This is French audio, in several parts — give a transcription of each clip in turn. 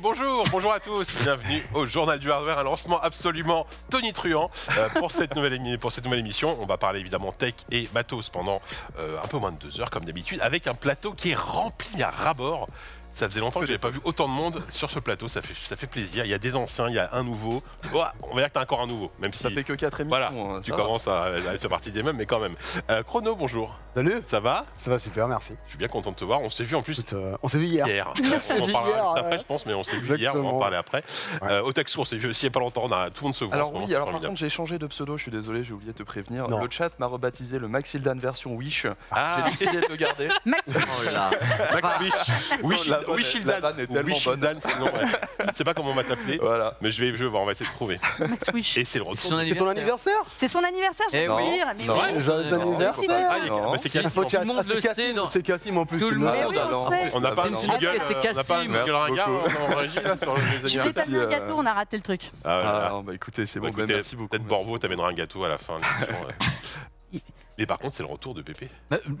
bonjour, bonjour à tous. Bienvenue au Journal du Hardware, un lancement absolument tonitruant truant euh, pour, cette nouvelle pour cette nouvelle émission. On va parler évidemment tech et matos pendant euh, un peu moins de deux heures, comme d'habitude, avec un plateau qui est rempli à rabord ça faisait longtemps que j'avais pas vu autant de monde sur ce plateau, ça fait, ça fait plaisir. Il y a des anciens, il y a un nouveau. Oh, on va dire que t'as encore un nouveau, même si. Ça fait que 4 émissions. Voilà, hein, tu commences à, à faire partie des mêmes, mais quand même. Euh, Chrono, bonjour. Salut. Ça va Ça va super, merci. Je suis bien content de te voir. On s'est vu en plus. Euh, on s'est vu hier. on en parlera après, je pense, mais on s'est vu hier, on va en parler après. Euh, au texte on s'est vu aussi il n'y a pas longtemps. On a, tout le monde se voit. Alors, oui, alors par contre, j'ai changé de pseudo, je suis désolé, j'ai oublié de te prévenir. Le chat m'a rebaptisé le Maxildan version Wish. Ah. J'ai décidé de le garder. Oh, Max Wish. Oui, Wichildan. c'est Je sais pas comment on va t'appeler, mais je vais, je voir, on va essayer de trouver. Et c'est le C'est ton anniversaire C'est son anniversaire, j'ai eh oublié c'est Cassim. le en plus. Tout le monde, on pas une sur gâteau, on a raté le truc. Ah, ah bah, écoutez, c'est bon, bah, merci beaucoup. Peut-être Borbo un gâteau à la fin. Mais par contre, c'est le retour de Pépé. Bah, oui,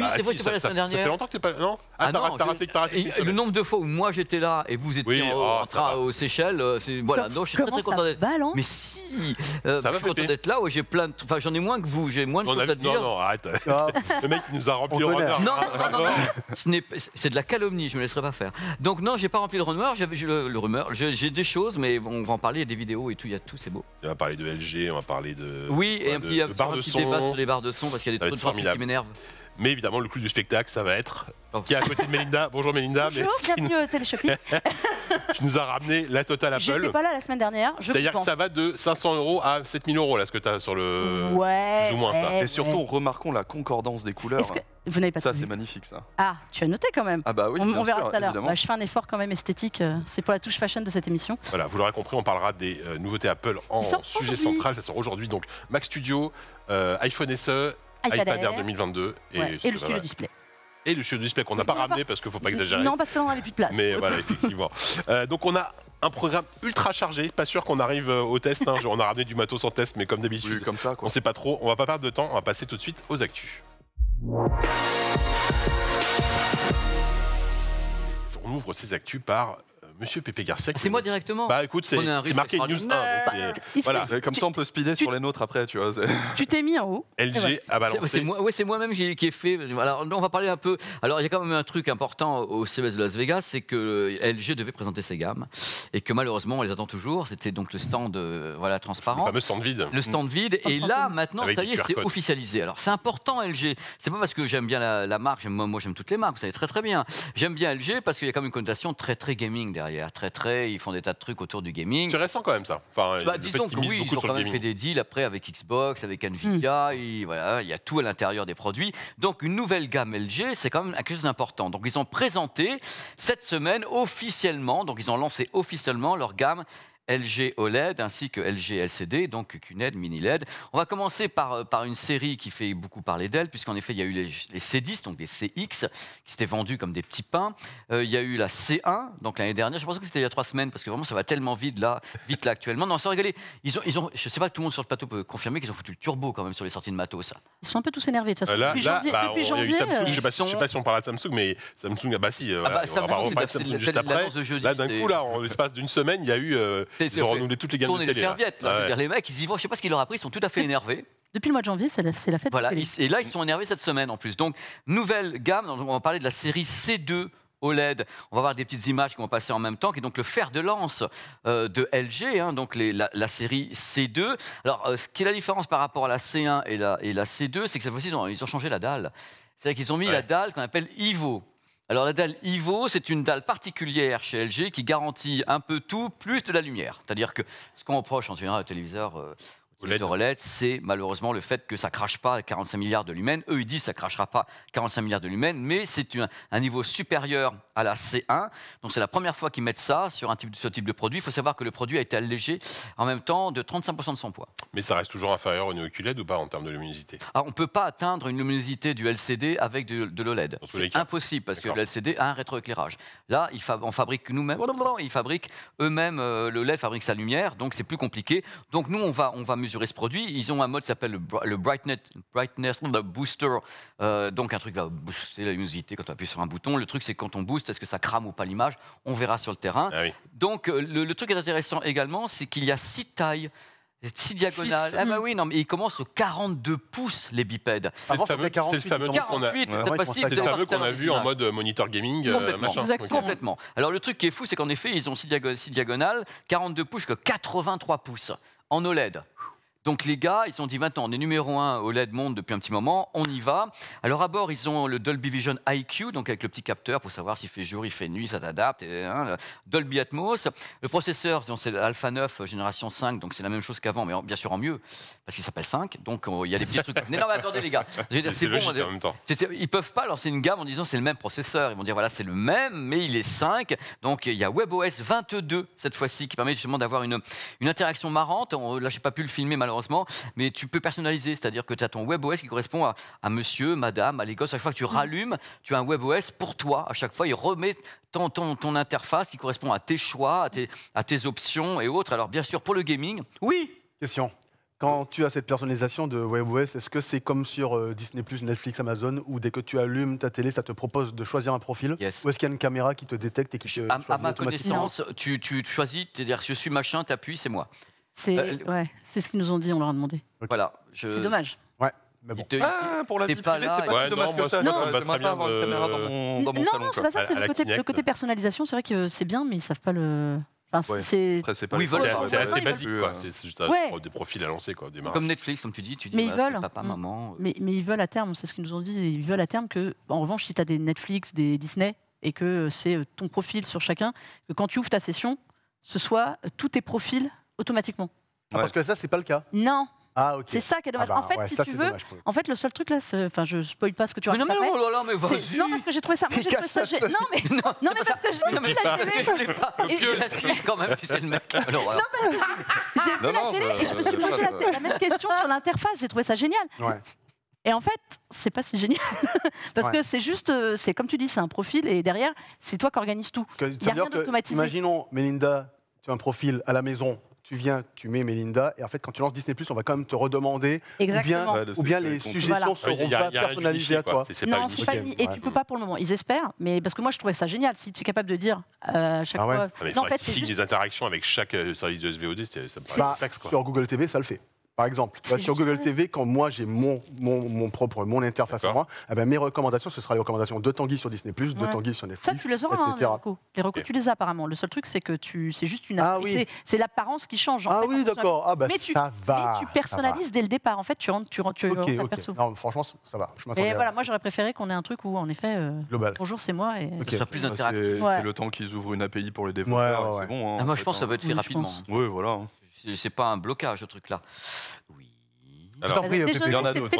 bah, c'est vrai si, que c'était pas la semaine dernière. Ça fait longtemps que t'es pas. Non Ah, ah t'as non, t'as raté le nombre de fois où moi j'étais là et vous étiez Oui, en- en ah, train Seychelles, euh, c'est voilà. Donc je suis très Comment très content d'être. balance Mais si, euh, je suis content d'être là. ouais, j'ai plein, enfin j'en ai moins que vous, j'ai moins de choses à dire. Non, non, arrête. Ah. Le mec, il nous a rempli le renard. Non, non, non, c'est de la calomnie, je me laisserai pas faire. Donc non, j'ai pas rempli le rumeur, j'ai le, rumeur, j'ai des choses, mais on va en parler, il y a des vidéos et tout, il y a tout, c'est beau. On va parler de LG, on va parler de. Oui, et un petit, débat sur les barres de parce qu'il y a des trucs de qui m'énervent. Mais évidemment, le clou du spectacle, ça va être qui est à côté de Melinda. Bonjour Melinda. Bonjour, bienvenue au téléshopping. tu nous as ramené la totale Apple. Je n'étais pas là la semaine dernière. cest ça va de 500 euros à 7000 euros là, ce que tu as sur le. Ouais. ou moins ça. Et surtout, remarquons la concordance des couleurs. Que... Hein. Vous n'avez pas Ça, c'est magnifique ça. Ah, tu as noté quand même. Ah bah oui. On, verra tout à l'heure. Bah, je fais un effort quand même esthétique. Euh, c'est pour la touche fashion de cette émission. Voilà, vous l'aurez compris, on parlera des euh, nouveautés Apple en sujet central. Ça sort aujourd'hui donc Mac Studio, euh, iPhone SE ah, iPad, Air, 2022 et, le Studio Display et le studio display qu'on n'a pas ramené parce qu'il ne faut pas exagérer. Non, parce qu'on n'avait plus de place. Mais voilà, effectivement. Euh, donc on a un programme ultra chargé. Pas sûr qu'on arrive euh, au test. Hein. on a ramené du matos sans test, mais comme d'habitude, on ne sait pas trop. On ne va pas perdre de temps. On va passer tout de suite aux actus. On ouvre ces actus par Monsieur Pépé Garcia. Ah, c'est moi directement. Bah écoute, c'est marqué News 1. Bah, euh, voilà. Comme ça, on peut speeder sur les nôtres après, tu vois. Tu t'es mis en haut. LG a ah, bah, moi, c'est moi-même qui ai fait. Alors, on va parler un peu. Alors, il y a quand même un truc important au CES de Las Vegas, c'est que LG devait présenter ses gammes et que malheureusement, on les attend toujours. C'était donc le stand, euh, transparent. voilà, Le fameux stand vide. Le stand mm. vide. Et là, maintenant, ça y est, c'est officialisé. Alors, c'est important, LG. C'est pas parce que j'aime bien la, marque. Moi, j'aime toutes les marques. Vous savez très, très bien. J'aime bien LG parce qu'il y a quand même une connotation très, très gaming derrière. Très très, ils font des tas de trucs autour du gaming. C'est récent quand même ça. Bah, disons que oui, ils ont quand même fait des deals après avec Xbox, avec Nvidia, hmm. voilà, il y a tout à l'intérieur des produits. Donc une nouvelle gamme LG, c'est quand même quelque chose d'important. Donc ils ont présenté cette semaine officiellement, donc ils ont lancé officiellement leur gamme LG OLED ainsi que LG LCD, donc QNED, Mini LED. On va commencer par, euh, par une série qui fait beaucoup parler d'elle, puisqu'en effet, il y a eu les, C10, donc les CX, qui s'étaient vendus comme des petits pains. Euh, il y a eu la C1, donc l'année dernière. Je pense que c'était il y a trois semaines, parce que vraiment, ça va tellement vite là, vite là actuellement. Non, sans rigoler, ils ont, ils ont, je ne sais pas, tout le monde sur le plateau peut confirmer qu'ils ont foutu le turbo quand même sur les sorties de matos. Ils sont un peu tous énervés de toute façon. Euh, depuis bah, janvier, Samsung, je ne sais, pas si on parle de Samsung, mais Samsung, ah bah si, ah, bah, on va reparler de Samsung juste après. là, d'un coup, là, en l'espace d'une semaine, il y a eu ils ont renouvelé toutes les gammes de télé. les serviettes, les mecs, ils y je sais pas ce qu'ils leur a appris, ils sont tout à fait énervés. Depuis le mois de janvier, c'est la, fête. et là, ils sont énervés cette semaine en plus. Donc, nouvelle gamme, on va parler de la série C2 OLED. On va voir des petites images qui vont passer en même temps, qui est donc le fer de lance euh, de LG, hein, donc la, série C2. Alors, euh, ce qui est la différence par rapport à la C1 et la, C2, c'est que cette fois-ci, ils ont, changé la dalle. C'est-à-dire qu'ils ont mis la dalle qu'on appelle IVO. Alors la dalle IVO, c'est une dalle particulière chez LG qui garantit un peu tout, plus de la lumière. C'est-à-dire que ce qu'on reproche en général au téléviseur, euh, les OLED, c'est malheureusement le fait que ça crache pas 45 milliards de lumens. Eux, ils disent que ça crachera pas 45 milliards de lumens, mais c'est un, niveau supérieur à la C1. Donc c'est la première fois qu'ils mettent ça sur un type, ce type de produit. Il faut savoir que le produit a été allégé en même temps de 35% de son poids. Mais ça reste toujours inférieur au OLED ou pas en termes de luminosité Alors, On ne peut pas atteindre une luminosité du LCD avec de, l'OLED. E c'est impossible parce que le LCD a un rétroéclairage. Là, il on fabrique nous-mêmes, ils fabriquent eux-mêmes, euh, le LED fabrique sa lumière, donc c'est plus compliqué. Donc nous, on va, on va mesurer ce produit. Ils ont un mode qui s'appelle le, brightness, brightness, Booster, euh, donc un truc qui va booster la luminosité quand on appuie sur un bouton. Le truc, c'est quand on booste, est-ce que ça crame ou pas l'image On verra sur le terrain. Ah donc, euh, le, truc qui est intéressant également, c'est qu'il y a six tailles. Six diagonales. Ah bah oui, non, mais ils commencent aux 42 pouces, les bipèdes. C'est le fameux, qu'on a, a vu en mode monitor gaming, euh, complètement, Exactement. Complètement. Alors le truc qui est fou, c'est qu'en effet, ils ont 6 diagonales, 42 pouces que 83 pouces en OLED. Donc les gars, ils ont dit maintenant, on est numéro un au LED monde depuis un petit moment, on y va. Alors à bord, ils ont le Dolby Vision IQ, donc avec le petit capteur pour savoir s'il fait jour, il fait nuit, ça t'adapte. Hein, Dolby Atmos. Le processeur, c'est l'Alpha 9 euh, génération 5, donc c'est la même chose qu'avant, mais bien sûr en mieux, parce qu'il s'appelle 5. Donc il y a des petits trucs. Mais non, mais attendez les gars, c'est bon. Ils peuvent pas lancer une gamme en disant c'est le même processeur. Ils vont dire voilà, c'est le même, mais il est 5. Donc il y a WebOS 22 cette fois-ci qui permet justement d'avoir une, une interaction marrante. Là, j'ai pas pu le filmer malheureusement mais tu peux personnaliser, c'est-à-dire que tu as ton WebOS qui correspond à, monsieur, madame, à gosses À chaque fois que tu mm. rallumes, tu as un WebOS pour toi. À chaque fois, il remet ton, ton interface qui correspond à tes choix, à tes, options et autres. Alors, bien sûr, pour le gaming, oui Question quand tu as cette personnalisation de WebOS, est-ce que c'est comme sur euh, Disney+, Netflix, Amazon, où dès que tu allumes ta télé, ça te propose de choisir un profil Ou est-ce qu'il y a une caméra qui te détecte et qui te À, à ma connaissance, tu, tu, choisis, c'est-à-dire je suis machin, t'appuies, c'est moi. C'est euh, ouais, c'est ce qu'ils nous ont dit, on leur a demandé. Voilà. C'est dommage. Ouais. Mais ah, pour la vie privée, c'est pas, dommage que ça. ça, pas avoir une euh, caméra dans mon, non, salon. Non, c'est pas ça. C'est le, côté, personnalisation. C'est vrai que c'est bien, mais ils savent pas le. Enfin, ouais. c'est oui, assez basique. C'est juste des profils à lancer. Quoi, comme Netflix, comme tu dis, tu dis mais ils bah, veulent. papa, mm. maman. Euh. Mais, mais, ils veulent à terme, c'est ce qu'ils nous ont dit, ils veulent à terme que, en revanche, si tu as des Netflix, des Disney, et que c'est ton profil sur chacun, que quand tu ouvres ta session, ce soit tous tes profils automatiquement. Ah, parce que ça, c'est pas le cas. Non. Ah, C'est ça qui est dommage. Ah, bah, en fait, si tu veux, en fait, le seul truc là, c'est- enfin, je spoil pas ce que tu Mais non, mais non, oh là mais vas-y. non, parce que j'ai trouvé ça. Non, mais, non, mais parce que j'ai Non, vu la parce que télé. je l'ai pas. Je la quand même, tu sais, le mec. Alors, que J'ai vu la télé et je me euh, suis posé la, même question sur l'interface. J'ai trouvé ça génial. Ouais. Et en fait, c'est pas si génial. parce que c'est juste, euh, c'est comme tu dis, c'est un profil et derrière, c'est toi qui organises tout. Il n'y a rien d'automatisé. imaginons, Melinda, tu as un profil à la maison, tu viens, tu mets Melinda, et en fait, quand tu lances Disney, on va quand même te redemander. Exactement. Ou bien, ou bien les suggestions seront pas personnalisées à toi. C'est non, c'est pas Et tu peux pas pour le moment. Ils espèrent, mais parce que moi, je trouvais ça génial. Si tu es capable de dire à euh, chaque ah fois. Ah, en fait, c'est juste... des interactions avec chaque euh, service de SVOD, ça me paraît bah, pas. taxe, quoi. Sur Google TV, ça le fait. Par exemple, sur Google TV, quand moi j'ai mon, mon, propre, mon interface à moi, eh ben, mes recommandations, ce sera les recommandations de Tanguy sur Disney, de Tanguy sur Netflix. Ça, tu les auras, hein, les recos. Les tu les as apparemment. Le seul truc, c'est que tu, c'est juste une. Ah, C'est l'apparence qui change. ah oui, d'accord. Ah, bah, mais, tu, ça va, mais tu personnalises dès le départ. En fait, tu rentres, tu rentres, tu perso. Non, franchement, ça va. Je et voilà, moi j'aurais préféré qu'on ait un truc où, en effet, euh, bonjour, c'est moi. Et... Ce serait plus bah, interactif. C'est le temps qu'ils ouvrent une API pour les développeurs. C'est bon. Hein, ah, moi, je pense que ça hein. va être fait rapidement. Oui, voilà. C'est pas un blocage, ce truc-là. Alors, il y en a d'autres.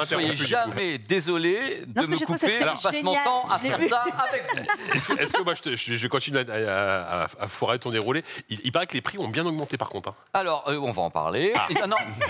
Ne soyez jamais désolé de me couper. Je passe mon temps à faire ça avec vous. Est-ce que moi, je continue à foirer ton déroulé Il paraît que les prix ont bien augmenté par contre. Hein. Alors, euh, on va en parler. Ah, ah,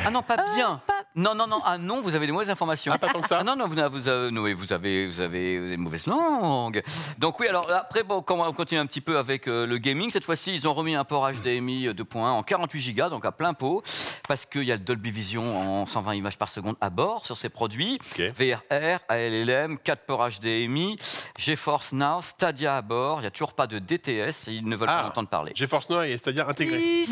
ah non, pas euh, bien. Non, non, non. Ah non, vous avez des mauvaises informations. Ah, pas tant que ça. Ah non, non, euh, vous, avez, vous, avez, des mauvaises langues. Donc oui, alors après, bon, quand on continue un petit peu avec le gaming, cette fois-ci, ils ont remis un port HDMI 2.1 en 48 Go, donc à plein pot, parce qu'il y a le Dolby Vision 120 images par seconde à bord sur ces produits. VRR, ALLM, 4 ports HDMI, GeForce Now, Stadia à bord. Il n'y a toujours pas de DTS, ils ne veulent pas ah, entendre parler. GeForce Now et Stadia intégrés.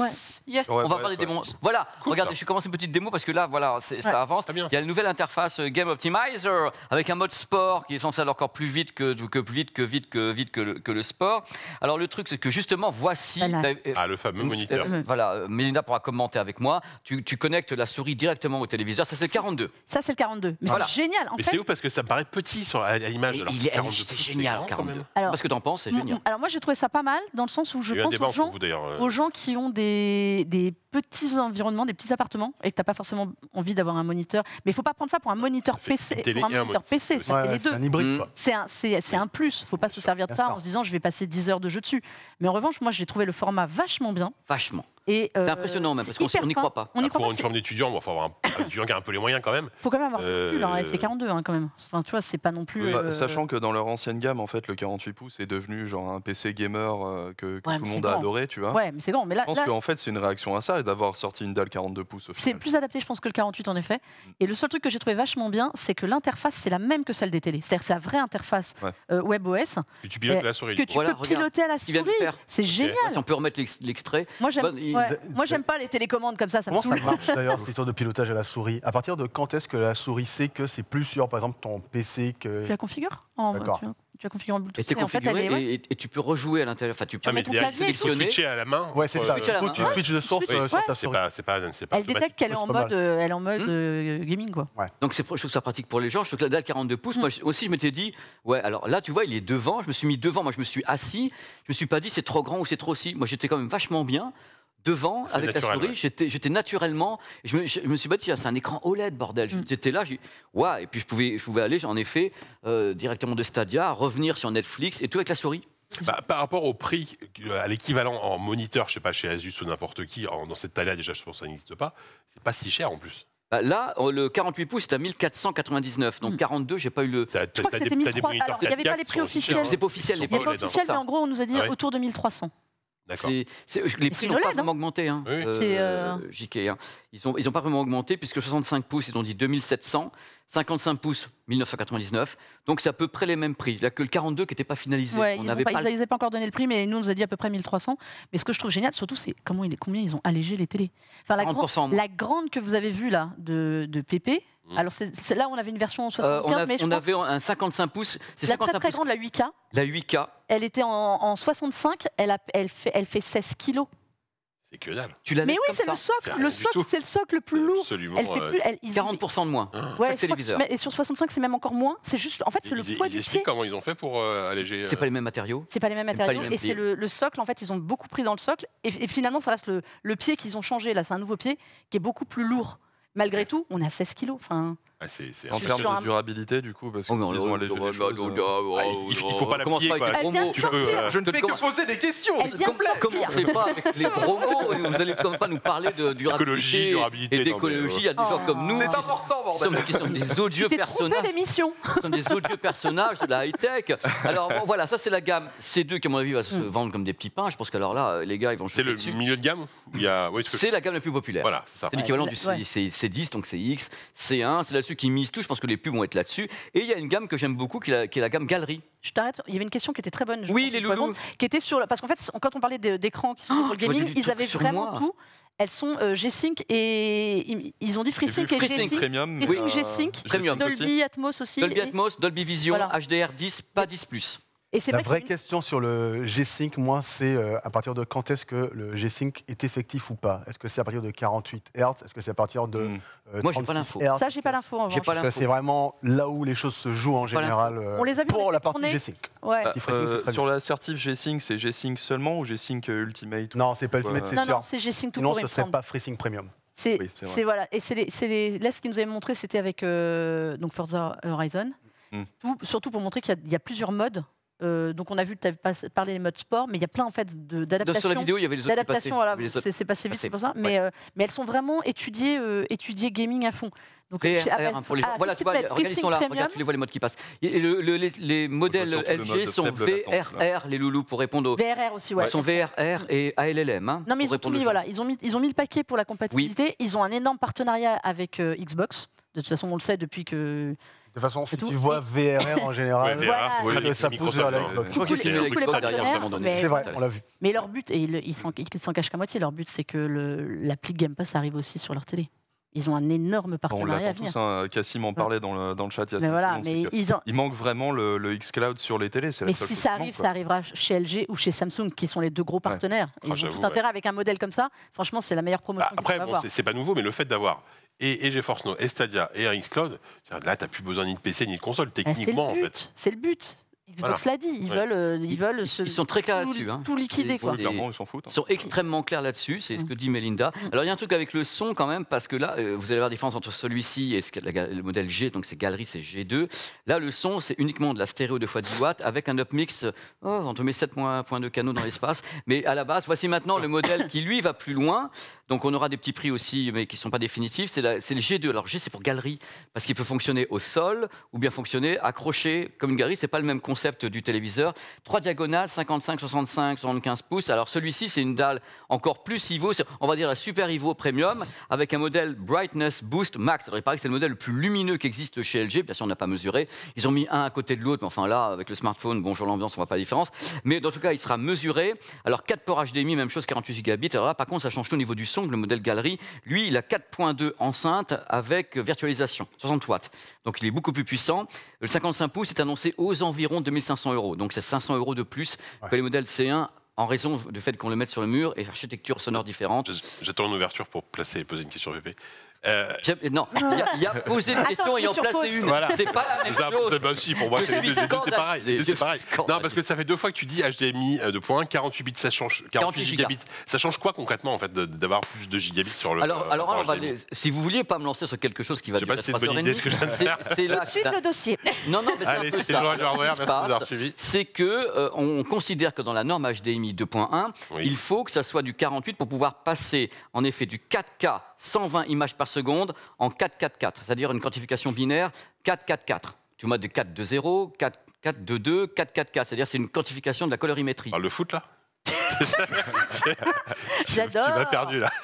On va parler des démos. Voilà, regardez, je je commence une petite démo parce que là, voilà, ça avance. Il y a une nouvelle interface euh, Game Optimizer avec un mode sport qui est censé aller encore plus vite que, que plus vite que vite que vite que le, sport. Alors le truc, c'est que justement, voici. Euh, euh, ah, le fameux moniteur. voilà, melinda pourra commenter avec moi. Tu, tu connectes la souris directement directement au téléviseur. Ça, c'est le 42. Ça, c'est le 42. Mais c'est génial. En Mais c'est où parce que ça me paraît petit sur, à, l'image. de alors il c'est génial, 42. même. alors, Parce que t'en penses, c'est génial. alors moi, j'ai trouvé ça pas mal dans le sens où je pense aux gens, euh. aux gens qui ont des petits environnements, des petits appartements, et que tu n'as pas forcément envie d'avoir un moniteur. Mais il faut pas prendre ça pour un ah, moniteur PC. Pour un moniteur PC, mm. c'est C'est un, plus. Il un, plus. faut pas se servir de ça en se disant je vais passer 10 heures de jeu dessus. Mais en revanche, moi, j'ai trouvé le format vachement bien. Vachement. Et euh, c'est impressionnant même, parce qu'on n'y croit pas. On bah, pour une chambre d'étudiant, il faut avoir un, étudiant qui a un peu les moyens quand même. faut quand même avoir hein, c'est 42 euh, hein, quand même. Enfin, tu vois, c'est pas non plus... Bah, euh, sachant que dans leur ancienne gamme, en fait, le 48 pouces est devenu genre un PC gamer que, tout le monde a adoré, tu vois. Ouais, mais c'est grand. Mais là, je pense que fait, c'est une réaction à ça d'avoir sorti une dalle 42 pouces. C'est plus adapté, je pense, que le 48 en effet. Mm. Et le seul truc que j'ai trouvé vachement bien, c'est que l'interface, c'est la même que celle des télés. C'est-à-dire sa vraie interface euh, WebOS. Que tu pilotes la souris. peux piloter à la souris. C'est génial. Si on peut remettre l'extrait. Moi, j'aime pas les télécommandes comme ça. ça ça marche d'ailleurs, cette histoire de pilotage à la souris À partir de quand est-ce que la souris sait que c'est plus sûr, par exemple, ton PC que. Tu la configures en tu as configuré en Bluetooth. Et, en et, tu peux rejouer à l'intérieur. Enfin, tu peux ah, mettre ton clavier. switcher à la main. Ouais, c'est euh, Tu, la tu switches de source euh, C'est pas, pas, elle détecte qu'elle est, en mode, euh, est en mode hmm. gaming. Quoi. Ouais. Donc, je trouve ça pratique pour les gens. Je trouve que la dalle 42 pouces, moi aussi, je m'étais dit, ouais, alors là, tu vois, il est devant. Je me suis mis devant. Moi, je me suis assis. Je me suis pas dit, c'est trop grand ou c'est trop si. Moi, j'étais quand même vachement bien devant avec la souris. J'étais naturellement. Je me, je, me, suis battu c'est un écran OLED, bordel. Mm. J'étais là, Et puis je pouvais, je pouvais aller, en effet, euh, directement de Stadia, revenir sur Netflix et tout avec la souris. Bah, par rapport au prix, euh, à l'équivalent en moniteur, je sais pas, chez Asus ou n'importe qui, dans cette taille-là, déjà, je pense que ça n'existe pas. C'est pas si cher en plus. Bah, là, euh, le 48 pouces, c'était à 1499. Donc 42, mm. j'ai pas eu le. Je crois que c'était 1300. il n'y avait pas les prix officiels. les prix. Il pas mais en gros, on nous a dit ah autour de 1300. Euh, les prix n'ont pas vraiment hein. augmenté. Hein. Euh, euh, JK, hein. Ils n'ont pas vraiment augmenté puisque 65 pouces, ils ont dit 2700, 55 pouces, 1999. Donc c'est à peu près les mêmes prix. Il n'y a que le 42 qui n'était pas finalisé. ils n'avaient pas, encore donné le prix, mais nous on nous a dit à peu près 1300. Mais ce que je trouve génial surtout, c'est comment combien ils ont allégé les télés. la, grande, que vous avez vue là de, de Pépé, Mmh. Alors c'est, là, on avait une version 75, 65 euh, on mais on avait un 55 pouces. la très très grande, la 8K. La 8K. Elle était en, 65, elle, fait, 16 kilos. C'est que dalle. Tu mais oui, c'est le socle. le socle, c'est le socle le plus lourd. Absolument. 40% euh, de moins. Ah. Ouais, téléviseur. et sur 65, c'est même encore moins. C'est juste, en fait, c'est le poids ils du pied. comment ils ont fait pour euh, alléger. C'est pas les mêmes matériaux. C'est pas les mêmes matériaux. et c'est le, socle. En fait, ils ont beaucoup pris dans le socle. Et, finalement, ça reste le, pied qu'ils ont changé. Là, c'est un nouveau pied qui est beaucoup plus lourd malgré tout, on a 16 kilos. Enfin, ah, en termes de durabilité, du coup, parce que oh, hein. oh ah, Il faut pas la Commence pas avec les Je ne fais que poser des questions. Comment on ne fait pas avec les gros mots Vous n'allez pas nous parler de durabilité et d'écologie il y a des gens comme nous. C'est important, bordel. Qui sont des odieux personnages. sont des odieux personnages de la high-tech. Alors voilà, ça c'est la gamme C2 qui, à mon avis, va se hmm. vendre comme des petits pains. Je pense qu'alors là, les gars, ils vont C'est le milieu de gamme C'est la gamme la plus populaire. c'est l'équivalent du C10, donc CX, C1, c'est la qui misent tout. Je pense que les pubs vont être là-dessus. Et il y a une gamme que j'aime beaucoup, qui est, la, gamme Galerie. Je t'arrête. Il y avait une question qui était très bonne. oui, les loulous. qui était sur parce qu'en fait, quand on parlait d'écran qui sont oh, pour le gaming, ils avaient vraiment tout. Elles sont euh, G-Sync et ils ont dit FreeSync et G-Sync. Premium, euh, G-Sync, Dolby Atmos aussi. Dolby Atmos, Dolby Vision, HDR 10, pas 10+ la vraie question sur le G-Sync, moi, c'est euh, à partir de quand est-ce que le G-Sync est effectif ou pas Est-ce que c'est à partir de 48 Hz Est-ce que c'est à partir de mmh. Euh, Hz Moi, j'ai pas l'info. Ça, j'ai pas l'info. C'est vraiment là où les choses se jouent en général euh, pour la partie G-Sync. Ouais. sur l'assertif G-Sync, c'est G-Sync seulement ou G-Sync Ultimate Non, c'est pas Ultimate, c'est sûr. Non, c'est G-Sync tout court. Non, ce serait pas FreeSync Premium. C'est voilà et c'est là ce qu'ils nous avaient montré c'était avec Forza Horizon hmm. surtout pour montrer qu'il y, a plusieurs modes euh, donc on a vu, tu avais parlé des modes sport, mais il y a plein en fait d'adaptations. Sur la vidéo, il y avait les autres Voilà, c'est passé vite, c'est pour ça. Euh, mais, elles sont vraiment étudiées, euh, étudiées gaming à fond. Donc, hein, pour les gens. Ah, voilà, tu vois, regarde, là. Regarde, tu les vois les modes qui passent. les, modèles LG sont VRR, les loulous, pour répondre aux. VRR aussi, ouais. Ils sont VRR et ALLM. Hein, non, mais ils ont, mis, voilà, ils, ont mis, ils ont mis le paquet pour la compatibilité. Ils ont un énorme partenariat avec Xbox. De toute façon, on le sait depuis que toute façon, si tu vois VRR en général, ça pousse vers C'est vrai, on l'a vu. Mais leur but, et ils s'en cachent qu'à moitié, leur but, c'est que l'appli Game Pass arrive aussi sur leur télé. Ils ont un énorme partenariat on tous, hein, Cassim en parlait dans, le, chat il y a Il manque vraiment le, X-Cloud sur les télés. Mais si ça arrive, ça arrivera chez LG ou chez Samsung, qui sont les deux gros partenaires. Ils ah, ont tout intérêt avec un modèle comme ça. Franchement, c'est la meilleure promotion. Bah, après, c'est pas nouveau, mais le fait d'avoir et, et GeForce Now, et Stadia, et là, tu n'as plus besoin ni de PC ni de console, ah, techniquement, en fait. C'est le but. Xbox l'a dit, ils veulent, euh, ils, veulent ils sont très clairs là-dessus, hein. tout liquider quoi. ils s'en foutent. Hein. sont extrêmement clairs là-dessus, c'est ce que dit Melinda. Mm. Alors il y a un truc avec le son quand même parce que là, euh, vous allez voir la différence entre celui-ci et le modèle G, donc c'est galerie, c'est G2. Là, le son, c'est uniquement de la stéréo de fois 10 watts avec un upmix. Euh, oh, on te met 7 points de canaux dans l'espace, mais à la base, voici maintenant le modèle qui lui va plus loin. Donc on aura des petits prix aussi, mais qui sont pas définitifs. C'est le G2. Alors G, c'est pour galerie parce qu'il peut fonctionner au sol ou bien fonctionner accroché comme une galerie. C'est pas le même concept concept du téléviseur. Trois diagonales, 55, 65, 75 pouces. Alors celui-ci, c'est une dalle encore plus IVO, on va dire la Super IVO Premium, avec un modèle Brightness Boost Max. Alors il paraît que c'est le modèle le plus lumineux qui existe chez LG, bien sûr on n'a pas mesuré. Ils ont mis un à côté de l'autre, mais enfin là, avec le smartphone, bonjour l'ambiance, on voit pas la différence. Mais dans tout cas, il sera mesuré. Alors 4 ports HDMI, même chose, 48 gigabits. Alors là, par contre, ça change tout au niveau du son, le modèle galerie. Lui, il a 4.2 enceinte avec virtualisation, 60 watts. Donc il est beaucoup plus puissant. Le 55 pouces est annoncé aux environs de 2500 euros. Donc c'est 500 euros de plus que les modèles C1 en raison du fait qu'on le mette sur le mur et architecture sonore différente. J'attends ouverture pour placer poser une question VP. Euh, non, il y, a posé une question et en placé une. C'est pas la même chose. C'est pour moi, c'est pareil. C'est pareil. Non, parce que ça fait deux fois que tu dis HDMI 2.1, 48 bits, ça change. 48 gigabits. Ça change quoi concrètement, en fait, d'avoir plus de gigabits sur le. Alors, euh, alors, si vous vouliez pas me lancer sur quelque chose qui va durer 3 heures c'est là. Suite le dossier. Non, non, mais c'est un peu ça. C'est que euh, on considère que dans la norme HDMI 2.1, il faut que ça soit du 48 pour pouvoir passer, en effet, du 4K 120 images par seconde en 4-4-4, c'est-à-dire une quantification binaire 4-4-4. Tu vois, de 4 2 0, 4, 4 2, 4 4 4, c'est-à-dire c'est une quantification de la colorimétrie. Ah, le foot là J'adore. Tu m'as perdu là.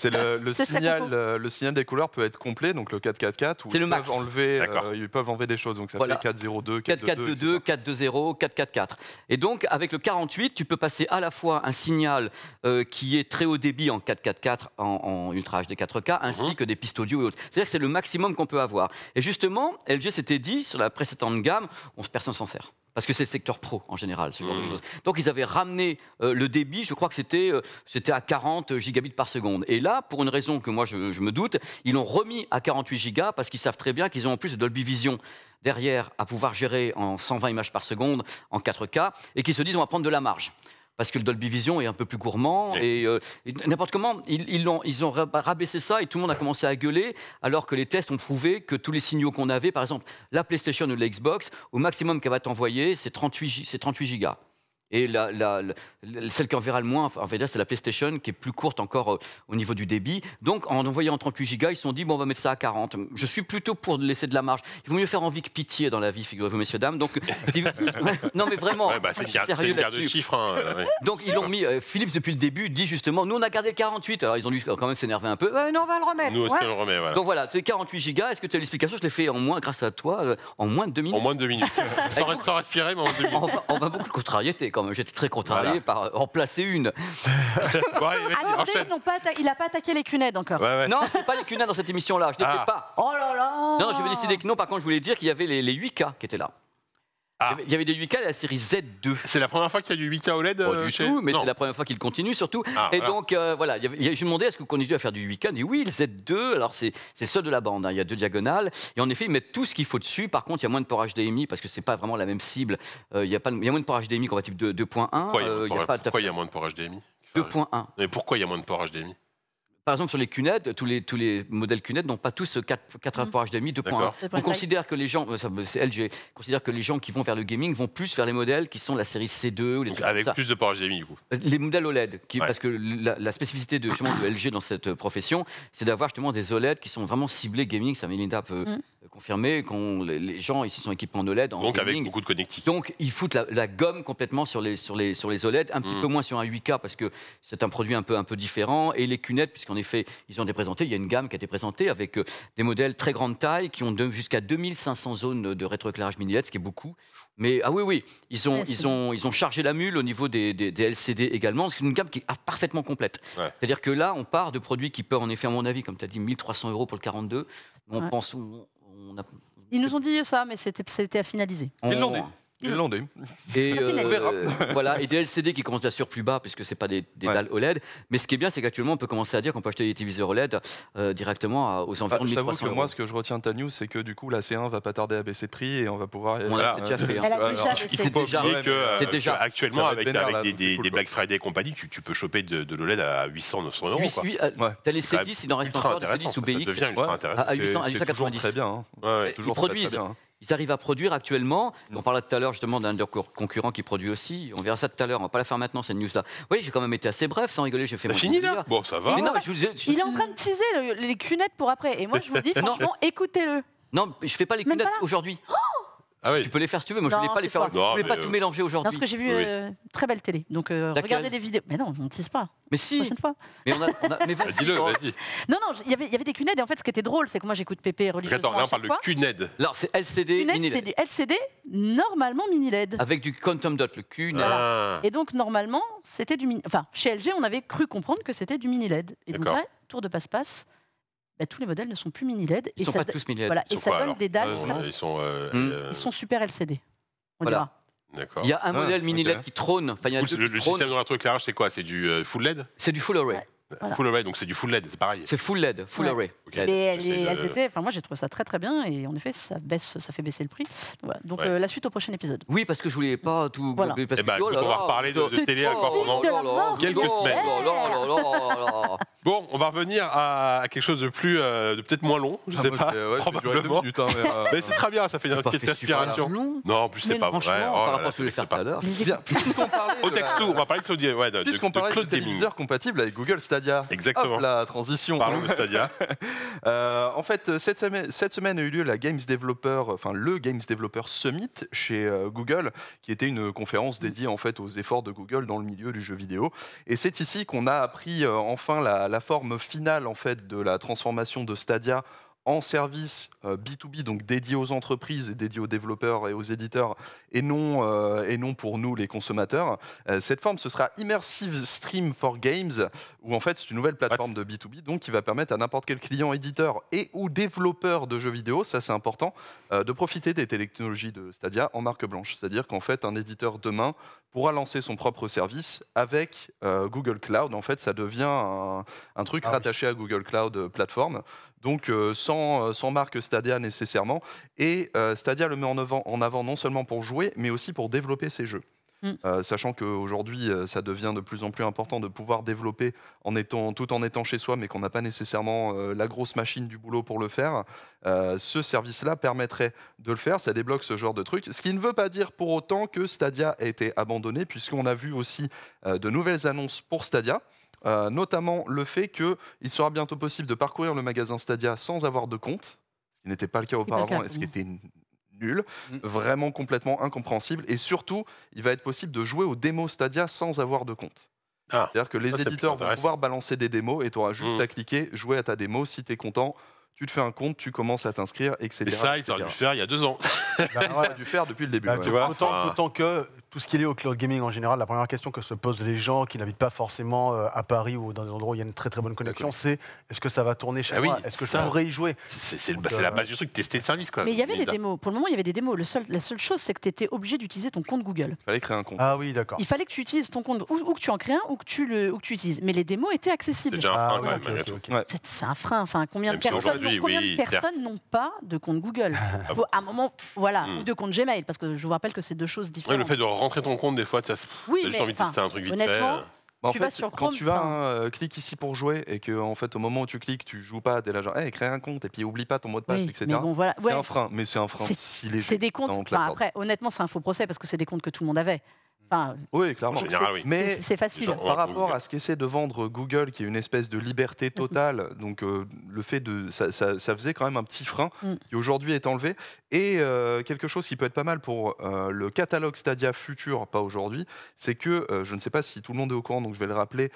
C'est le, signal, euh, le signal des couleurs peut être complet, donc le 4-4-4, où ils, le peuvent enlever, euh, ils peuvent enlever des choses. Donc ça fait 4-0-2, 4 2 2 4-2-0, 4-4-4. Et donc avec le 48, tu peux passer à la fois un signal euh, qui est très haut débit en 4-4-4 en, en, Ultra HD 4K, ainsi mhm. que des pistes audio et autres. C'est-à-dire que c'est le maximum qu'on peut avoir. Et justement, LG s'était dit, sur la précédente gamme, on, personne s'en sert parce que c'est le secteur pro en général, ce genre de hmm. choses. Donc ils avaient ramené euh, le débit, je crois que c'était euh, à 40 gigabits par seconde. Et là, pour une raison que moi je, je me doute, ils l'ont remis à 48 gigas parce qu'ils savent très bien qu'ils ont en plus de Dolby Vision derrière à pouvoir gérer en 120 images par seconde, en 4K, et qu'ils se disent on va prendre de la marge parce que le Dolby Vision est un peu plus gourmand euh, et, n'importe comment ils, ont, ils, rabaissé ça et tout le monde a commencé à gueuler alors que les tests ont prouvé que tous les signaux qu'on avait, par exemple la PlayStation ou la Xbox, au maximum qu'elle va t'envoyer, c'est 38, 38 gigas. Et la, celle qui en verra le moins, en fait, c'est la PlayStation, qui est plus courte encore euh, au niveau du débit. Donc, en envoyant 38 Go, ils se sont dit, bon, on va mettre ça à 40. Je suis plutôt pour laisser de la marge. Il vaut mieux faire envie que pitié dans la vie, figurez-vous, messieurs, dames. Donc, non, mais vraiment, bah, c'est sérieux là De hein, euh, Donc, ils l'ont mis, euh, Philips, depuis le début, dit justement, nous, on a gardé le 48. Alors, ils ont dû quand même s'énerver un peu. non, on va le remettre. Nous aussi, on le remet, voilà. Donc, voilà, c'est 48 Go. Est-ce que tu as l'explication Je l'ai fait en moins, grâce à toi, en moins de deux minutes. En moins de deux minutes. sans, respirer, mais en deux minutes. On va, on va beaucoup contrarier, J'étais très contrarié par euh, en placer une. Attendez, non, pas il n'a pas attaqué les cunettes encore. Euh. Non, je ne pas les cunettes dans cette émission-là. Je ne ah. pas. Oh là là Non, je vais décider que non. Par contre, je voulais dire qu'il y avait les, les 8K qui étaient là. Il y avait des 8K la série Z2. C'est la première fois qu'il y a du 8K OLED Pas du tout, mais c'est la première fois qu'il continue surtout. et donc, voilà, il y je lui demandais est-ce que vous à faire du 8K Il dit oui, le Z2, alors c'est ça de la bande, il y a deux diagonales. Et en effet, ils mettent tout ce qu'il faut dessus. Par contre, il y a moins de port HDMI parce que c'est pas vraiment la même cible. il, y a pas, il y a moins de port HDMI compatible 2.1. Pourquoi, pourquoi il y a moins de port HDMI 2.1. Mais pourquoi il y a moins de port HDMI par exemple, sur les cunettes, tous les, tous les modèles cunettes n'ont pas tous 4, 4 mmh. HDMI 2.1. On considère que les gens, euh, c'est LG, considère que les gens qui vont vers le gaming vont plus vers les modèles qui sont la série C2 ou les trucs Avec plus de ports HDMI, du coup. Euh, les modèles OLED, parce que la, spécificité de, de, LG dans cette euh, profession, c'est d'avoir justement des OLED qui sont vraiment ciblés gaming. Ça, Melinda peut mm. confirmer. Quand les, gens ici sont équipés en OLED. Donc, avec beaucoup de connectique. Donc, ils foutent la, gomme complètement sur les, sur les, sur les OLED, un petit mm. peu moins sur un 8K parce que c'est un produit un peu, un peu différent. Et les cunettes, puisqu'on en effet, ils ont été présentés. Il y a une gamme qui a été présentée avec euh, des modèles très grande taille qui ont jusqu'à 2500 zones de rétroéclairage mini ce qui est beaucoup. Mais ah oui, oui, ils ont, ils ont, ils ont chargé la mule au niveau des, LCD également. C'est une gamme qui est parfaitement complète. C'est-à-dire que là, on part de produits qui peuvent, en effet, à mon avis, comme tu as dit, 1300 euros pour le 42. On pense. Ils nous ont dit ça, mais c'était à finaliser. Ils l'ont dit. Les Et euh, voilà, et des LCD qui commencent bien sûr plus bas, puisque ce n'est pas des, des dalles OLED. Mais ce qui est bien, c'est qu'actuellement, on peut commencer à dire qu'on peut acheter des téléviseurs OLED euh, directement aux ah, environs de 1300 moi, ce que je retiens de ta news, c'est que du coup, la C1 va pas tarder à baisser de prix et on va pouvoir. On voilà, déjà C'est déjà. actuellement, avec, des, Black Friday et compagnie, tu, peux choper de, l'OLED à 800, 900 euros. Euh, as les C10, il en reste encore des C10 ou BX. À 890. Hein. Ils produisent. Ils arrivent à produire actuellement. Mm. On parlait tout à l'heure justement d'un de leurs concurrents qui produit aussi. On verra ça tout à l'heure. On va pas la faire maintenant cette news là. vous voyez j'ai quand même été assez bref, sans rigoler. J'ai fait. Bah, mon Bon, ça va. Il est en train de teaser les cunettes pour après. Et moi, je vous dis franchement, écoutez-le. Non, je fais pas les cunettes aujourd'hui. Oh ah Tu peux les faire si tu veux, moi je ne voulais pas les faire. Je voulais pas tout euh, mélanger aujourd'hui. Parce que j'ai vu une euh, très belle télé. Donc euh, regardez les vidéos. Mais non, on ne pas. Mais si. prochaine fois. Mais, on a, mais vas-y. Bah, dis-le, vas-y. Non, non, il y avait- y avait des QNED Et en fait, ce qui était drôle, c'est que moi j'écoute Pépé religieusement. Attends, là on parle de QNED. Non, c'est LCD, mini c'est LED. du LCD, normalement mini LED. Avec du quantum dot, le QNED. E ah. Et donc, normalement, c'était du mini. Enfin, chez LG, on avait cru comprendre que c'était du mini LED. Et donc là, tour de passe-passe, bah, tous les modèles ne sont plus mini LED. Ils et sont ça, pas tous mini LED. Voilà, et ça donne des dalles. ils, sont, euh, hmm. euh, ils sont super LCD. On voilà. dira. Il y a un ah, modèle mini LED qui trône. Enfin, il y a le, qui le système de rétroéclairage, c'est quoi C'est du euh, full LED C'est du full e array. Full array, donc c'est du full LED, c'est pareil. C'est full LED, full ouais. array. Okay. Mais elle, était, enfin moi j'ai trouvé ça très très bien et en effet ça baisse, ça fait baisser le prix. Voilà. Donc euh, la suite au prochain épisode. Oui, parce que je voulais pas tout. Voilà. Parce bah, que, ben, oh, oh là on va reparler de, télé encore pendant quelques semaines. Bon, on va revenir à, quelque chose de plus, euh, de peut-être moins long, je ah sais pas. Ouais, probablement. Minutes, hein, mais, euh, mais c'est très bien, ça fait une petite respiration. Non, en plus c'est pas vrai. Par oh rapport à ce que j'ai tout à l'heure. Puisqu'on parlait. Au Texou, on va parler de Claude. Puisqu'on parlait de téléviseur compatibles avec Google Exactement. la transition. Parlons de Stadia. Euh, en fait, cette semaine, cette semaine, a eu lieu la Games Developer, enfin le Games Developer Summit chez euh, Google, qui était une conférence dédiée en fait aux efforts de Google dans le milieu du jeu vidéo. Et c'est ici qu'on a appris euh, enfin la, la, forme finale en fait de la transformation de Stadia en service B2B, euh, donc dédié aux entreprises, dédié aux développeurs et aux éditeurs, et non, euh, et non pour nous, les consommateurs. Euh, cette forme, ce sera Immersive Stream for Games, où en fait, c'est une nouvelle plateforme de B2B, donc qui va permettre à n'importe quel client éditeur et ou développeur de jeux vidéo, ça c'est important, de profiter des technologies de Stadia en marque blanche. C'est-à-dire qu'en fait, un éditeur demain pourra lancer son propre service avec euh, Google Cloud. En fait, ça devient un, truc ah rattaché à Google Cloud euh, Platform. Donc, euh, sans, sans, marque Stadia nécessairement. Et Stadia le met en avant non seulement pour jouer, mais aussi pour développer ses jeux. Mm. Euh, sachant qu'aujourd'hui, euh, ça devient de plus en plus important de pouvoir développer en étant, tout en étant chez soi, mais qu'on n'a pas nécessairement euh, la grosse machine du boulot pour le faire. ce service-là permettrait de le faire, ça débloque ce genre de truc. Ce qui ne veut pas dire pour autant que Stadia a été abandonné, puisqu'on a vu aussi de nouvelles annonces pour Stadia. notamment le fait qu'il sera bientôt possible de parcourir le magasin Stadia sans avoir de compte, ce qui n'était pas le cas auparavant, et ce qui mm. était une nul, mmh. vraiment complètement incompréhensible. Et surtout, il va être possible de jouer aux démos Stadia sans avoir de compte. Ah, C'est-à-dire que les éditeurs vont pouvoir balancer des démos et tu auras juste mmh. à cliquer, jouer à ta démo. Si tu es content, tu te fais un compte, tu commences à t'inscrire, etc. Et ça, ils auraient dû faire il y a deux ans. ils auraient dû faire depuis le début. Bah, tu autant que tout ce qui est lié au cloud gaming en général, la première question que se posent les gens qui n'habitent pas forcément euh, à Paris ou dans des endroits où il y a une très très bonne connexion, c'est est-ce que ça va tourner chez moi ah Est-ce que ça. je pourrais y jouer C'est la euh, base du truc, tester le service. Quoi. Mais il y avait des démos. Pour le moment, il y avait des démos. Le la seule chose, c'est que tu étais obligé d'utiliser ton compte Google. Il fallait créer un compte. Ah oui, d'accord. Il fallait que tu utilises ton compte, ou, que tu en crées un, ou que tu, le, tu utilises. Mais les démos étaient accessibles. C'est déjà un frein, ah un frein. Enfin, combien de personnes n'ont pas de compte Google ah À un moment, voilà, hmm. ou de compte Gmail, parce que je vous rappelle que c'est deux choses différentes rentrer ton compte, des fois, tu as juste envie de tester un truc vite fait. quand bah, tu vas, euh, clique ici pour jouer et que en fait au moment où tu cliques, tu joues pas, t'es là genre, crée un compte et puis oublie pas ton mot de passe, etc. C'est un frein, mais c'est un frein. C'est des comptes. après, honnêtement, c'est un faux procès parce que c'est des comptes que tout le monde avait oui, clairement. Mais c'est facile. par euh, rapport à ce qu'essaie de vendre Google, qui est une espèce de liberté mhm. totale, donc euh, le fait de. Ça, faisait quand même un petit frein mm. qui aujourd'hui est enlevé. Et euh, quelque chose qui peut être pas mal pour le catalogue Stadia futur, pas aujourd'hui, c'est que, je ne sais pas si tout le monde est au courant, donc je vais le rappeler,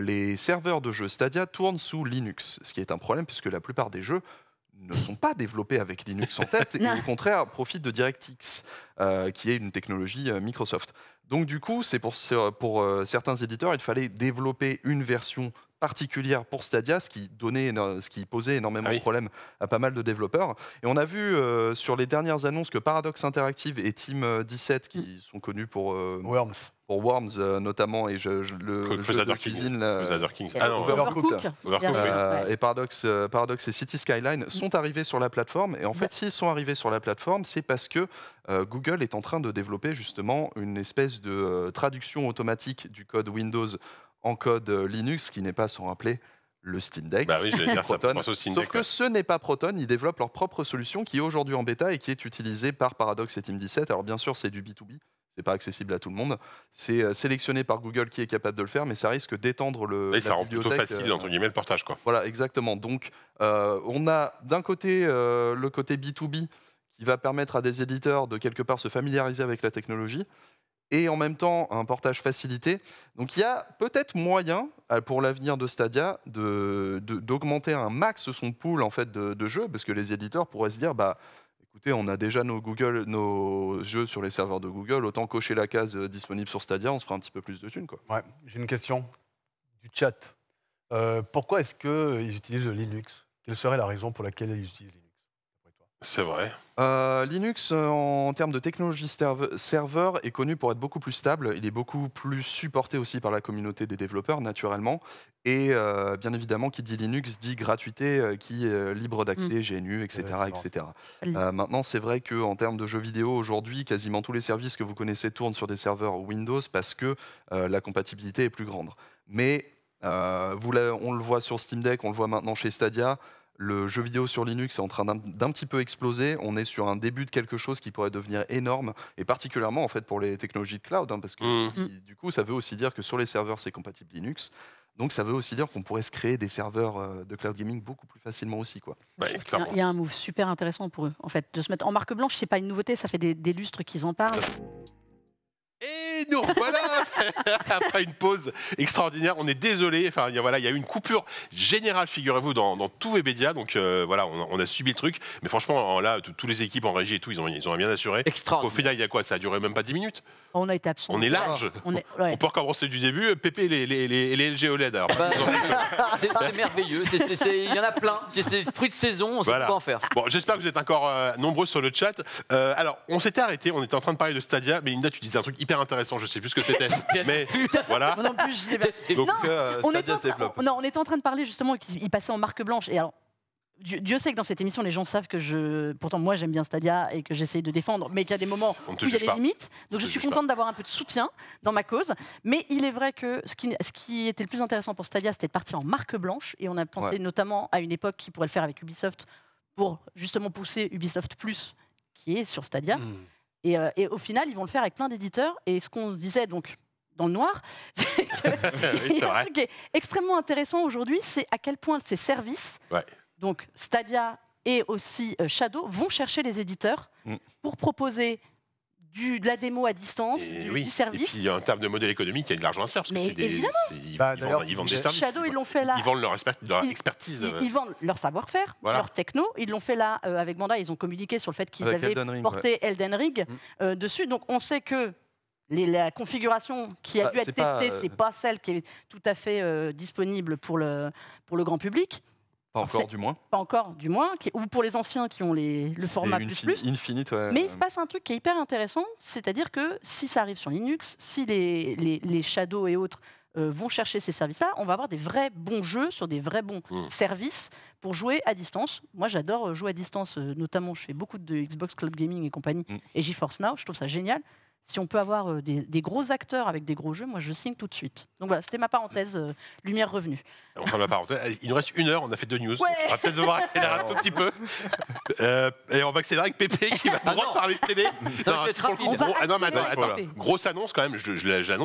les serveurs de jeux Stadia tournent sous Linux, ce qui est un problème puisque la plupart des jeux ne sont pas développés avec Linux en tête et au contraire profitent de DirectX, euh, qui est une technologie euh, Microsoft. Donc du coup, c'est pour, euh, certains éditeurs, il fallait développer une version particulière pour Stadia, ce qui, donnait, ce qui posait énormément ah de problèmes à pas mal de développeurs. Et on a vu euh, sur les dernières annonces que Paradox Interactive et Team 17, euh, qui mm. sont connus pour... Euh, Worms. Pour Worms notamment, et je, le jeu de cuisine... Kings. Ah non, Overcooked. Et Paradox, Paradox et City Skyline mm. sont arrivés sur la plateforme. Et en bah. fait, s'ils sont arrivés sur la plateforme, c'est parce que Google est en train de développer justement une espèce de traduction automatique du code Windows en code euh, Linux qui n'est pas sans rappeler le Steam Deck. Bah oui, dire Proton. Ça, Sauf que ce n'est pas Proton, ils développent leur propre solution qui est aujourd'hui en bêta et qui est utilisée par Paradox et Team17. Alors bien sûr, c'est du B2B, c'est pas accessible à tout le monde. C'est euh, sélectionné par Google qui est capable de le faire, mais ça risque d'étendre le. Et ça rend plutôt facile, euh, entre guillemets, le portage. Quoi. Voilà, exactement. Donc, on a d'un côté le côté B2B qui va permettre à des éditeurs de quelque part se familiariser avec la technologie et en même temps un portage facilité. Donc il y a peut-être moyen euh, pour l'avenir de Stadia d'augmenter un max son pool en fait de, jeux, parce que les éditeurs pourraient se dire bah écoutez on a déjà nos Google nos jeux sur les serveurs de Google, autant cocher la case euh, disponible sur Stadia, on se fera un petit peu plus de thunes quoi. j'ai une question du chat. Euh, pourquoi est-ce qu'ils utilisent Linux Quelle serait la raison pour laquelle ils utilisent Linux c'est vrai. Euh, Linux, euh, en termes de technologie serveur, est connu pour être beaucoup plus stable. Il est beaucoup plus supporté aussi par la communauté des développeurs, naturellement. Et euh, bien évidemment, qui dit Linux dit gratuité, qui est libre d'accès, GNU, etc. etc. maintenant, c'est vrai qu'en termes de jeux vidéo, aujourd'hui, quasiment tous les services que vous connaissez tournent sur des serveurs Windows parce que la compatibilité est plus grande. Mais on le voit sur Steam Deck, on le voit maintenant chez Stadia le jeu vidéo sur Linux est en train d'un petit peu exploser. On est sur un début de quelque chose qui pourrait devenir énorme, et particulièrement en fait pour les technologies de cloud, hein, parce que mmh. du coup, ça veut aussi dire que sur les serveurs, c'est compatible Linux. Donc ça veut aussi dire qu'on pourrait se créer des serveurs euh, de cloud gaming beaucoup plus facilement aussi. Quoi. Bah, il y a un move super intéressant pour eux, en fait, de se mettre en marque blanche. n'est pas une nouveauté, ça fait des, des lustres qu'ils en parlent. Et nous voilà Après une pause extraordinaire, on est désolé, enfin voilà, il y a eu une coupure générale, figurez-vous, dans, dans tout médias donc euh, voilà, on, a subi le truc, mais franchement, là, toutes les équipes en régie et tout, ils ont, ils ont bien assuré. Extraordinaire. Au final, il y a quoi Ça a duré même pas 10 minutes On a été On est large On, est, on peut recommencer du début, Pépé les, les, les, les LG e bah, c'est merveilleux, il y en a plein, c'est des fruits de saison, on sait pas en faire. Bon, j'espère que vous êtes encore euh, nombreux sur le chat. Euh, alors, on s'était arrêté, on était en train de parler de Stadia, mais Linda, tu disais un truc hyper intéressant, je sais plus ce que c'était. mais voilà. Donc, euh, on, était en train- de parler justement qu'il passait en marque blanche. Et alors, Dieu, sait que dans cette émission, les gens savent que je. Pourtant, moi, j'aime bien Stadia et que j'essaie de défendre, mais qu'il y a des moments où il y a des limites. Donc, je suis contente d'avoir un peu de soutien dans ma cause. Mais il est vrai que ce qui, ce qui était le plus intéressant pour Stadia, c'était de partir en marque blanche. Et on a pensé notamment à une époque qui pourrait le faire avec Ubisoft pour justement pousser Ubisoft Plus, qui est sur Stadia. Hmm. Euh, et, au final, ils vont le faire avec plein d'éditeurs. Et ce qu'on disait donc dans le noir, c'est oui, un truc qui est extrêmement intéressant aujourd'hui, c'est à quel point ces services, donc Stadia et aussi euh, Shadow, vont chercher les éditeurs mm. pour proposer de la démo à distance, du, oui. service. Et puis, en termes de modèle économique, il y a de l'argent à se faire. Parce que des, bah, ils, vendent, des ils fait là. vendent leur, expertise. Ils, vendent leur savoir-faire, leur techno. Ils l'ont fait là euh, avec Manda. Ils ont communiqué sur le fait qu'ils avaient porté Elden Ring mm. euh, dessus. Donc, on sait que la configuration qui a bah, dû être testée, ce n'est c'est euh, pas celle qui est tout à fait disponible pour le, pour le grand public. Pas encore, du moins. Pas encore, du moins. ou pour les anciens qui ont le format plus plus. Infinite, Mais il se passe un truc qui est hyper intéressant, c'est-à-dire que si ça arrive sur Linux, si les, les, Shadow et autres euh, vont chercher ces services-là, on va avoir des vrais bons jeux sur des vrais bons hmm. services pour jouer à distance. Moi, j'adore euh, jouer à distance, euh, notamment je fais beaucoup de Xbox Club Gaming et compagnie hmm. et GeForce Now, je trouve ça génial si on peut avoir euh, des, gros acteurs avec des gros jeux, moi je signe tout de suite. Donc voilà, c'était ma parenthèse euh, lumière revenue. parenthèse, euh, il nous reste une heure, on a fait deux news. on va peut-être devoir accélérer un tout petit peu. et on va accélérer avec Pépé qui va ah parler de télé. Non, ah mais grosse annonce quand même, je, je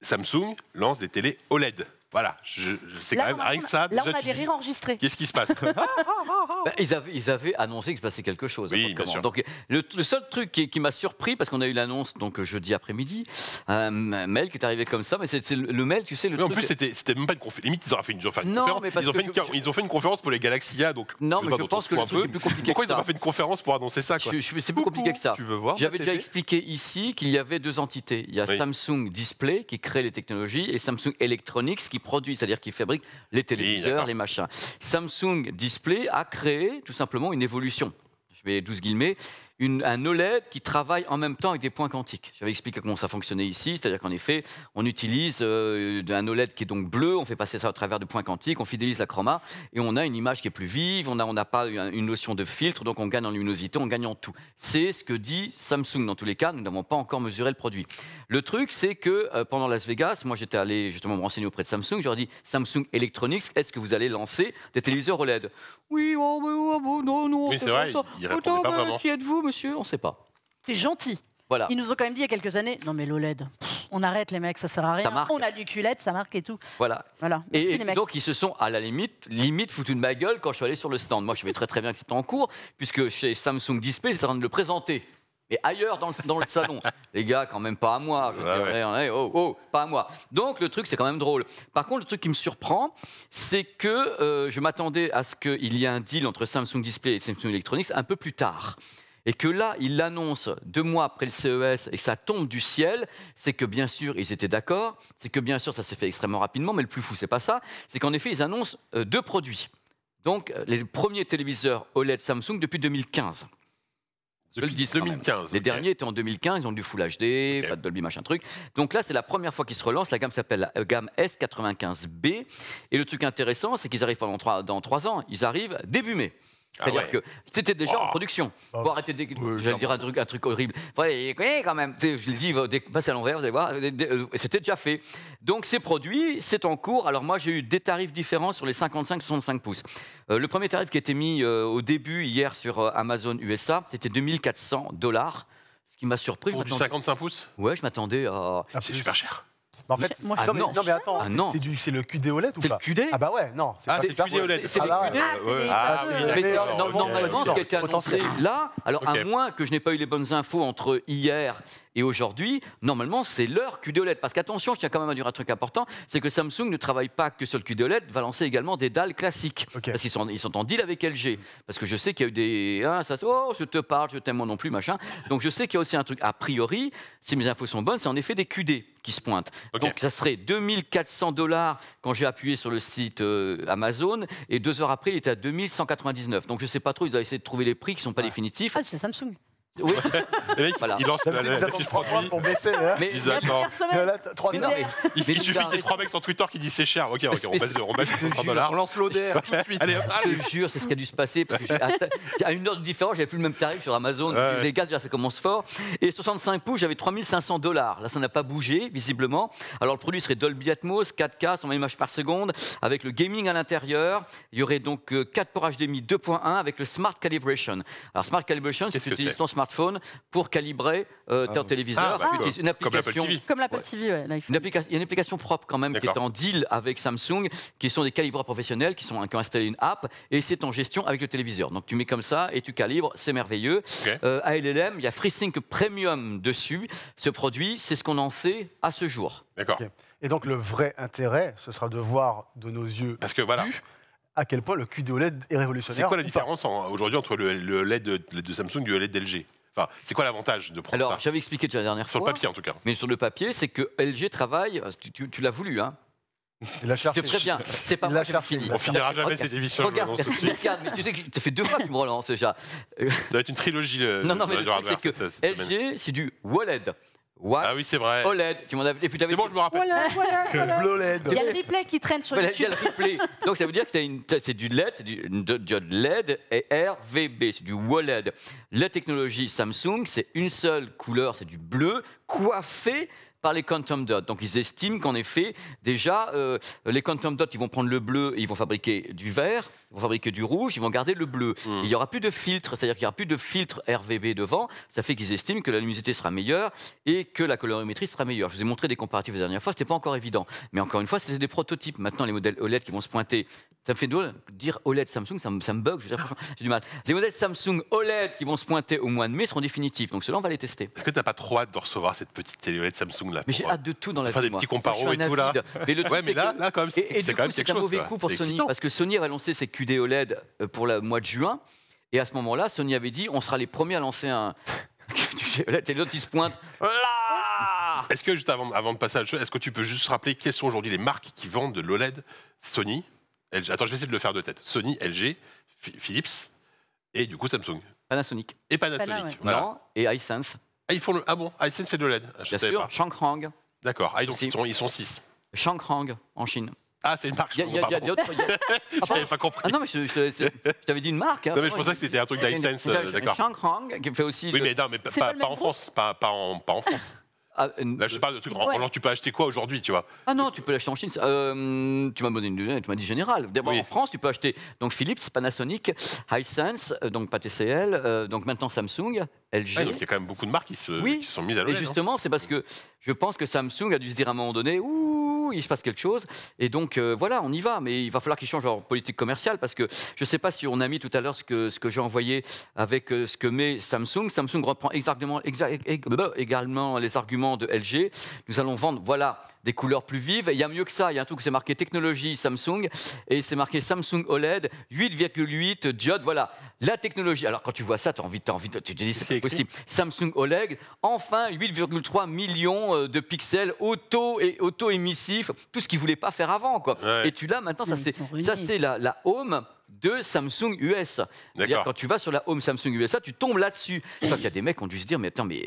Samsung lance des télés OLED. Voilà, je, c'est quand même que ça. Là, on a des rires enregistrés. Qu'est-ce qui se passe ah, ah, ah, ben, ils, avaient, ils avaient annoncé qu'il se passait quelque chose. Oui, bien Donc, le, seul truc qui, qui m'a surpris, parce qu'on a eu l'annonce donc jeudi après-midi, un euh, mail qui est arrivé comme ça, mais c'est le, mail, tu sais, le En plus, c'était même pas une conférence. Limite, ils ont fait une, conférence. ils, ont fait une, ils ont fait une conférence pour les A donc. Non, mais je pense que le truc est plus compliqué que ça. ils n'ont pas fait une conférence pour annoncer ça C'est plus compliqué que ça. Tu veux voir J'avais déjà expliqué ici qu'il y avait deux entités. Il y a Samsung Display qui crée les technologies et Samsung Electronics qui produit, c'est-à-dire qui fabrique les téléviseurs, les machins. Samsung Display a créé tout simplement une évolution. Je vais 12 guillemets un OLED qui travaille en même temps avec des points quantiques. J'avais expliqué comment ça fonctionnait ici, c'est-à-dire qu'en effet, on utilise euh, un OLED qui est donc bleu, on fait passer ça au travers de points quantiques, on fidélise la chroma, et on a une image qui est plus vive, on n'a on pas une notion de filtre, donc on gagne en luminosité, on gagne en tout. C'est ce que dit Samsung dans tous les cas, nous n'avons pas encore mesuré le produit. Le truc, c'est que euh, pendant Las Vegas, moi j'étais allé justement me renseigner auprès de Samsung, j'aurais dit Samsung Electronics, est-ce que vous allez lancer des téléviseurs OLED Oui, oh, oh, non, non, oui, c'est vrai, il répondait pas vraiment. qui êtes-vous monsieur On ne sait pas. C'est gentil. Voilà. Ils nous ont quand même dit il y a quelques années, non mais l'OLED, on arrête les mecs, ça sert à rien. On a du culette, ça marque et tout. Voilà. voilà. et, donc ils se sont à la limite, limite foutu de ma gueule quand je suis allé sur le stand. Moi je savais très très bien que c'était en cours, puisque chez Samsung Display, c'était en train de le présenter. et ailleurs dans le, salon. les gars, quand même pas à moi. Eh, eh, oh, oh, pas à moi. Donc le truc, c'est quand même drôle. Par contre, le truc qui me surprend, c'est que euh, je m'attendais à ce qu'il y ait un deal entre Samsung Display et Samsung Electronics un peu plus tard et que là, ils l'annoncent deux mois après le CES et que ça tombe du ciel, c'est que bien sûr, ils étaient d'accord, c'est que bien sûr, ça s'est fait extrêmement rapidement, mais le plus fou, c'est pas ça, c'est qu'en effet, ils annoncent euh, deux produits. Donc, euh, les premiers téléviseurs OLED Samsung depuis 2015. Je le 2015. Les derniers étaient en 2015, ils ont du Full HD, pas de Dolby, machin truc. Donc là, c'est la première fois qu'ils se relancent. La gamme s'appelle la euh, gamme S95B. Et le truc intéressant, c'est qu'ils arrivent pendant dans trois ans. Ils arrivent début mai. Ah C'est-à-dire que c'était déjà en oh. production. Pour oh. arrêter de, dire un truc, un truc horrible. quand même. Je le dis, passe à l'envers, vous allez voir. Euh, c'était déjà fait. Donc c'est produit, c'est en cours. Alors moi j'ai eu des tarifs différents sur les 55-65 pouces. Euh, le premier tarif qui a été mis euh, au début hier sur Amazon USA, c'était 2400 dollars, ce qui m'a surpris. Pour du 55 pouces Ouais, je m'attendais à. Ah, c'est super cher en fait, moi, ah non, mais attends, ah du c'est le QD OLED ou pas C'est le QD Ah bah ouais, non. C'est le ah, QD C'est le QD e Ah bah e oui, Normalement, ce qui a été annoncé là, alors à moins que je n'ai pas eu les bonnes infos entre hier et aujourd'hui, normalement, c'est leur QD-OLED. Parce qu'attention, je tiens quand même à dire un truc important, c'est que Samsung ne travaille pas que sur le QD-OLED, va lancer également des dalles classiques. Parce qu'ils sont, ils sont en deal avec LG. Parce que je sais qu'il y a eu des... Hein, ça, oh, je te parle, je t'aime moi non plus, machin. Donc je sais qu'il y a aussi un truc, a priori, si mes infos sont bonnes, c'est en effet des QD qui se pointent. Donc ça serait 2400 dollars quand j'ai appuyé sur le site euh, Amazon, et deux heures après, il était à 2199. Donc je ne sais pas trop, ils ont essayé de trouver les prix qui ne sont pas définitifs. Ah, c'est Samsung oui. Les mecs, la, fiche produit. pour baisser. là, Il, suffit qu'il y ait trois mecs sur Twitter qui disent c'est cher. Ok, ok, on baisse, on on lance l'ODR tout de suite. Je te jure, c'est ce qui a dû se passer. à, une heure de différence, j'avais plus le même tarif sur Amazon. Les gars, déjà, ça commence fort. Et 65 pouces, j'avais 3500 dollars. Là, ça n'a pas bougé, visiblement. Alors, le produit serait Dolby Atmos, 4K, 120 images par seconde, avec le gaming à l'intérieur Il y aurait donc 4 pour HDMI 2.1 avec le Smart Calibration. Alors, Smart Calibration, c'est une Smart pour calibrer ton euh, ah téléviseur. Ah, bah, une application. Comme l'Apple TV. il y a une application propre quand même qui est en deal avec Samsung, qui sont des calibres professionnels, qui, sont, qui ont installé une app, et c'est en gestion avec le téléviseur. Donc tu mets comme ça et tu calibres, c'est merveilleux. Okay. Euh, à LLM, il y a FreeSync Premium dessus. Ce produit, c'est ce qu'on en sait à ce jour. D'accord. Et donc le vrai intérêt, ce sera de voir de nos yeux. Parce que voilà. à quel point le QD e OLED est révolutionnaire. C'est quoi la différence aujourd'hui entre le, LED e e de Samsung et le LED d'LG c'est quoi l'avantage de prendre Alors, j'avais expliqué déjà la dernière fois. Sur le papier, en tout cas. Mais sur le papier, c'est que LG travaille, tu, tu, l'as voulu, hein, c'est très bien. C'est pas moi fini. On finira jamais cette émission. Regarde, je aussi. regarde, mais tu sais que tu as fait deux fois que tu me relances déjà. Ça va être une trilogie. Euh, non, non, mais le, truc, c'est que LG, c'est du OLED. Ah oui, c'est vrai. OLED. Tu m'en Et puis C'est bon, je me rappelle. Voilà, voilà, voilà. E il y a le replay qui traîne sur il y a le replay. Donc ça veut dire que c'est du LED, c'est du diode LED et RVB, c'est du OLED. La technologie Samsung, c'est une seule couleur, c'est du bleu, coiffé par les quantum Dot. Donc ils estiment qu'en effet, déjà, euh, les quantum Dot, ils vont prendre le bleu et ils vont fabriquer du vert ils vont fabriquer du rouge, ils vont garder le bleu. Hmm. il n'y aura plus de filtre, c'est-à-dire qu'il n'y aura plus de filtre RVB devant. Ça fait qu'ils estiment que la luminosité sera meilleure et que la colorimétrie sera meilleure. Je vous ai montré des comparatifs la dernière fois, ce n'était pas encore évident. Mais encore une fois, c'était des prototypes. Maintenant, les modèles OLED qui vont se pointer, ça me fait dire OLED Samsung, ça me, ça me bug, j'ai du mal. Les modèles Samsung OLED qui vont se pointer au mois de mai seront définitifs. Donc, cela, on va les tester. Est-ce que tu n'as pas trop hâte de recevoir cette petite télé OLED Samsung là Mais j'ai euh, hâte de tout dans la Faire des petits comparos et tout là. Mais le truc, c'est quand même quelque chose. C'est un mauvais coup pour Sony parce que Sony a lancé ses QD e OLED euh, pour le mois de juin. Et à ce moment-là, Sony avait dit on sera les premiers à lancer un QD e OLED. Et l'autre, il se pointent. Là Est-ce que, juste avant, de passer à autre chose, est-ce que tu peux juste rappeler quelles sont aujourd'hui les marques qui vendent de l'OLED Sony, LG. Attends, je vais essayer de le faire de tête. Sony, LG, Philips et du coup Samsung. Panasonic. Et Panasonic. Non, et iSense. Ah, ah, bon, iSense fait de l'OLED. Ah, Bien sûr, Shanghang. D'accord, ah, ils sont, ils sont six. Shanghang en Chine. Ah, c'est une marque. Il y a, d'autres. Ah, pas compris. Ah non, mais je, je, t'avais dit une marque. Hein. Non, mais je pensais que c'était un truc d'iSense. Euh, d'accord. Shanghang qui fait aussi. Oui, mais non, mais pas, en France, pas, en France. Ah, je parle de trucs. Ouais. tu peux acheter quoi aujourd'hui, tu vois Ah non, tu peux l'acheter en Chine. Euh, tu m'as donné une tu m'as dit général. D'abord, en France, tu peux acheter donc Philips, Panasonic, Hisense, euh, donc pas TCL, euh, donc maintenant Samsung, LG. donc il y a quand même beaucoup de marques qui se qui sont mises à l'eau. Et justement, c'est parce que je pense que Samsung a dû se dire à un moment donné, ouh, il se passe quelque chose. Et donc voilà, on y va. Mais il va falloir qu'ils changent leur politique commerciale parce que je ne sais pas si on a mis tout à l'heure ce que, ce que j'ai envoyé avec ce que met Samsung. Samsung reprend exactement, également les arguments de LG. Nous allons vendre, voilà, des couleurs plus vives. il y a mieux que ça. Il y a un truc qui c'est marqué technologie Samsung et c'est marqué Samsung OLED e 8,8 diodes. Voilà, la technologie. Alors quand tu vois ça, tu as envie, as envie, tu te dis c'est possible. Samsung OLED, enfin 8,3 millions euh, de pixels auto et auto émissifs, tout ce qu'ils voulaient pas faire avant, quoi. Et tu l'as maintenant. Ça c'est ça c'est la, la home de Samsung US. quand tu vas sur la home Samsung USA, tu tombes là-dessus. Il y a des mecs qui ont dû se dire, mais attends, mais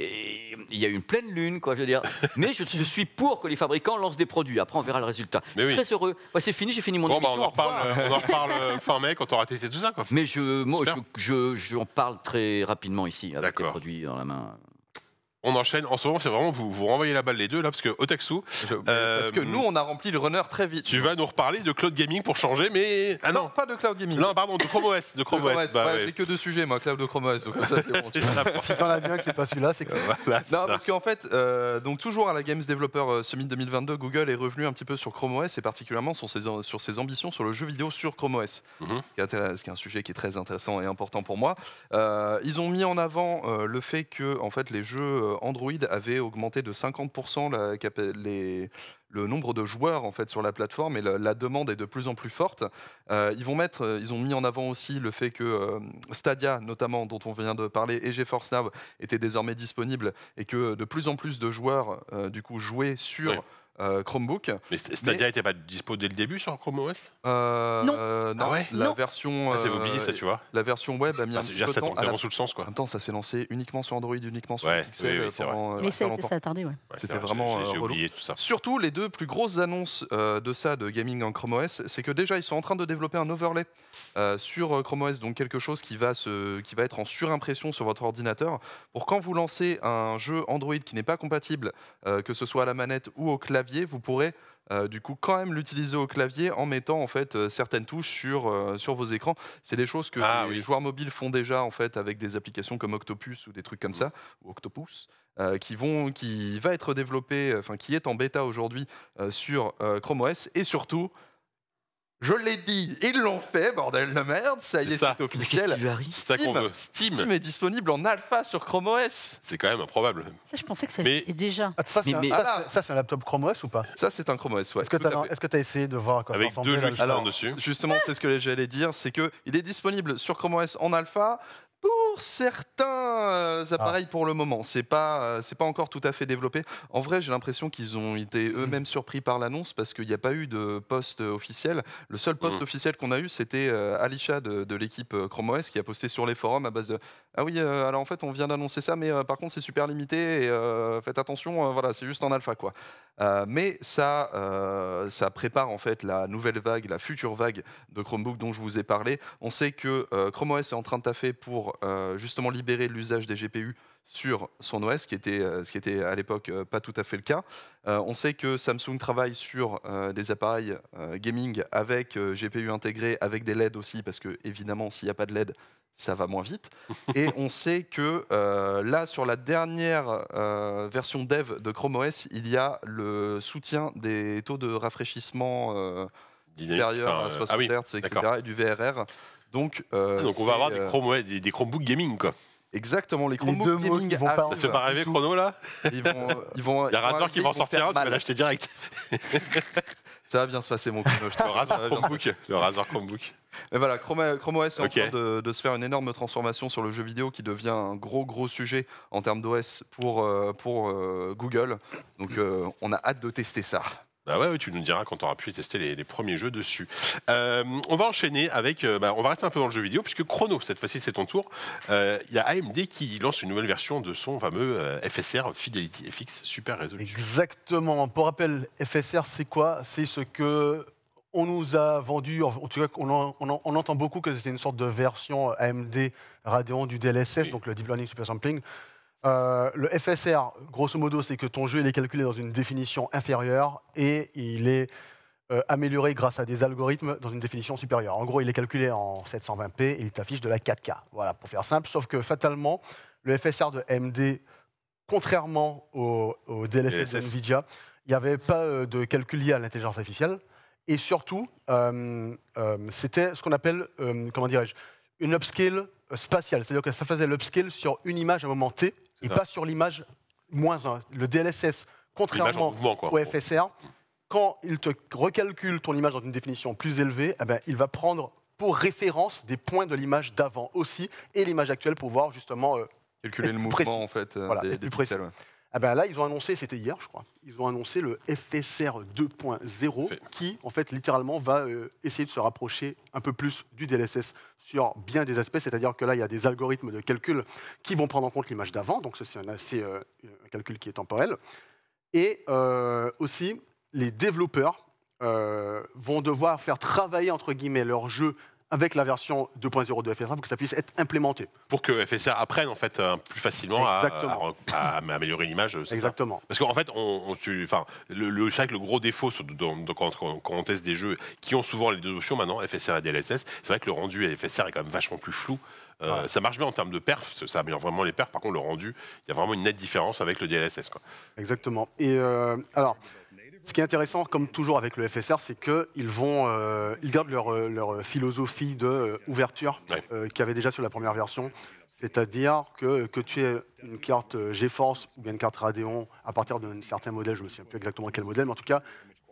il y a une pleine lune, quoi, je veux dire. mais je, suis pour que les fabricants lancent des produits. Après, on verra le résultat. Mais Très heureux. c'est fini, j'ai fini mon bon, bah, on, en reparle, on en euh, fin mai quand on aura testé tout ça. Quoi. Mais je, je, parle très rapidement ici avec les dans la main on enchaîne. En ce moment, c'est vraiment vous vous renvoyez la balle les deux là, parce que Otaksu. parce que euh, nous, on a rempli le runner très vite. Tu vas nous reparler de cloud gaming pour changer, mais ah non, pas de cloud gaming. Non, pardon, de Chrome OS, de Chrome bah J'ai que deux sujets, moi, cloud de Chrome OS. Donc ça, c'est bon. si t'en as bien qui pas celui-là, c'est que. non, parce qu'en fait, euh, donc toujours à la Games Developer euh, Summit 2022, Google est revenu un petit peu sur Chrome OS et particulièrement sur ses, sur ses ambitions sur le jeu vidéo sur Chrome OS, mhm. ce qui est un sujet qui est très intéressant et important pour moi. ils ont mis en avant le fait que en fait les jeux euh, Android avait augmenté de 50% le nombre de joueurs en fait sur la plateforme et la, demande est de plus en plus forte. Euh, ils vont mettre, euh, ils ont mis en avant aussi le fait que Stadia notamment dont on vient de parler et GeForce Now étaient désormais disponibles et que de plus en plus de joueurs du coup jouaient sur euh, Chromebook. Mais Stadia n'était pas dispo dès le début sur Chrome OS euh, Non. Ah ouais la version. Ah, c'est euh, ça, tu vois. La version web a mis ah, un peu de temps. Ah, sous le sens, En même temps, ça s'est lancé uniquement sur Android, uniquement sur ouais, pendant, Mais ça, a tardé, ouais. C'était vraiment. J'ai oublié tout ça. Surtout, les deux plus grosses annonces de ça, de gaming en Chrome OS, c'est que déjà, ils sont en train de développer un overlay sur Chrome OS, donc quelque chose qui va, se... qui va être en surimpression sur votre ordinateur pour quand vous lancez un jeu Android qui n'est pas compatible, que ce soit à la manette ou au clavier vous pourrez euh, du coup quand même l'utiliser au clavier en mettant en fait euh, certaines touches sur, euh, sur vos écrans. C'est des choses que ah les joueurs mobiles font déjà en fait avec des applications comme Octopus ou des trucs comme mmh. ça ou Octopus. qui, vont, qui va être développé, enfin qui est en bêta aujourd'hui sur Chrome OS et surtout je l'ai dit, ils l'ont fait, bordel de merde, ça y est, c'est officiel. C'est -ce Steam, Steam. Steam est disponible en alpha sur Chrome OS. C'est quand même improbable. Ça, je pensais que ça mais... déjà. Ah, ah ça, c'est un... laptop Chrome OS ou pas Ça, c'est un Chrome OS, ouais. Est-ce que tu as... Est as, essayé de voir quoi, Avec deux jeux qui dessus. Justement, c'est ce que j'allais dire, c'est qu'il il est disponible sur Chrome OS en alpha, pour certains euh, ah. appareils pour le moment. C'est pas, euh, c'est pas encore tout à fait développé. En vrai, j'ai l'impression qu'ils ont été mm. eux-mêmes surpris par l'annonce parce qu'il n'y a pas eu de poste euh, officiel. Le seul poste mm. officiel qu'on a eu, c'était Alisha de, l'équipe Chrome OS qui a posté sur les forums à base de Ah oui, alors en fait, on vient d'annoncer ça, mais par contre, c'est super limité et faites attention, voilà, c'est juste en alpha quoi. mais ça, ça prépare en fait la nouvelle vague, la future vague de Chromebook dont je vous ai parlé. On sait que Chrome OS est en train de taffer pour euh, justement libérer l'usage des GPU sur son OS, ce qui était, euh, ce qui était à l'époque euh, pas tout à fait le cas. on sait que Samsung travaille sur des appareils gaming avec GPU intégrés, avec des LED aussi, parce que évidemment, s'il n'y a pas de LED, ça va moins vite. Et on sait que là, sur la dernière version dev de Chrome OS, il y a le soutien des taux de rafraîchissement supérieurs à 60 Hz, etc., et du VRR. Donc, euh, ah, donc on va avoir des, euh, Chrome, Chromebook gaming, quoi. Exactement, les Chromebook gaming vont pas Ça fait pas rêver Chrono là euh, Il y a Razer qui va en sortir un, tu vas l'acheter direct. ça va bien se passer mon Chrono. le Razer Chromebook. Le Razer Chromebook. Mais voilà, Chrome, OS est en train de, se faire une énorme transformation sur le jeu vidéo qui devient un gros gros sujet en termes d'OS pour, pour Google. Donc on a hâte de tester ça. Bah ouais, tu nous diras quand tu auras pu tester les, premiers jeux dessus. Euh, on va enchaîner avec, euh, bah, on va rester un peu dans le jeu vidéo puisque Chrono, cette fois-ci c'est ton tour. Euh, il y a AMD qui lance une nouvelle version de son fameux FSR Fidelity FX Super Resolution. Exactement. Pour rappel, FSR c'est quoi C'est ce que on nous a vendu, en tout cas on, entend beaucoup que c'était une sorte de version AMD Radeon du DLSS, donc le Deep Learning Super Sampling. Euh, le FSR, grosso modo, c'est que ton jeu est calculé dans une définition inférieure et il est euh, amélioré grâce à des algorithmes dans une définition supérieure. En gros, il est calculé en 720p et il t'affiche de la 4K. Voilà, pour faire simple. Sauf que fatalement, le FSR de MD, contrairement au, DLSS, de Nvidia, il n'y avait pas euh, de calcul lié à l'intelligence artificielle. Et surtout, c'était ce qu'on appelle, comment dirais-je, une upscale spatiale. C'est-à-dire que ça faisait l'upscale sur une image à un moment T et pas sur l'image moins 1. Le DLSS, contrairement au FSR, quand il te recalcule ton image dans une définition plus élevée, eh ben, il va prendre pour référence des points de l'image d'avant aussi et l'image actuelle pour voir justement. Euh, calculer le mouvement en fait. Euh, voilà, des, ah ben là, ils ont annoncé, c'était hier, je crois, ils ont annoncé le FSR 2.0 qui, en fait, littéralement, va euh, essayer de se rapprocher un peu plus du DLSS sur bien des aspects. C'est-à-dire que là, il y a des algorithmes de calcul qui vont prendre en compte l'image d'avant. Donc, c'est euh, un, calcul qui est temporel. Et euh, aussi, les développeurs vont devoir faire travailler, entre guillemets, leur jeu avec la version 2.0 de FSR, pour que ça puisse être implémenté. Pour que FSR apprenne en fait euh, plus facilement à, améliorer l'image. Exactement. Parce qu'en fait, enfin, le, c'est vrai que le gros défaut quand, on teste des jeux qui ont souvent les deux options maintenant, FSR et DLSS, c'est vrai que le rendu et FSR est quand même vachement plus flou. Euh, ça marche bien en termes de perf, ça améliore vraiment les perfs. Par contre, le rendu, il y a vraiment une nette différence avec le DLSS. Exactement. Et euh, alors. Ce qui est intéressant, comme toujours avec le FSR, c'est qu'ils euh, gardent euh, leur, philosophie de euh, ouverture qu'il y avait déjà sur la première version. C'est-à-dire que, que tu es une carte GeForce ou bien une carte Radeon à partir d'un certain modèle, je ne me souviens plus exactement quel modèle, mais en tout cas,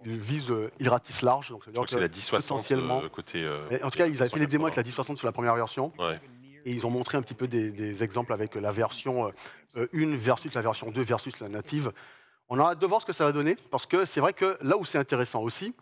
ils visent, ils ratissent large. Donc c'est la 1060 côté. en tout cas, ils avaient fait les démos avec la 1060 sur la première version. Et ils ont montré un petit peu des, des exemples avec la version 1 versus la version 2 versus la native. On a hâte de voir ce que ça va donner, parce que c'est vrai que là où c'est intéressant aussi,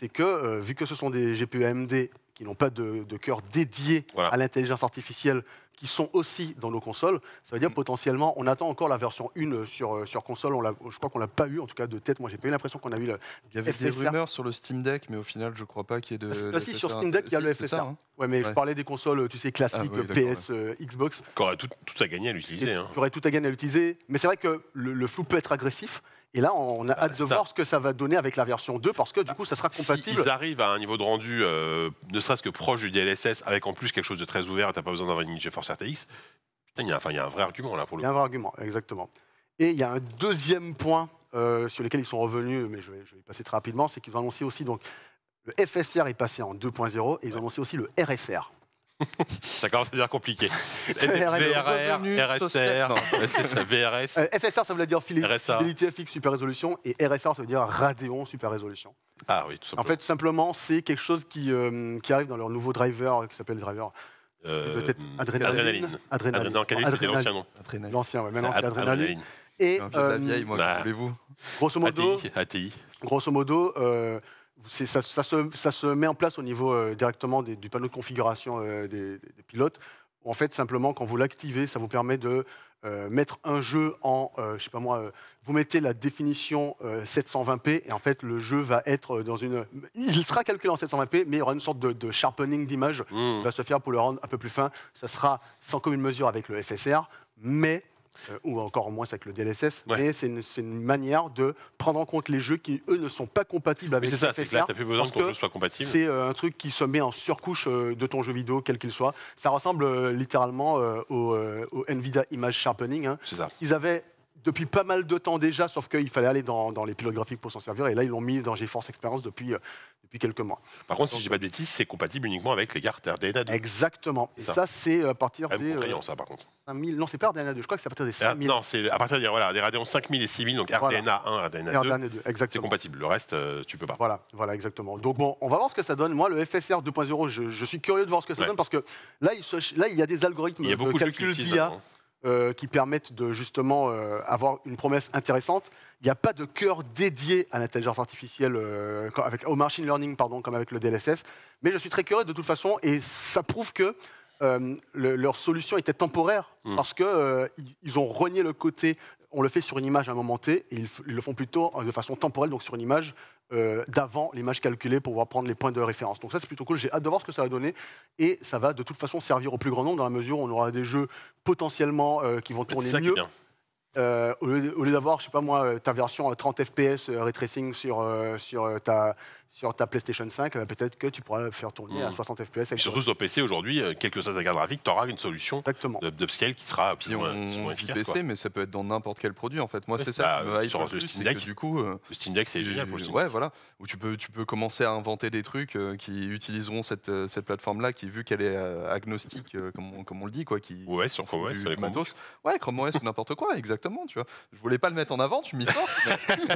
c'est que euh, vu que ce sont des GPU e AMD qui n'ont pas de, cœur dédié à l'intelligence artificielle, qui sont aussi dans nos consoles, ça veut dire mm. potentiellement, on attend encore la version 1 sur, euh, sur console, on je crois qu'on l'a pas eu, en tout cas de tête, moi j'ai pas eu l'impression qu'on a eu le Il y avait des rumeurs sur le Steam Deck, mais au final je crois pas qu'il y ait de... Ah, si, bah sur Steam Deck, il y a le FSR. Hein. ouais, mais je parlais des consoles, euh, tu sais, ah, classiques, bah PS, Xbox. Qui aurait tout, à gagner à l'utiliser. Hein. aurait tout à gagner à l'utiliser, mais c'est vrai que le, le flou peut être agressif, et là, on a euh, hâte de voir ce que ça va donner avec la version 2, parce que du coup, ça sera compatible. Si arrivent à un niveau de rendu, euh, ne serait-ce que proche du DLSS, avec en plus quelque chose de très ouvert, tu n'as pas besoin d'avoir une GeForce RTX. il y a un vrai argument là pour le. Il y a un vrai argument, exactement. Et il y a un deuxième point euh, sur lequel ils sont revenus, mais je vais, passer très rapidement, c'est qu'ils ont annoncé aussi donc le FSR est passé en 2.0 et ils ont annoncé aussi le RSR. ça commence à devenir compliqué. VRR, RSR, VRS. FSR, ça veut dire Philips FX super résolution, et RSR, ça veut dire Radeon super résolution. Ah oui, tout simplement. En fait, simplement, c'est quelque chose qui, euh, qui arrive dans leur nouveau driver, qui s'appelle driver. Euh, Peut-être mm, adrénaline. Adrénaline. Adrénaline. l'ancien nom. L'ancien, ouais, maintenant c'est adrénaline. Et, la euh, vieille, moi, bah, vous Grosso modo, ATI. Grosso modo euh, ça, se, met en place au niveau euh, directement du panneau de configuration euh, des, pilotes. En fait, simplement, quand vous l'activez, ça vous permet de euh, mettre un jeu en, je sais pas moi, vous mettez la définition 720p et en fait, le jeu va être dans une. Il sera calculé en 720p, mais il y aura une sorte de, sharpening d'image mmh. qui va se faire pour le rendre un peu plus fin. Ça sera sans commune mesure avec le FSR, mais euh, ou encore moins avec le DLSS, mais c'est une, manière de prendre en compte les jeux qui, eux, ne sont pas compatibles avec C'est ça, c'est que plus besoin que jeu soit compatible. C'est euh, un truc qui se met en surcouche euh, de ton jeu vidéo, quel qu'il soit. Ça ressemble littéralement au, NVIDIA Image Sharpening. Hein. C'est ça. Ils avaient depuis pas mal de temps déjà, sauf qu'il fallait aller dans, les pilotes graphiques pour s'en servir. Et là, ils l'ont mis dans GeForce Experience depuis, euh, depuis quelques mois. Par contre, si je dis pas de bêtises, c'est compatible uniquement avec les cartes RDNA 2. Exactement. Et ça, c'est euh, à partir des. Euh, Rayon, ça, par contre. 5000. Non, c'est pas RDNA 2, je crois que c'est à partir des 5000. Ah, non, c'est à partir des, voilà, des Radeon 5000 et 6000, donc voilà. RDNA 1, RDNA, 2. Exactement. c'est compatible. Le reste, tu peux pas. Voilà, voilà, exactement. Donc bon, on va voir ce que ça donne. Moi, le FSR 2.0, je, suis curieux de voir ce que ça donne parce que là il, là, il y a des algorithmes. Il y a beaucoup de calculs euh, qui permettent de justement euh, avoir une promesse intéressante. Il n'y a pas de cœur dédié à l'intelligence artificielle, euh, avec, au machine learning, pardon, comme avec le DLSS. Mais je suis très curieux de toute façon, et ça prouve que leur solution était temporaire, mm. parce qu'ils ils ont renié le côté on le fait sur une image à un moment T, et ils, le font plutôt de façon temporelle, donc sur une image euh, d'avant l'image calculée pour pouvoir prendre les points de référence. Donc ça c'est plutôt cool, j'ai hâte de voir ce que ça va donner et ça va de toute façon servir au plus grand nombre dans la mesure où on aura des jeux potentiellement euh, qui vont tourner mieux. Euh, au lieu, d'avoir, je sais pas moi, ta version 30 FPS retracing sur, sur ta, sur ta PlayStation 5, euh, peut-être que tu pourras faire tourner à 60 hmm. FPS. Surtout sur PC aujourd'hui, euh, quelque que soit ta graphique, tu auras une solution d'upscale qui sera moins efficace. PC, mais ça peut être dans n'importe quel produit en fait. Moi, c'est ça. Bah, sur le, Steam Deck, du coup, euh, le Steam Deck, c'est génial pour le Ouais, voilà. Où tu peux, tu peux commencer à inventer des trucs qui utiliseront cette, cette plateforme-là, qui, vu qu'elle est agnostique, comme, on, comme on le dit, quoi. Qui, ouais, sur Chrome OS, les matos. Ouais, Chrome OS ou n'importe quoi, exactement. Tu vois. Je voulais pas le mettre en avant, tu m'y forces.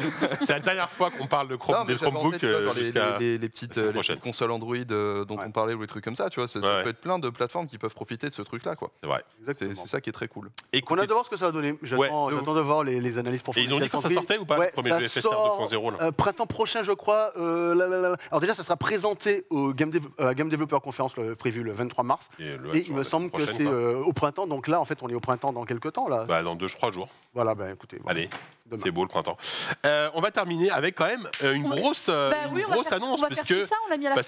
c'est la dernière fois qu'on parle de Chrome, des les, petites, euh, consoles Android euh, dont on parlait ou les trucs comme ça, tu vois. Ça, peut être plein de plateformes qui peuvent profiter de ce truc-là, quoi. C'est ça qui est très cool. Et qu'on a de voir ce que ça va donner. J'attends de voir les, analyses pour. ils ont dit quand ça sortait ou pas le premier FSR 2.0 euh, Printemps prochain, je crois. Alors déjà, ça sera présenté au Game Developer Conference prévu le 23 mars. Et il me semble que c'est au printemps. Donc là, en fait, on est au printemps dans quelques temps là. Bah, dans deux trois jours. Voilà, ben écoutez. Allez. C'est beau le printemps. Euh, on va terminer avec quand même euh, une grosse, euh, bah une grosse annonce parce que ça,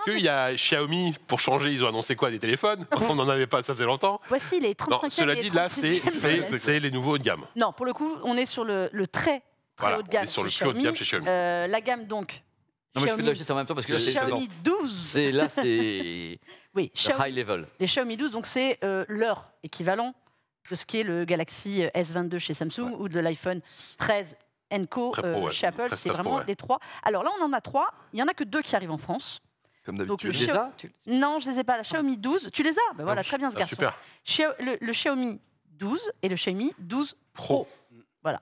qu'il y a Xiaomi pour changer. Ils ont annoncé quoi des téléphones On n'en avait pas, ça faisait longtemps. Voici les 35 non, Cela dit, là, c'est les nouveaux de gamme. Non, pour le coup, on est sur le, le très très haut de gamme. sur le haut de gamme chez Xiaomi. Euh, la gamme donc non, mais Xiaomi, je fais de la en même temps parce que là, Xiaomi 12 C'est là, c'est. oui, high level. Les Xiaomi 12, donc c'est leur équivalent de ce est le Galaxy euh, S22 chez Samsung ou de l'iPhone 13 Enco euh, chez Apple. C'est vraiment les trois. Alors là, on en a trois. Il n'y en a que deux qui arrivent en France. Comme d'habitude. Tu les as Non, je ne les ai pas. La Xiaomi 12, tu les as voilà, ah, très bien ce ah, garçon. Le, Xiaomi 12 et le Xiaomi 12 Pro. pro. Voilà.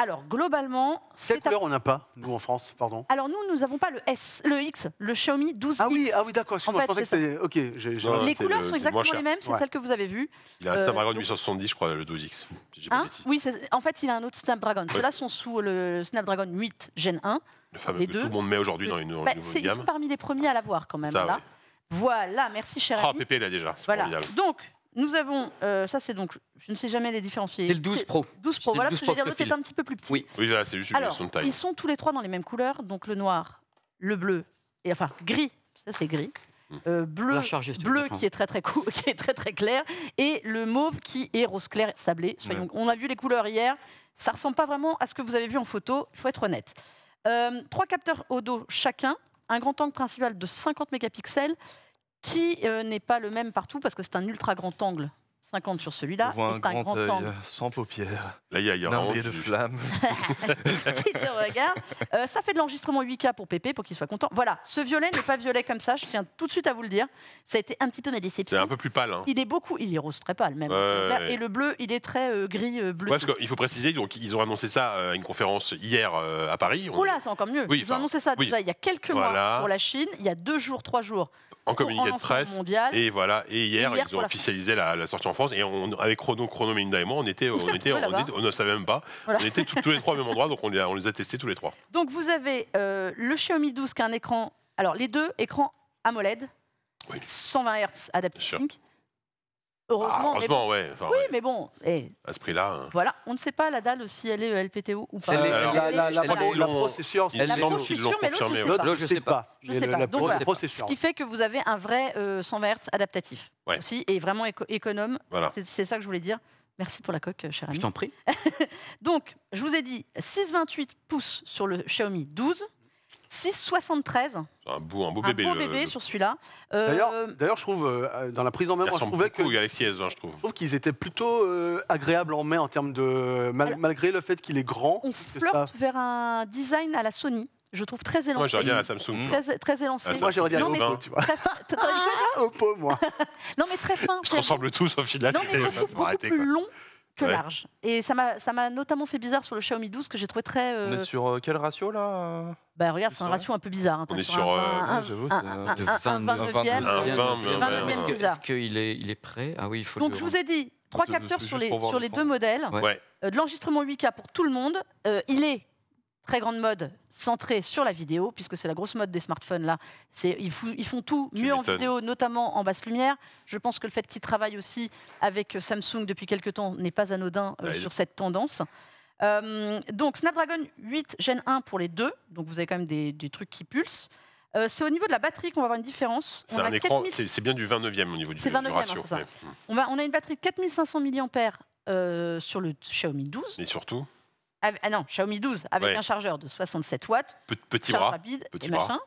Alors, globalement. Quelle couleur on n'a pas, nous, en France Pardon. Alors, nous, nous n'avons pas le S, le X, le Xiaomi 12X. Ah oui, ah oui d'accord, excuse-moi, je pensais que c'était. Ok, les couleurs sont exactement les mêmes, c'est celle que vous avez vues. Il a un Snapdragon 870, je crois, le 12X. Hein oui, en fait, il a un autre Snapdragon. Ceux-là sont sous le Snapdragon 8 Gen 1. Le fameux que tout le monde met aujourd'hui dans une. Bah, nouvelle gamme. Ils sont parmi les premiers à l'avoir, quand même. là. Voilà, merci, cher. Ah, oh, Pépé, là, déjà. Voilà. Donc, nous avons, euh, ça c'est donc, je ne sais jamais les différencier. C'est le 12 Pro. 12 Pro, voilà, 12 parce que l'autre est un petit peu plus petit. Oui, oui c'est juste Alors, une de taille. Ils sont tous les trois dans les mêmes couleurs, donc le noir, le bleu, et enfin gris, ça c'est gris. Hmm. Euh, bleu, bleu qui est très très qui est très très clair, et le mauve qui est rose clair sablé. Soyons, on a vu les couleurs hier, ça ressemble pas vraiment à ce que vous avez vu en photo. Il faut être honnête. Euh, trois capteurs au dos chacun, un grand angle principal de 50 mégapixels qui euh, n'est pas le même partout parce que c'est un ultra grand angle. 50 sur celui-là. C'est un grand, euh, sans paupières. Là, il y a, de flammes. qui regarde. Euh, ça fait de l'enregistrement 8K pour Pépé, pour qu'il soit content. Voilà, ce violet n'est pas violet comme ça, je tiens tout de suite à vous le dire. Ça a été un petit peu ma déception. C'est un peu plus pâle. Hein. Il est beaucoup, il est rose très pâle même. Hein. Et le bleu, il est très gris-bleu. il faut préciser, donc, ils ont annoncé ça à une conférence hier à Paris. Oula, c'est encore mieux. ils ont annoncé ça déjà il y a quelques mois pour la Chine, il y a deux jours, trois jours en communiqué de Et voilà. Et hier, ils ont officialisé la, sortie en France. Et on, avec Chrono, Chrono, et moi, on était, on, était, on, ne savait même pas. On était tous les trois au même endroit, donc on les, a, on testés tous les trois. Donc vous avez euh, le Xiaomi 12 qui a un écran. Alors les deux écrans AMOLED, 120 Hz adaptive ah, Heureusement, ah, oui, mais bon. Eh. à ce prix-là. Hein. Voilà, on ne sait pas la dalle si elle est euh, LPTO ou pas. Les, euh, la, la, la, la procession, c'est mais L'autre, je ne sais pas. Je sais pas. Ce qui fait que vous avez un vrai 120 euh, Hz adaptatif aussi et vraiment économe. Voilà. C'est ça que je voulais dire. Merci pour la coque, cher ami. Je t'en prie. Donc, je vous ai dit 6,28 pouces sur le Xiaomi 12. 6,73. Un beau, un beau bébé. Un beau bébé sur celui-là. Euh, d'ailleurs, je trouve, euh, dans la prise en main, je trouvais que. Galaxy S20, je trouve. Je qu'ils étaient plutôt euh, agréables en main en termes de. malgré le fait qu'il est grand. On flirte vers un design à la Sony. Je trouve très élancé. Moi, j'aurais à la Samsung. Très, très élancé. moi, j'aurais à la Oppo, tu vois. Oppo, oh, moi. non, mais très fin. Je ressemblent tous au final. Non, mais beaucoup, beaucoup plus long que large. Et ça m'a notamment fait bizarre sur le Xiaomi 12 que j'ai trouvé très. On est euh, sur euh, quel ratio là Bah regarde, c'est un ratio un peu bizarre. Hein, On est sur. Un 29e. Est-ce qu'il est, il est prêt Ah oui, il faut. Donc je vous ai dit, trois capteurs sur les, sur les deux modèles. Euh, de l'enregistrement 8K pour tout le monde. il est très grande mode centrée sur la vidéo, puisque c'est la grosse mode des smartphones là. Ils, ils, font tout mieux en vidéo, notamment en basse lumière. Je pense que le fait qu'ils travaillent aussi avec euh, Samsung depuis quelques temps n'est pas anodin euh, sur cette tendance. Euh, donc Snapdragon 8 Gen 1 pour les deux, donc vous avez quand même des, trucs qui pulsent. c'est au niveau de la batterie qu'on va avoir une différence. C'est bien du 29e au niveau du, hein, On, va, on a une batterie de 4500 mAh sur le Xiaomi 12. Mais surtout ah non, Xiaomi 12 avec un chargeur de 67 watts, petit bras, rapide petit machin.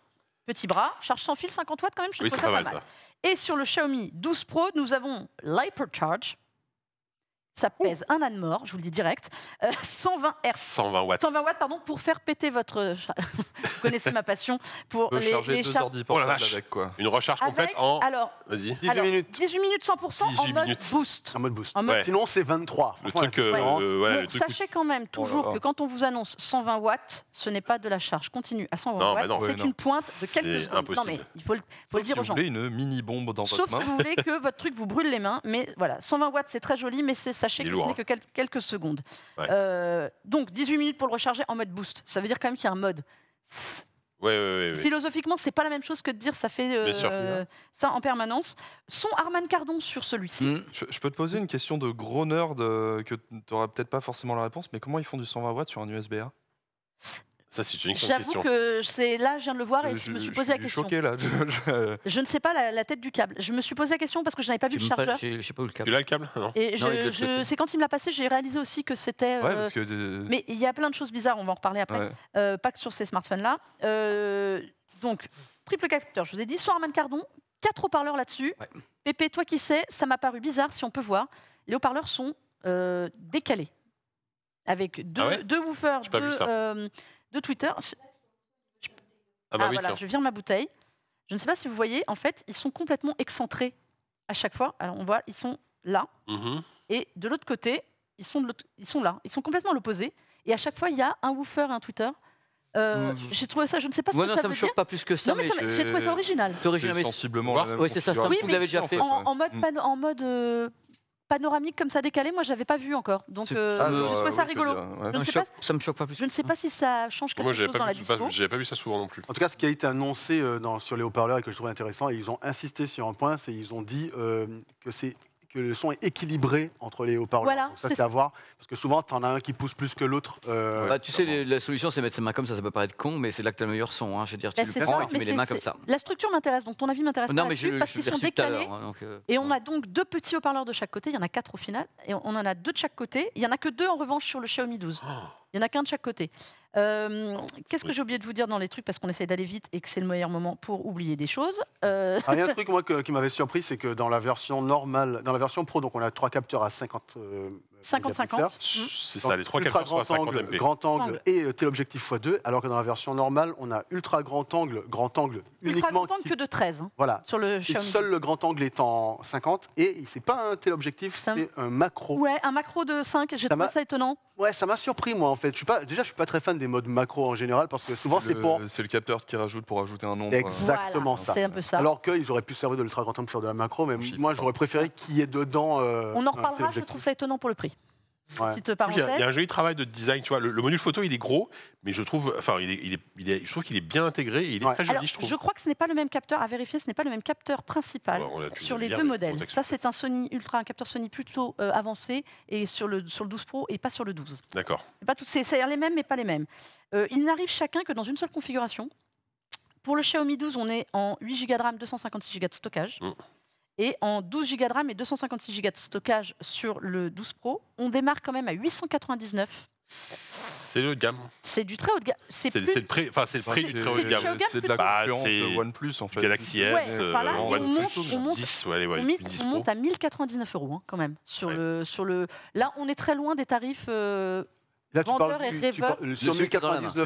Petit bras, charge sans fil 50 watts quand même, je trouve ça pas mal. Et sur le Xiaomi 12 Pro, nous avons l'Hypercharge ça pèse un âne mort, je vous le dis direct. 120 Hz. 120 watts. 120 watts, pardon, pour faire péter votre. vous connaissez ma passion pour les, les deux ordi oh avec quoi Une recharge complète en. Alors. Vas-y. 18 minutes. 18 minutes 100% en mode minutes. boost. En mode boost. En mode ouais. Sinon, c'est 23. Le truc. Euh, euh, ouais, le truc sachez quand même oh toujours que quand on vous annonce 120 watts, ce n'est pas de la charge continue à 120 non, bah watts. c'est une pointe de quelques secondes. Impossible. Non mais il faut le, faut le dire aux gens. Vous voulez une mini bombe dans votre main. Sauf si vous voulez que votre truc vous brûle les mains, mais voilà, 120 watts, c'est très joli, mais c'est Sachez que ce n'est que hein. quelques, secondes. Euh, donc 18 minutes pour le recharger en mode boost. Ça veut dire quand même qu'il y a un mode. Ouais, ouais, Philosophiquement, c'est pas la même chose que de dire ça fait euh, ça en permanence. Son Armand Cardon sur celui-ci. Hmm, je, peux te poser une question de gros nerd euh, que tu n'auras peut-être pas forcément la réponse, mais comment ils font du 120 watts sur un USB-A ça, c'est une question. J'avoue que c'est là, je viens de le voir et euh, je, me suis posé la question. là. Je- ne sais pas la, tête du câble. Je me suis posé la question parce que je n'avais pas vu le chargeur. Je sais pas où le Tu le câble Non. Et je- c'est quand il me l'a passé, j'ai réalisé aussi que c'était. Euh, euh, mais il y a plein de choses bizarres, on va en reparler après. pas que sur ces smartphones-là. donc, triple capteur, je vous ai dit, sans Armand Cardon, quatre haut-parleurs là-dessus. Pépé, toi qui sais, ça m'a paru bizarre, si on peut voir. Les haut-parleurs sont décalés. Avec deux, Ah deux woofers, pas vu ça de Twitter. Je... Ah, bah ah je vire ma bouteille. Je ne sais pas si vous voyez, en fait, ils sont complètement excentrés à chaque fois. Alors on voit, ils sont là. Mhm. Et de l'autre côté, ils sont, ils sont là. Ils sont complètement à l'opposé. Et à chaque fois, il y a un woofer et un Twitter. Euh, mhm. J'ai trouvé ça, je ne sais pas ce que ça, ne me choque pas plus que ça. non, mais, j'ai trouvé ça original. C'est original, sensiblement Oui, c'est ça, déjà fait. En, mode, mm. en mode euh, panoramique comme ça décalé, moi j'avais pas vu encore. Donc euh, je trouve ça rigolo. je ne sais pas, si ça change quelque chose dans la J'avais pas vu ça souvent non plus. En tout cas, ce qui a été annoncé euh, dans, sur les haut-parleurs et que je trouve intéressant, et ils ont insisté sur un point, c'est ils ont dit euh, que c'est que le son est équilibré entre les haut-parleurs. Voilà, ça, c'est à voir. Parce que souvent, tu en as un qui pousse plus que l'autre. Euh, bah, tu sais, la solution, c'est mettre ses mains comme ça. Ça peut paraître con, mais c'est là que tu as le meilleur son. Hein. Je veux dire, tu bah, le prends et tu mets les mains comme ça. La structure m'intéresse. Donc, ton avis m'intéresse. Non, mais je, parce qu'ils sont décalés. Hein, euh, et on a donc deux petits haut-parleurs de chaque côté. Il y en a quatre au final. Et on en a deux de chaque côté. Il y en a que deux, en revanche, sur le Xiaomi 12. Il n'y en a qu'un de chaque côté. Euh, qu'est-ce que j'ai oublié de vous dire dans les trucs parce qu'on essaie d'aller vite et que c'est le meilleur moment pour oublier des choses. Ah, euh. il y a un truc moi qui m'avait surpris, c'est que dans la version normale, dans la version pro, donc on a trois capteurs à 50 50-50 mmh. C'est ça, les 3 ultra grand angle, grand angle et euh, téléobjectif x2, alors que dans la version normale, on a ultra grand angle, grand angle ultra uniquement. grand angle que de 13. Hein, voilà. Sur le Seul le grand angle est en 50 et c'est pas un téléobjectif, c'est un macro. Ouais, un macro de 5, j'ai trouvé ça étonnant. Ouais, ça m'a surpris moi en fait. Je pas, déjà, je suis pas très fan des modes macro en général parce que souvent c'est pour. C'est le capteur qui rajoute pour ajouter un nombre. Exactement ça. C'est un peu ça. Alors qu'ils auraient pu servir de l'ultra grand angle pour faire de la macro, mais moi j'aurais préféré qu'il y ait dedans. Euh, on en reparlera, je trouve ça étonnant pour le prix. Il y, a, un joli travail de design, tu vois. Le, le module photo, il est gros, mais je trouve, enfin, il il trouve qu'il est bien intégré et il est très joli, je crois que ce n'est pas le même capteur à vérifier. Ce n'est pas le même capteur principal sur les deux modèles. Ça, c'est un Sony Ultra, un capteur Sony plutôt euh, avancé et sur le sur le 12 Pro et pas sur le 12. D'accord. C'est pas les mêmes, mais pas les mêmes. Euh, ils n'arrivent chacun que dans une seule configuration. Pour le Xiaomi 12, on est en 8 Go de RAM, 256 Go de stockage. Mm et en 12 Go de RAM et 256 Go de stockage sur le 12 Pro. On démarre quand même à 899. C'est haut de gamme. C'est du très haut de gamme. C'est le prix, enfin c'est le prix du très haut de gamme. C'est de la bah, concurrence de OnePlus en fait. Galaxy S, euh, on monte, à 1099 euros hein, quand même sur le sur le. Là, on est très loin des tarifs. Euh, le sur celui que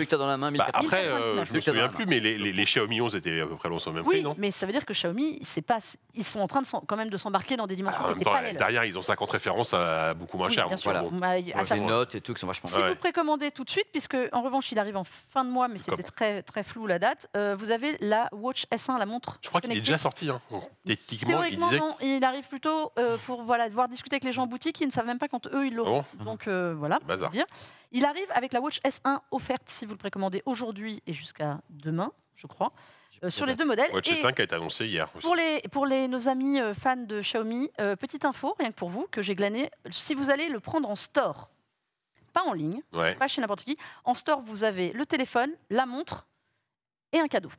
tu as dans la main. Bah, après, euh, je ne me souviens plus, mais les, les, Xiaomi 11 étaient à peu près sur le même oui, prix, non mais ça veut dire que Xiaomi, pas, ils sont en train de quand même de s'embarquer dans des dimensions ah, Derrière, ils ont 50 références à beaucoup moins cher. Bien sûr. Bah, voilà. notes et tout qui sont vachement Si vous précommandez tout de suite, puisque en revanche, il arrive en fin de mois, mais c'était très, très flou la date, euh, vous avez la Watch S1, la montre. Je crois qu'il est déjà sorti. Hein. Théoriquement, il Il arrive plutôt euh, pour voilà, devoir discuter avec les gens en boutique, ils ne savent même pas quand eux, ils l'ont. Ah donc voilà, dire. Il arrive avec la Watch S1 offerte si vous le précommandez aujourd'hui et jusqu'à demain, je crois, sur euh, les deux modèles. Watch S5 a été annoncé hier. Pour, les, pour nos amis euh, fans de Xiaomi, euh, petite info, rien que pour vous, que j'ai glané. Si vous allez le prendre en store, pas en ligne, pas chez n'importe qui, en store, vous avez le téléphone, la montre et un cadeau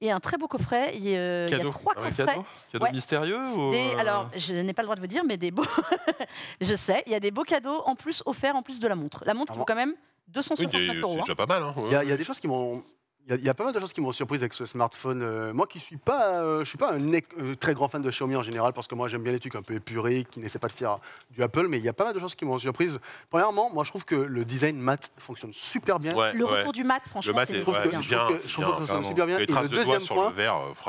et un très beau coffret. Il y a, trois coffrets. mystérieux ou... Alors, je n'ai pas le droit de vous dire, mais des beaux. je sais, il y a des beaux cadeaux en plus offerts en plus de la montre. La montre qui ah vaut quand même 269 euros. C'est hein. déjà pas mal. Hein. il y, a des choses qui m'ont il y, a pas mal de choses qui m'ont surprise avec ce smartphone. Euh, moi qui suis pas, euh, je suis pas un euh, très grand fan de Xiaomi en général, parce que moi j'aime bien les trucs un peu épurés, qui n'essaient pas de faire du Apple, mais il y a pas mal de choses qui m'ont surprise. Premièrement, moi je trouve que le design mat fonctionne super bien. le retour du mat, franchement, c'est trouve bien, je trouve que, ça fonctionne super bien. Et le deuxième point,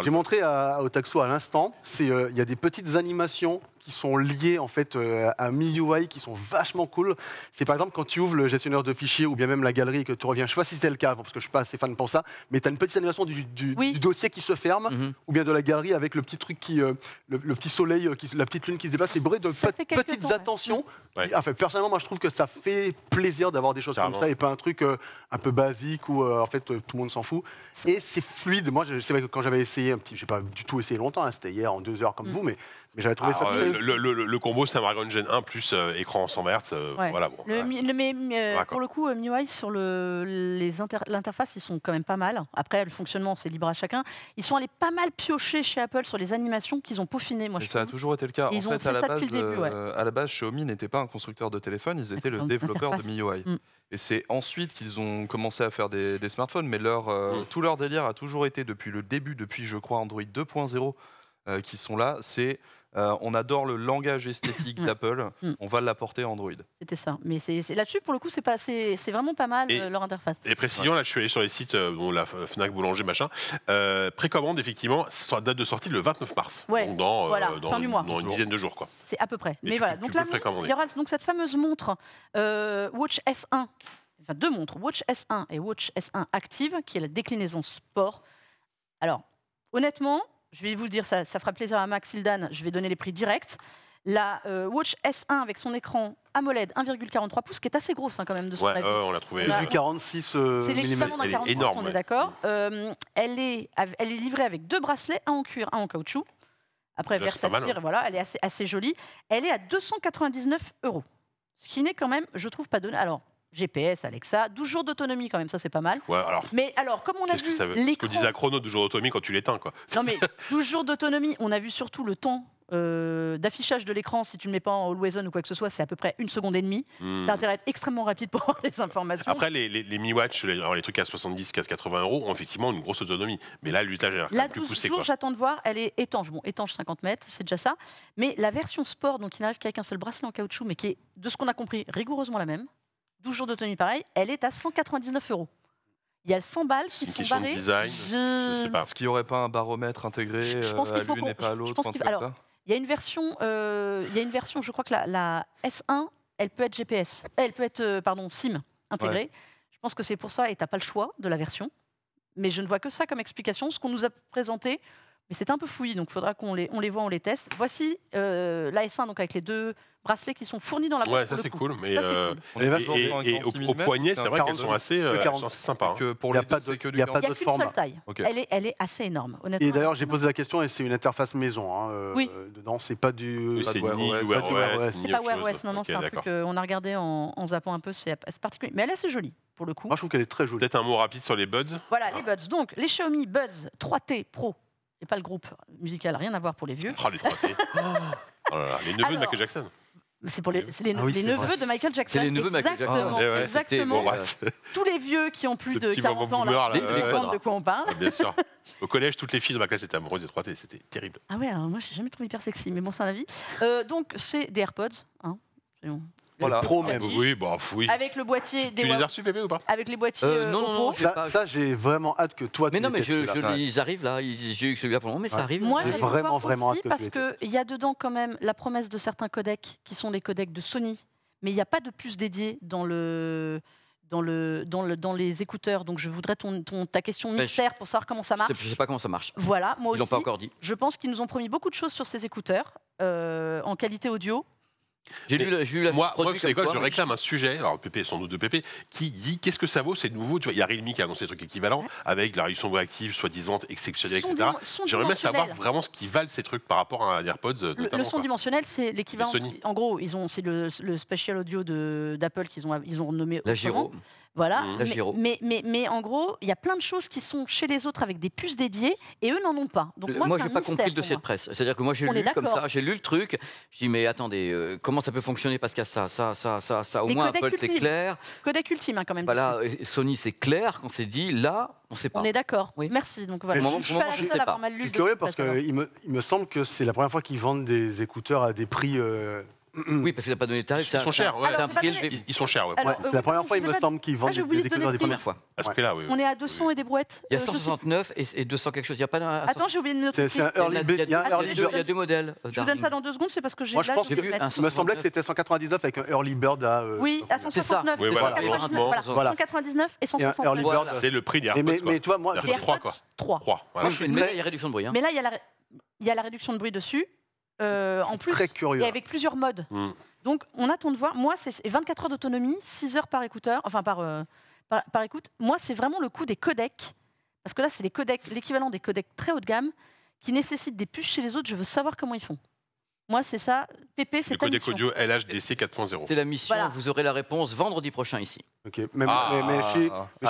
j'ai montré à, au Taxo à l'instant, c'est il y a des petites animations qui sont liés en fait euh, à MIUI qui sont vachement cool. C'est par exemple quand tu ouvres le gestionnaire de fichiers ou bien même la galerie que tu reviens. Je sais pas si c'était le cas parce que je suis pas assez fan pour ça, mais tu as une petite animation du, dossier qui se ferme mhm. ou bien de la galerie avec le petit truc qui, euh, le, petit soleil, euh, qui, la petite lune qui se déplace. C'est bourré de petites attentions. personnellement, moi je trouve que ça fait plaisir d'avoir des choses comme ça et pas un truc un peu basique où en fait tout le monde s'en fout. Et c'est fluide. Moi, je, sais que quand j'avais essayé un petit, j'ai pas du tout essayé longtemps. Hein, c'était hier en deux heures comme mm. vous, mais j'avais trouvé ah, euh, le, combo Snapdragon Gen 1 plus euh, écran 100 Hz. Euh, voilà, bon, mais, pour le coup, MIUI sur l'interface, ils sont quand même pas mal. Après, le fonctionnement, c'est libre à chacun. Ils sont allés pas mal piocher chez Apple sur les animations qu'ils ont peaufinées. Moi, ça a toujours été le cas. en fait, à la, base, début, à la base, Xiaomi n'était pas un constructeur de téléphone, ils étaient le développeur de MIUI. Mm. Et c'est ensuite qu'ils ont commencé à faire des, smartphones, mais leur, mm. tout leur délire a toujours été depuis le début, depuis je crois Android 2.0, qui sont là, c'est euh, on adore le langage esthétique mm. d'Apple. Mm. on va l'apporter à Android. C'était ça. Mais là-dessus, pour le coup, c'est vraiment pas mal euh, leur interface. Et précision, là, je suis allé sur les sites, euh, bon, la Fnac, Boulanger, machin. précommande, effectivement, ça date de sortie le 29 mars. dans, dans une dizaine de jours, quoi. C'est à peu près. Mais voilà. donc là, il y aura donc cette fameuse montre Watch S1. Enfin, deux montres, Watch S1 et Watch S1 Active, qui est la déclinaison sport. Alors, honnêtement, je vais vous dire, ça, ça fera plaisir à Max Hildan, je vais donner les prix directs. La euh, Watch S1 avec son écran AMOLED 1,43 pouces, qui est assez grosse hein, quand même de son on l'a trouvé. Euh, c'est du 46 mm. C'est énorme, on est d'accord. Euh, elle, est, elle est livrée avec deux bracelets, un en cuir, un en caoutchouc. Après, vers hein. dire voilà, elle est assez, assez jolie. Elle est à 299 euros. Ce qui n'est quand même, je trouve, pas donné. Alors, GPS, Alexa, 12 jours d'autonomie quand même, ça c'est pas mal. mais alors, comme on a vu. Ce que disait chrono, 12 jours d'autonomie quand tu l'éteins, quoi. Non mais 12 jours d'autonomie, on a vu surtout le temps euh, d'affichage de l'écran, si tu ne mets pas en always on ou quoi que ce soit, c'est à peu près une seconde et demie. d'intérêt hmm. extrêmement rapide pour avoir les informations. Après, les, les, les Mi Watch, les, les trucs à 70, 80 euros, ont effectivement une grosse autonomie. Mais là, l'usage est plus poussé. j'attends de voir, elle est étanche. Bon, étanche 50 mètres, c'est déjà ça. Mais la version sport, donc qui n'arrive qu'avec un seul bracelet en caoutchouc, mais qui est, de ce qu'on a compris, rigoureusement la même. 12 jours de tenue, pareil, elle est à 199 euros. Il y a 100 balles qui sont barrées. je... Est-ce qu'il n'y aurait pas un baromètre intégré je, pense euh, qu'il pas à l'autre il y a une version, euh, il y a une version, je crois que la, S1, elle peut être GPS, elle peut être, euh, pardon, SIM intégrée. Je pense que c'est pour ça, et tu n'as pas le choix de la version. Mais je ne vois que ça comme explication. Ce qu'on nous a présenté, mais c'est un peu fouillis, donc il faudra qu'on les, on les voit, on les teste. Voici la S1, donc avec les deux bracelets qui sont fournis dans la boîte. Ouais, ça c'est euh, cool. Mais Et, au, poignet, c'est vrai qu'elles sont euh, assez, sympas. Euh, hein. Il n'y a pas de format. taille. Elle, est, assez énorme, honnêtement. Et d'ailleurs, j'ai posé la question et c'est une interface maison. Hein, oui. c'est pas du. c'est pas Wear OS. C'est pas Wear non, non, c'est un truc qu'on a regardé en zappant un peu. C'est particulier. Mais elle est assez jolie. Pour le coup. Moi, je trouve qu'elle est très jolie. Peut-être un mot rapide sur les Buds. Voilà, les Buds. Donc, les Xiaomi Buds 3T Pro et pas le groupe musical, rien à voir pour les vieux. Ah, les 3T. oh, les neveux de Michael Jackson. C'est pour les, ah neveux de Michael Jackson. C'est les neveux de Michael Jackson. exactement. Tous les vieux qui ont plus de 40 ans, là, les, les de quoi on parle. bien sûr. Au collège, toutes les filles de ma classe étaient amoureuses des trois T, c'était terrible. Ah ouais, alors moi, je n'ai jamais trouvé hyper sexy, mais bon, c'est un avis. Euh, donc, c'est des AirPods. Hein. Pro bah, Oui, Avec le boîtier des Tu les as reçus, bébé, ou pas Avec les boîtiers. Euh, euh, non, non, Ça, j'ai vraiment hâte que toi. Mais non, mais je, je, ils arrivent là. J'ai eu celui-là pour le moment, mais ça arrive. Moi, j'ai vraiment, vraiment hâte que parce qu'il y a dedans quand même la promesse de certains codecs qui sont les codecs de Sony, mais il n'y a pas de puce dédiée dans le. Dans, le, dans, le, dans les écouteurs. Donc, je voudrais ton, ta question ben, mystère pour savoir comment ça marche. Je ne sais pas comment ça marche. Voilà, moi aussi. Ils pas encore dit. Je pense qu'ils nous ont promis beaucoup de choses sur ces écouteurs euh, en qualité audio. J'ai lu, la Moi, moi quoi, Je réclame un sujet, alors PP, sans doute de PP, qui dit qu'est-ce que ça vaut, c'est nouveau. Tu vois, il y a Realme qui a annoncé des trucs équivalents avec la réduction active soi-disant exceptionnelle, etc. J'aimerais bien savoir vraiment ce qui valent ces trucs par rapport à un AirPods. Euh, le, son dimensionnel, c'est l'équivalent. En gros, ils ont c'est le, le, Spatial Audio d'Apple qu'ils ont, ils ont nommé. La Giro. Voilà. Mmh. Mais, en gros, il y a plein de choses qui sont chez les autres avec des puces dédiées et eux n'en ont pas. Donc moi, moi je n'ai pas compris le dossier de presse. C'est-à-dire que moi, j'ai lu comme ça, j'ai lu le truc. Je dis, mais attendez, euh, comment ça peut fonctionner parce qu'il y a ça, ça, ça, ça, Au moins, Apple, c'est clair. Codec ultime, hein, quand même. Voilà, bah euh, Sony, c'est clair qu'on s'est dit, là, on ne sait pas. On est d'accord. Merci. Donc voilà. je, suis je sais Mal lu curieux parce qu'il me, il me semble que c'est la première fois qu'ils vendent des écouteurs à des prix. Euh, oui, parce qu'il n'a pas donné de tarif. Ils sont chers, c'est Ils sont chers, la euh, première fois, il me semble, qu'ils vendent des, ah, oublié des de fois. On est à 200 et des brouettes. Il y a 169 euh, et, 200 quelque chose. Il y a pas Attends, j'ai oublié de noter. C'est un il y early a- bird. il y a deux- modèles. Euh, je vous donne ça dans deux secondes, c'est parce que j'ai Moi, je que- Il me semblait que c'était 199 avec un early bird à. Oui, à 169, voilà, 199, et 169. early bird. C'est le prix derrière. Mais, toi, moi, je- 3. il y a réduction de bruit. Mais là, il y a la réduction de bruit dessus. Euh, en plus, et avec plusieurs modes. Hmm. Donc, on attend de voir. Moi, c'est 24 heures d'autonomie, 6 heures par écouteur, enfin euh, par, par, écoute. Moi, c'est vraiment le coût des codecs, parce que là, c'est les codecs, l'équivalent des codecs très haut de gamme, qui nécessitent des puces chez les autres. Je veux savoir comment ils font. Moi, c'est ça. PP, c'est Le codec audio LHDC 4.0. C'est la mission, vous aurez la réponse vendredi prochain ici. Ok, mais, ah. je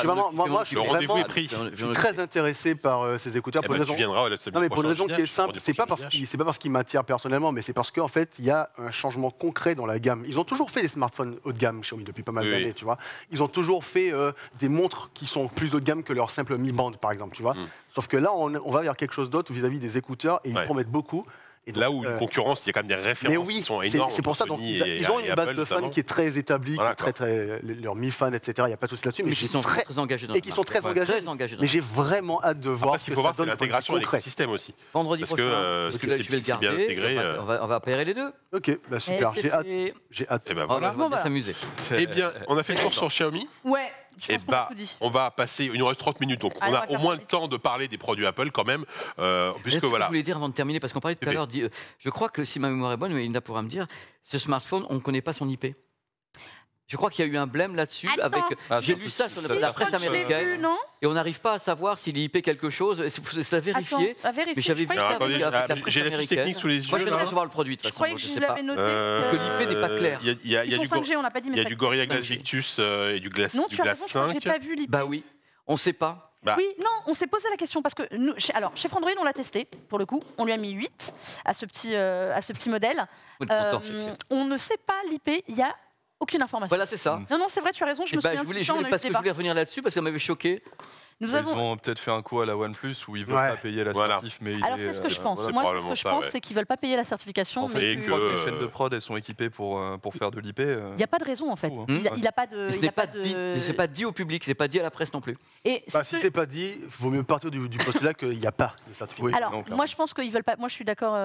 suis, vraiment, pris. très intéressé par euh, ces écouteurs eh pour ben, Non mais pour une raison qui est simple, c'est pas parce c'est pas parce qu'ils m'attirent personnellement, mais c'est parce qu'en fait il y a un changement concret dans la gamme. Ils ont toujours fait des smartphones haut de gamme Xiaomi depuis pas mal d'années, tu vois. Ils ont toujours fait euh, des montres qui sont plus haut de gamme que leur simple Mi Band par exemple, tu vois. Hmm. Sauf que là on, va vers quelque chose d'autre vis-à-vis des écouteurs et ils promettent beaucoup. Et là où une euh, concurrence, il y a quand même des références qui sont énormes. C'est pour ça, donc, ils, ont une base de fans qui est très établie, très, très, euh, leur mi-fan, etc. Il n'y a pas de souci là-dessus. Mais, ils qui sont très, engagés dans Et qui sont très engagés. mais j'ai vraiment hâte de voir. qu'il faut voir, c'est l'intégration de l'écosystème aussi. Vendredi Parce prochain, euh, que, tu Bien intégré, on, va, on les deux. Ok, bah, super. Eh, j'ai hâte. Eh ben on va s'amuser. Eh bien, on a fait le cours sur Xiaomi. Ouais. Et eh bah, on, va passer, il nous reste 30 minutes, donc on a au moins le temps de parler des produits Apple quand même. Euh, puisque voilà. Je voulais dire avant de terminer, parce qu'on parlait tout à eh l'heure, euh, je crois que si ma mémoire est bonne, mais Linda pourra me dire, ce smartphone, on ne connaît pas son IP. Je crois qu'il y a eu un blème là-dessus. Avec... Ah, j'ai lu ça sur la, presse américaine. et on n'arrive pas à savoir s'il IP quelque chose. Ça vérifier. Attends, vérifier. Mais j'avais vu ça avec, la presse américaine. Sous les yeux, Moi, je vais recevoir le produit. je croyais que je, vous l'avais noté. Euh... Que l'IP n'est pas euh, clair. Il y a, du Gorilla Glass Victus euh, et du Glass 5. Non, tu as raison, je pas vu l'IP. Bah oui, on ne sait pas. Bah. Oui, non, on s'est posé la question parce que nous, chez, alors chez Frandroid, on l'a testé pour le coup, on lui a mis 8 à ce petit, euh, à ce petit modèle. on ne sait pas l'IP, il y a aucune information. Voilà, c'est ça. Non, non, c'est vrai, tu as raison, je eh me ben, souviens je de voulais, je que je voulais revenir là-dessus, parce que m'avait choqué. Bah, ils ont peut-être fait un coup à la OnePlus où ils veulent pas payer la certification. mais alors c'est ce que je euh, pense. Moi, ce que je pense, c'est qu'ils veulent pas payer la certification. mais et que, les chaînes de prod, elles sont équipées pour euh, pour faire de l'IP. Euh, il n'y a pas de raison en fait. Hein. Il, a, a pas de. Il n'est pas, dit, au public, c'est pas dit à la presse non plus. Et bah, si c'est pas dit, vaut mieux partir du, du postulat qu'il n'y a pas de certification. alors, moi, je pense qu'ils veulent pas. Moi, je suis d'accord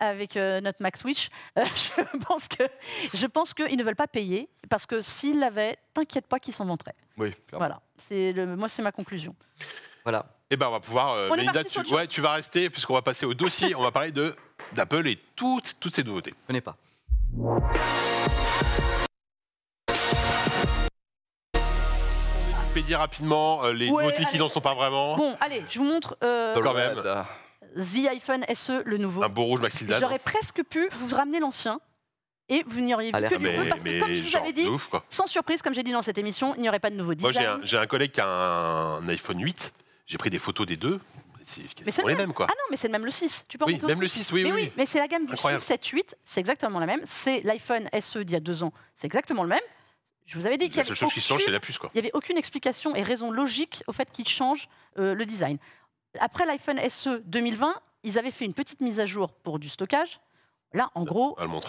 avec notre Max Switch. je pense que je pense qu'ils ne veulent pas payer parce que s'ils l'avaient, t'inquiète pas qu'ils s'en vanteraient. Oui, Voilà, c'est le, moi, c'est ma conclusion. Voilà. et eh ben, on va pouvoir. Euh, tu, ouais, tu vas rester, puisqu'on va passer au dossier. on va parler de d'Apple et toutes, toutes ces nouveautés. Je connais pas. Expédier rapidement euh, les nouveautés qui n'en sont pas vraiment. Bon, allez, je vous montre euh, Quand même. The iPhone SE, le nouveau. Un beau rouge J'aurais presque pu vous ramener l'ancien, et vous n'y auriez vu que du mais, que, comme je dit, sans surprise, comme j'ai dit dans cette émission, il n'y aurait pas de nouveau design. Moi, j'ai un, collègue qui a un iPhone 8. J'ai pris des photos des deux. Mais c'est le les même. mêmes, quoi. Ah non, mais c'est le même le 6. Tu peux oui, même le 6, oui, mais oui, Mais c'est la gamme du 6, 7, 8, c'est exactement la même. C'est l'iPhone SE d'il y a deux ans, c'est exactement le même. Je vous avais dit qu'il y avait chose qui change, la puce, quoi. Il y avait aucune explication et raison logique au fait qu'il change euh, le design. Après l'iPhone SE 2020, ils avaient fait une petite mise à jour pour du stockage Là, en gros, on, te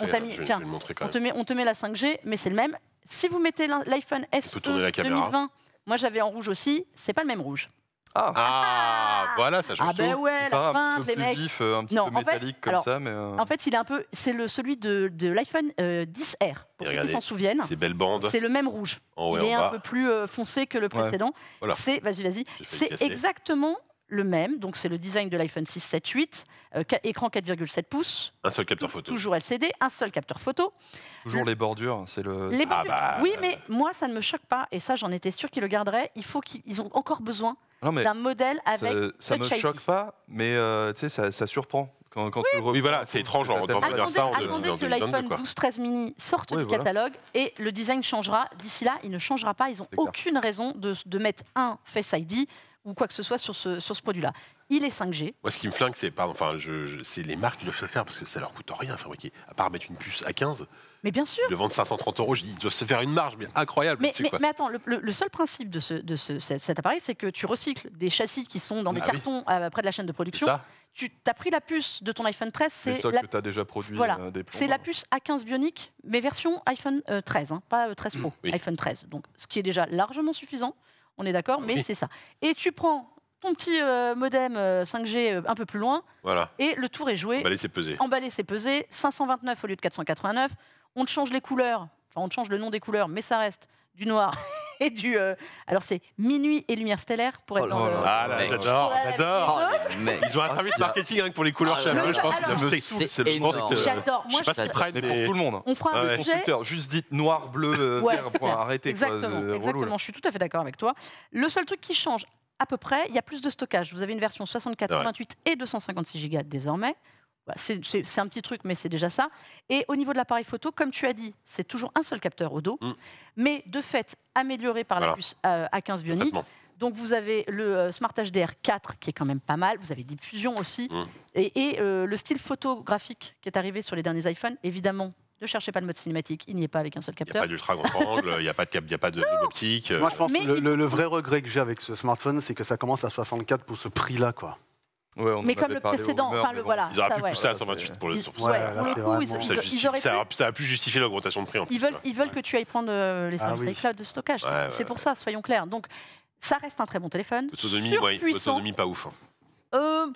met, la 5G, mais c'est le même. Si vous mettez l'iPhone SE 2020, moi j'avais en rouge aussi, c'est pas le même rouge. Ah, ah voilà, ça change Ah ben ouais, la les mecs. Euh, un petit peu métallique fait, comme ça, euh, en fait, il est un peu, c'est le celui de, de l'iPhone 10R. Euh, pour ceux qui s'en souviennent. C'est belle bande. C'est le même rouge. il est un peu plus foncé que le précédent. C'est, vas-y, vas-y. C'est exactement le même, donc c'est le design de l'iPhone 6, 7, 8, écran 4,7 pouces. Un seul capteur photo. Toujours LCD, un seul capteur photo. Toujours les bordures, c'est le. Les ah bah. Oui, mais moi ça ne me choque pas, et ça j'en étais sûr qu'ils le garderaient. Il faut qu'ils ont encore besoin d'un modèle avec. Ça, ne me choque pas, mais euh, ça, surprend quand, quand oui. Oui, voilà, c'est étrange. On va attendez, que l'iPhone 12-13 mini sorte du catalogue et le design changera. D'ici là, il ne changera pas. Ils n'ont aucune raison de, mettre un Face ID ou quoi que ce soit sur ce, sur ce produit-là. Il est 5G. Moi, ce qui me flingue, c'est enfin, je, les marques qui doivent se faire parce que ça leur coûte rien à fabriquer, à part mettre une puce à 15. Mais bien sûr. le vendre 530 euros, je dis, se faire une marge mais incroyable. Mais, attends, le, seul principe de, ce, cet appareil, c'est que tu recycles des châssis qui sont dans ah des cartons après euh, près de la chaîne de production. tu as pris la puce de ton iPhone 13, c'est ça la... que tu as déjà produit. Voilà. Euh, c'est la puce A15 Bionic, mais version iPhone 13, euh, hein, pas 13 Pro, iPhone 13. Donc, ce qui est déjà largement suffisant. On est d'accord, mais c'est ça. Et tu prends ton petit euh, modem 5G euh, euh, un peu plus loin. Voilà. Et le tour est joué. Emballé, c'est pesé. Emballé, c'est pesé. 529 au lieu de 489. On change les couleurs. Enfin, on change le nom des couleurs, mais ça reste du noir et du. Euh, alors c'est minuit et lumière stellaire pour être oh dans là, ah j'adore, j'adore. Ils ont un service ah, marketing pour les couleurs Ah je pense que c'est tout. C'est- C'est je pense que- J'adore. je sais pas ce si Mais pour tout le monde. Hein. on fera un juste dites noir, bleu, euh, vert, Exactement, euh, je suis tout à fait d'accord avec toi. Le seul truc qui change à peu près, il y a plus de stockage. Vous avez une version 64, et 256 Go désormais. C'est un petit truc, mais c'est déjà ça. Et au niveau de l'appareil photo, comme tu as dit, c'est toujours un seul capteur au dos, mm. mais de fait amélioré par la puce euh, A15 Bionic. Donc vous avez le euh, Smart HDR 4 qui est quand même pas mal, vous avez Diffusion aussi, mm. et, euh, le style photographique qui est arrivé sur les derniers iPhone évidemment. Ne cherchez pas le mode cinématique, il n'y est pas avec un seul capteur. Il n'y a pas d'ultra grand angle, il n'y a pas de cap, optique. Moi je pense que le, le, vrai regret que j'ai avec ce smartphone, c'est que ça commence à 64 pour ce prix-là, quoi mais comme le précédent, voilà, ils auraient ça, pu à 128 pour le ça, coup, ça, a pu justifier l'augmentation de prix. ils, veulent, ils veulent que tu ailles prendre euh, les ah services cloud de stockage. c'est pour ça, soyons clairs. Donc, ça reste un très bon téléphone. Autonomie, autonomie pas ouf. Hein. Euh,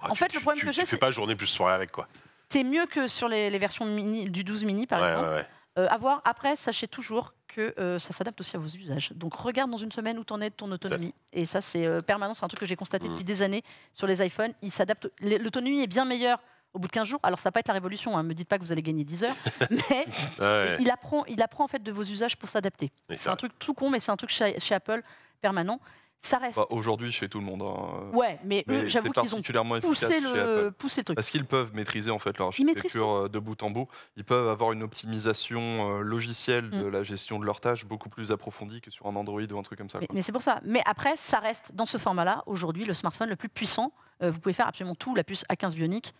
ah, en fait, le problème que j'ai, c'est. Tu fais pas journée plus soirée avec quoi. C'est mieux que sur les, versions du 12 mini, par exemple. avoir, euh, après, sachez toujours que euh, ça s'adapte aussi à vos usages. Donc regarde dans une semaine où t'en es de ton autonomie. Et ça, c'est euh, permanent, c'est un truc que j'ai constaté mmh. depuis des années sur les iPhones. Il s'adapte, L'autonomie est bien meilleure au bout de 15 jours. Alors, ça va pas être la révolution, ne hein. me dites pas que vous allez gagner 10 heures, mais il, apprend, il apprend en fait de vos usages pour s'adapter. C'est un truc tout con, mais c'est un truc chez, chez Apple permanent ça reste. Bah, aujourd'hui, chez tout le monde. Hein. Ouais, mais, j'avoue qu'ils ont poussé le truc. Parce qu'ils peuvent maîtriser en fait leur architecture euh, de bout en bout. Ils peuvent avoir une optimisation euh, logicielle de mm. la gestion de leurs tâches beaucoup plus approfondie que sur un Android ou un truc comme ça. Mais, c'est pour ça. Mais après, ça reste dans ce format-là. Aujourd'hui, le smartphone le plus puissant. Euh, vous pouvez faire absolument tout. La puce A15 Bionic,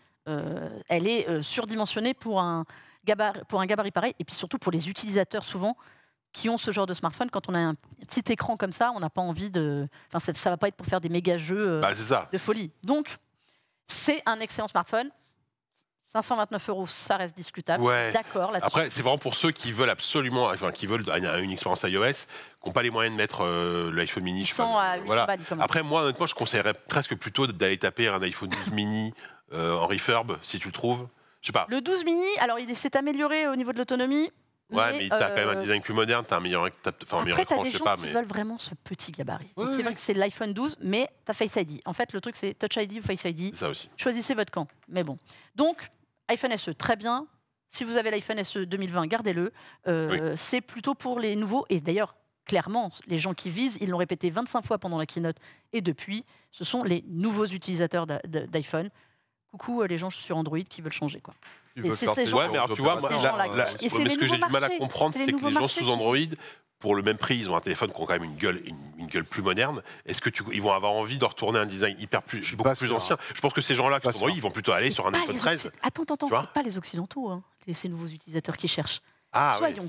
elle est surdimensionnée pour un, gabar pour un gabarit pareil, et puis surtout pour les utilisateurs souvent qui ont ce genre de smartphone, quand on a un petit écran comme ça, on n'a pas envie de. Enfin, ça, ne va pas être pour faire des méga jeux euh, bah, de folie. Donc, c'est un excellent smartphone. 529 euros, ça reste discutable. Ouais. D'accord. Après, c'est vraiment pour ceux qui veulent absolument, enfin, qui veulent une expérience iOS, qui n'ont pas les moyens de mettre euh, l'iPhone mini. 100 voilà. Après, moi, honnêtement, je conseillerais presque plutôt d'aller taper un iPhone 12 mini euh, en refurb, si tu le trouves. Je sais pas. Le 12 mini, alors il s'est amélioré au niveau de l'autonomie. Ouais, mais, t'as quand même un euh, design plus moderne, t'as un meilleur, enfin, meilleur écran, sais pas. Qui veulent vraiment ce petit gabarit. c'est vrai que c'est l'iPhone 12, mais t'as Face ID. En fait, le truc, c'est Touch ID ou Face ID. Ça aussi. Choisissez votre camp. Mais bon. Donc, iPhone SE, très bien. Si vous avez l'iPhone SE 2020, gardez-le. Euh, c'est plutôt pour les nouveaux. Et d'ailleurs, clairement, les gens qui visent, ils l'ont répété 25 fois pendant la keynote et depuis, ce sont les nouveaux utilisateurs d'iPhone. Coucou euh, les gens sur Android qui veulent changer. quoi mais tu vois, moi, ce que j'ai du mal à comprendre, c'est que les gens sous Android pour le même prix, ils ont un téléphone qui a quand même une gueule, une, gueule plus moderne. Est-ce que ils vont avoir envie de retourner un design hyper plus, beaucoup plus ancien Je pense que ces gens-là qui sont ils vont plutôt aller sur un iPhone 13. Attends, attends, attends, c'est pas les occidentaux, hein, ces nouveaux utilisateurs qui cherchent. Ah, Ils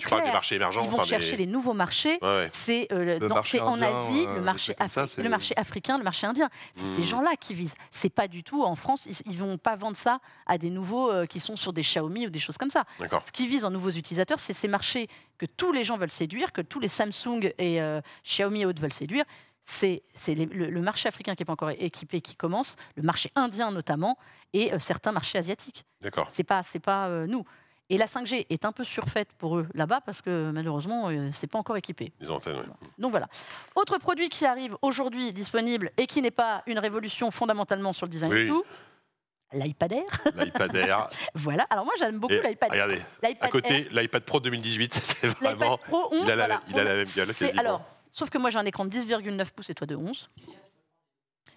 vont chercher les nouveaux marchés. Euh, c'est en Asie, le, euh, marché africain, le marché indien. C'est ces hmm. gens-là qui visent. C'est pas du tout en France. Ils, vont pas vendre ça à des nouveaux euh, qui sont sur des Xiaomi ou des choses comme ça. Ce qui vise en nouveaux utilisateurs, c'est ces marchés que tous les gens veulent séduire, que tous les Samsung et Xiaomi et autres veulent séduire c'est le, marché africain qui n'est pas encore équipé qui commence, le marché indien notamment, et certains marchés asiatiques. D'accord. C'est pas, pas nous. Et la 5G est un peu surfaite pour eux là-bas parce que malheureusement, ce euh, c'est pas encore équipé. Les antennes, oui. Donc voilà. Autre produit qui arrive aujourd'hui disponible et qui n'est pas une révolution fondamentalement sur le design du tout, L'iPad Air. L'iPad Air. voilà. Alors moi, j'aime beaucoup l'iPad Air. Regardez, à côté, l'iPad Pro 2018, c'est vraiment... Pro 11, il a la, même gueule, Alors, sauf que moi, j'ai un écran de 10,9 pouces et toi de 11.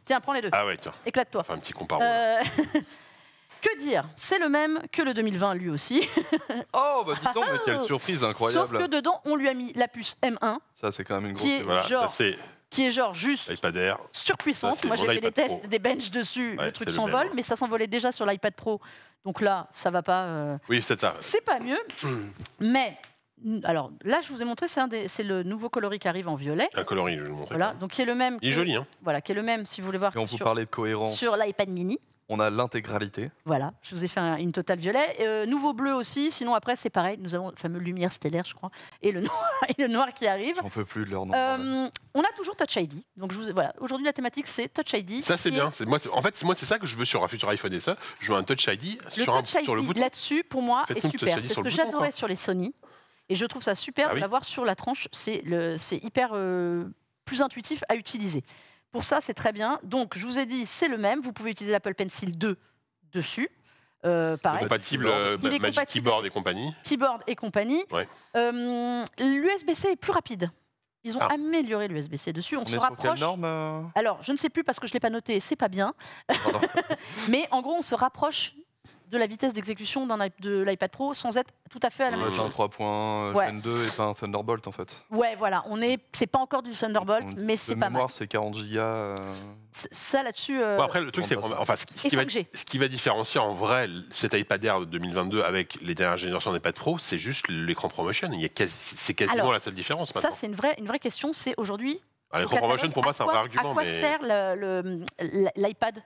Tiens, prends les deux. Ah ouais, tiens. Éclate-toi. Enfin, un petit comparo. Euh, Que dire C'est le même que le 2020 lui aussi. oh, bah dis donc, quelle ah. surprise incroyable. Sauf que dedans, on lui a mis la puce M1. Ça, c'est quand même une grosse... Qui est genre... qui est genre juste surpuissante. Moi, j'ai fait des tests, des benches dessus, le truc s'envole, mais ça s'envolait déjà sur l'iPad Pro. Donc là, ça va pas. Euh, oui, c'est ça. C'est pas mieux. mais alors là, je vous ai montré, c'est le nouveau coloris qui arrive en violet. Un coloris, je vous montre. donc qui est le même. Il est joli, hein Voilà, qui est le même, si vous voulez voir. Et on vous parlait de cohérence. Sur l'iPad Mini. On a l'intégralité. Voilà, je vous ai fait une totale violet. Euh, nouveau bleu aussi, sinon après c'est pareil, nous avons la fameuse lumière stellaire, je crois, et le noir, le noir qui arrive. On peut plus de leur nom. Euh, on a toujours Touch ID. Donc vous, voilà, aujourd'hui la thématique c'est Touch ID. Ça c'est bien, c'est moi en fait moi c'est ça que je veux sur un futur iPhone et ça, je veux un Touch ID le sur, touch ID sur le bouton. Là-dessus pour moi est super, c'est ce que j'adorais sur les Sony et je trouve ça super ah d'avoir sur la tranche, c'est hyper euh, plus intuitif à utiliser. Pour ça, c'est très bien. Donc, je vous ai dit, c'est le même. Vous pouvez utiliser l'Apple Pencil 2 dessus. Euh, Compatible, avec euh, euh, Magic Keyboard et compagnie. Keyboard et compagnie. Euh, L'USB-C est plus rapide. Ils ont ah. amélioré l'USB-C dessus. On, se rapproche. Alors, je ne sais plus parce que je ne l'ai pas noté, c'est pas bien. Mais en gros, on se rapproche de la vitesse d'exécution de l'iPad Pro sans être tout à fait à la même chose. un 3.2 et pas un Thunderbolt en fait. Ouais, voilà, on est, c'est pas encore du Thunderbolt, mais c'est pas mémoire, c'est 40 Go. Euh, ça là-dessus. Euh, après, le truc, c'est enfin, ce, qui va, ce, qui va, différencier en vrai cet iPad Air 2022 avec les dernières générations d'iPad Pro, c'est juste l'écran ProMotion. C'est quasiment la seule différence Ça, c'est une vraie, une vraie question. C'est aujourd'hui, ah, L'écran promotion, pour moi, c'est un vrai argument. À quoi sert l'iPad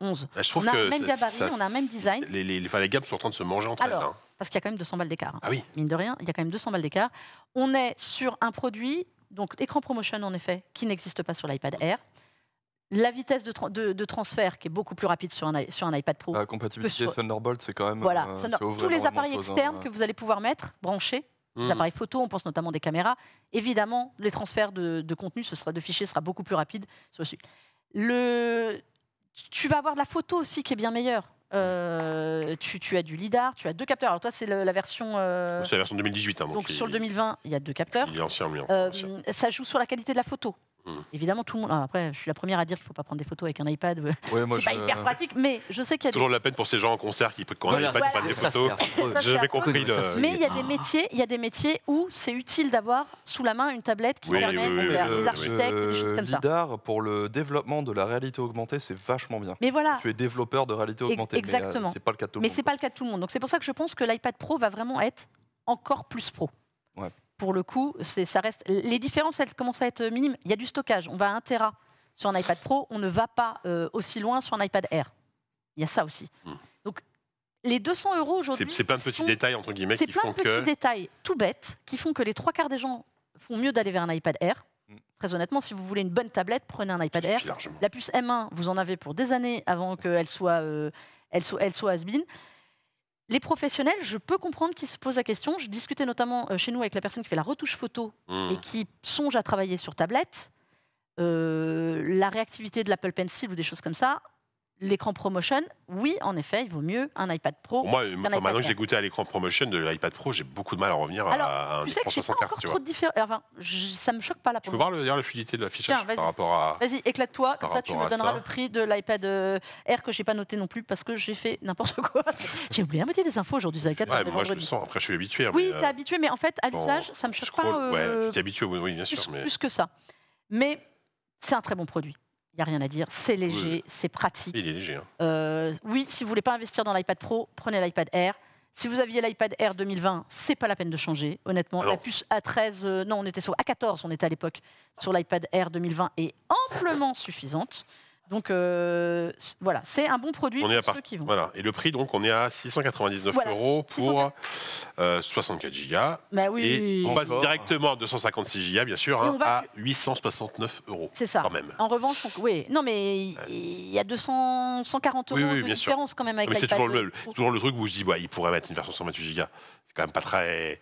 11. Bah, je trouve on a que même gabarit, on a même design. Les, les, gammes sont en train de se manger entre Alors, elles. Hein. Parce qu'il y a quand même 200 balles d'écart. Hein. Ah Mine de rien, il y a quand même 200 balles d'écart. On est sur un produit, donc écran promotion en effet, qui n'existe pas sur l'iPad Air. La vitesse de, de, transfert qui est beaucoup plus rapide sur un, sur un iPad Pro. Bah, la compatibilité Thunderbolt, c'est quand même. Voilà, euh, tous les appareils hein, externes que vous allez pouvoir mettre, brancher, les mmh. appareils photo, on pense notamment des caméras. Évidemment, les transferts de, de contenu, ce sera, de fichiers, sera beaucoup plus rapide. Le, tu vas avoir de la photo aussi qui est bien meilleure. Euh, tu, as du LIDAR, tu as deux capteurs. Alors toi, c'est la version... Euh, c'est la version 2018. Hein, donc, sur le 2020, il y a deux capteurs. Hein, euh, ça joue sur la qualité de la photo. Hmm. Évidemment, tout le monde. après, je suis la première à dire qu'il ne faut pas prendre des photos avec un iPad. Euh, c'est pas hyper pratique, mais je sais qu'il y a. des- Toujours de la peine pour ces gens en concert qui, un iPad, prennent des photos. compris Mais il y a des ah. métiers, il y a des métiers où c'est utile d'avoir sous la main une tablette qui permet de faire des architectes, des choses comme ça. pour le développement de la réalité augmentée, c'est vachement bien. Mais voilà. Tu es développeur de réalité augmentée, mais euh, c'est pas le cas de tout le monde. Mais ce c'est pas le cas de tout le monde. Donc c'est pour ça que je pense que l'iPad Pro va vraiment être encore plus pro pour le coup, ça reste. Les différences, elles commencent à être minimes. Il y a du stockage. On va à 1 Tera sur un iPad Pro, on ne va pas euh, aussi loin sur un iPad Air. Il y a ça aussi. Hmm. Donc, les 200 euros aujourd'hui. C'est plein de petits sont, détails, entre guillemets. C'est plein de petits que... détails tout bêtes qui font que les trois quarts des gens font mieux d'aller vers un iPad Air. Hmm. Très honnêtement, si vous voulez une bonne tablette, prenez un iPad Air. La puce M1, vous en avez pour des années avant qu'elle soit, euh, elle soit, elle soit has-been les professionnels, je peux comprendre qu'ils se posent la question. Je discutais notamment euh, chez nous avec la personne qui fait la retouche photo hmm. et qui songe à travailler sur tablette. Euh, la réactivité de l'Apple Pencil ou des choses comme ça, l'écran promotion, oui, en effet, il vaut mieux un iPad Pro. Moi, maintenant que j'ai goûté à l'écran promotion de l'iPad Pro, j'ai beaucoup de mal à revenir à un tu sais que 360 pas encore trop de euh, Enfin, ça me choque pas la promotion. Tu peux voir le, la fluidité de l'affichage par rapport à. Vas-y, éclate-toi, comme ça tu me donneras le prix de l'iPad euh, Air que j'ai pas noté non plus parce que j'ai fait n'importe quoi. j'ai oublié à des infos aujourd'hui sur l'iPad. Ouais, moi, je le sens. Après, je suis habitué. Oui, tu es euh, habitué, mais en fait, à l'usage, ça me choque pas. Euh, ouais, tu t'es habitué, oui, bien sûr. plus que ça. Mais c'est un très bon produit il n'y a rien à dire. C'est léger, c'est pratique. Hein. Euh, oui, si vous voulez pas investir dans l'iPad Pro, prenez l'iPad Air. Si vous aviez l'iPad Air 2020, c'est pas la peine de changer, honnêtement. Ah la puce A13, euh, non, on était sur A14, on était à l'époque sur l'iPad Air 2020 est amplement suffisante. Donc euh, voilà, c'est un bon produit pour ceux qui vont. Voilà. Et le prix, donc, on est à 699 euros pour 64 euh, gigas. Bah oui, et on passe directement à 256 gigas, bien sûr, hein, à 869 euros. C'est ça. Quand même. En revanche, oui. Non, mais il y a 240 euros de différence quand même avec C'est toujours le, truc où je dis, il pourrait mettre une version 128 gigas. C'est quand même pas très.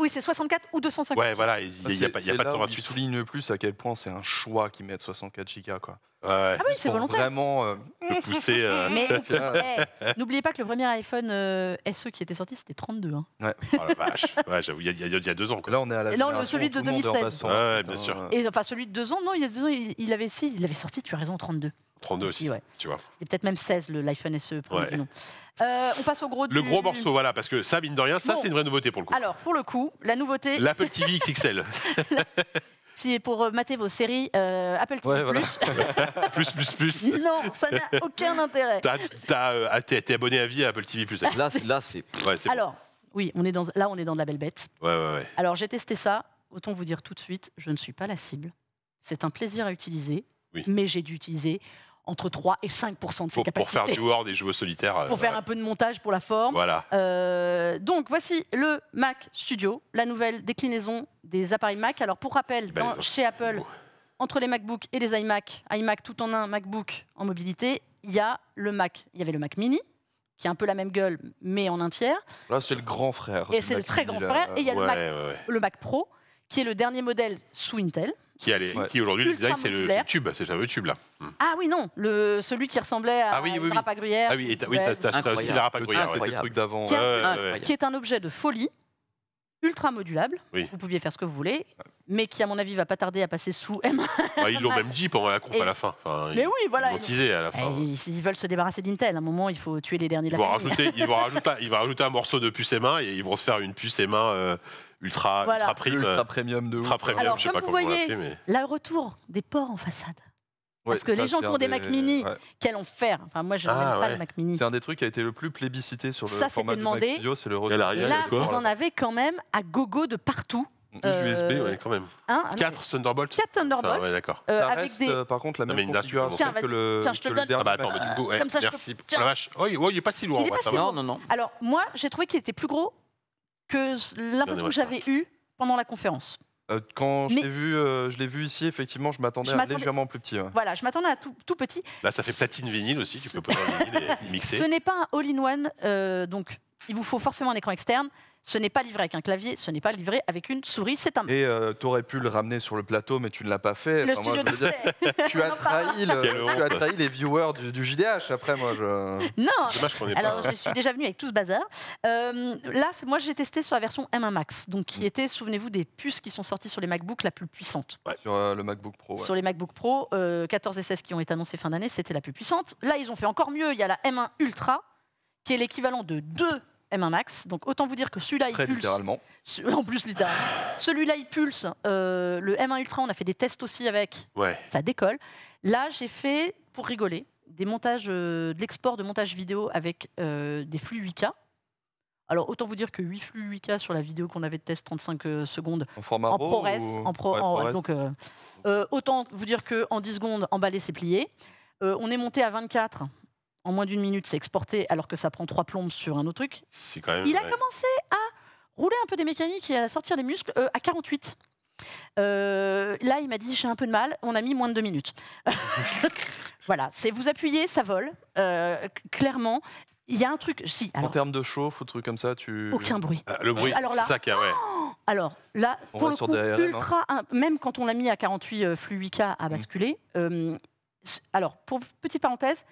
Oui, c'est 64 ou 256. Ouais, voilà, il n'y a, pas de 128. souligne plus à quel point c'est un choix qu'ils mettent 64 gigas. Quoi ah oui, c'est volontaire. Vraiment euh, poussé. pousser. Euh, Mais eh, n'oubliez pas que le premier iPhone euh, SE qui était sorti, c'était 32. hein. Ouais. Oh la vache, ouais, j'avoue, il y, a- deux ans. Quoi. Là, on est à la. là, on celui de 2016. Hein. bien sûr. Et enfin, celui de deux ans, non, il y a deux ans, il, avait si, il avait sorti, tu as raison, 32. 32 aussi, tu vois. C'était peut-être même 16, le iPhone SE. Pour on passe au gros Le gros morceau, voilà, parce que ça, mine de rien, ça, c'est une vraie nouveauté pour le coup. Alors, pour le coup, la nouveauté, L'Apple TV XXL. C'est pour euh, mater vos séries euh, Apple TV+. plus plus, plus, plus. Non, ça n'a aucun intérêt. T'as, t'as, euh, ah, t'es, abonné à vie à Apple TV+. plus Là, c'est... Là, c'est... Alors, oui, on est dans, là, on est dans de la belle bête. Ouais, ouais, Alors, j'ai testé ça. Autant vous dire tout de suite, je ne suis pas la cible. C'est un plaisir à utiliser, mais j'ai dû utiliser entre 3 et 5 de ses pour, capacités. Pour faire du Word et jouer au solitaire. Pour faire euh, un peu de montage pour la forme. Voilà. Euh, donc voici le Mac Studio, la nouvelle déclinaison des appareils Mac. Alors pour rappel, chez Apple, entre les MacBooks et les iMac, iMac tout en un, MacBook en mobilité, il y a le Mac. Il y avait le Mac Mini, qui a un peu la même gueule, mais en un tiers. Là, c'est le grand frère. Et c'est le très grand frère. Et il y a le, Mac, le Mac Pro, qui est le dernier modèle sous Intel qui, aujourd'hui, le design, c'est le, tube, c'est le tube là. Hmm. Ah oui, non, le, celui qui ressemblait à ah, oui, oui, oui. gruyère. Ah oui, oui t'as aussi la râpe à gruyère, c'est le truc d'avant. Qui, est un objet de folie, ultra modulable. Vous pouviez faire ce que vous voulez, mais qui, à mon avis, va pas tarder à passer sous M. Bah, ils l'ont même dit pendant la coupe à la fin. mais oui, voilà. Ils, à la fin. Ils, veulent se débarrasser d'Intel. À un moment, il faut tuer les derniers. Ils vont rajouter, ils vont rajouter, un morceau de puce et main et ils vont se faire une puce et main ultra, ultra, prime, ultra euh, premium de ultra premium, Alors, je sais comme pas vous voyez, on le retour des ports en façade. Parce que les gens qui ont des, Mac Mini, ouais. qu'elles ont faire Enfin, moi, je n'en ah, pas le Mac Mini. C'est un des trucs qui a été le plus plébiscité sur le ça, format demandé. Mac Video, c'est le retour. Et là vous en avez quand même à gogo de partout. Deux USB, ouais, quand même. 4 hein, ah Thunderbolt Quatre Thunderbolt. Enfin, ouais, d'accord. Euh, ça reste, avec des... Euh, par contre, la même mais configuration tiens, que le. Tiens, je te donne. Ah bah attends, mais du coup, Comme ça, merci. Je tiens. Oh la vache. Oh, il, oh, il est pas si lourd. Il est pas si lourd. Non, non, non. Alors, moi, j'ai trouvé qu'il était plus gros que l'impression que j'avais eue pendant la conférence. Euh, quand je l'ai vu, euh, je l'ai vu ici, effectivement, je m'attendais à légèrement plus petit. Voilà, je m'attendais à tout, tout, petit. Là, ça fait platine vinyle aussi, tu peux pas mixer. Ce n'est pas un all-in-one, euh, donc il vous faut forcément un écran externe. Ce n'est pas livré avec un clavier, ce n'est pas livré avec une souris, c'est un. Et euh, tu aurais pu le ramener sur le plateau, mais tu ne l'as pas fait. Le studio tu, as trahi les viewers du, JDH. Après, moi, je. Non Alors, je suis déjà venu avec tout ce bazar. Euh, là, moi, j'ai testé sur la version M1 Max, donc qui mm. était, souvenez-vous, des puces qui sont sorties sur les MacBook la plus puissante. Sur euh, le MacBook Pro. Sur les MacBook Pro, 14 et 16 qui ont été annoncés fin d'année, c'était la plus puissante. Là, ils ont fait encore mieux. Il y a la M1 Ultra, qui est l'équivalent de deux M1 Max. Donc autant vous dire que celui-là, il pulse. En plus, littéralement. celui-là, il pulse. Euh, le M1 Ultra, on a fait des tests aussi avec. Ouais. Ça décolle. Là, j'ai fait, pour rigoler, des montages, euh, de l'export de montage vidéo avec euh, des flux 8K. Alors autant vous dire que 8 flux 8K sur la vidéo qu'on avait de test 35 secondes En format en ProRes, en donc autant vous dire que en 10 secondes, emballé, c'est plié. on est monté à 24 en moins d'une minute, c'est exporté alors que ça prend trois plombes sur un autre truc. Quand même il a commencé à rouler un peu des mécaniques et à sortir des muscles euh, à 48. Euh, là, il m'a dit j'ai un peu de mal. On a mis moins de deux minutes. voilà, c'est vous appuyez, ça vole euh, clairement. Il y a un truc. Si. en termes de chauffe ou truc comme ça, tu. Aucun bruit. Ah, le bruit. Alors là. Ça qui a, ouais. Alors là, pour le hein. ultra, même quand on l'a mis à 48 flux 8K à mmh. basculer. alors pour petite parenthèse,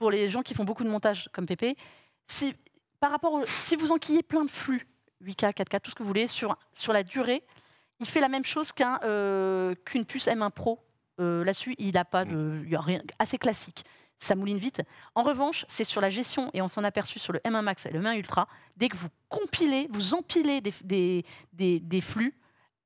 pour les gens qui font beaucoup de montage comme Pépé, si, par rapport si vous enquillez plein de flux, 8K, 4K, tout ce que vous voulez, sur, sur la durée, il fait la même chose euh, qu'une puce M1 Pro. Euh, là-dessus, il n'a pas de. Mm. a rien, assez classique. Ça mouline vite. En revanche, c'est sur la gestion, et on s'en aperçut sur le M1 Max et le M1 Ultra, dès que vous compilez, vous empilez des, des, des, des flux,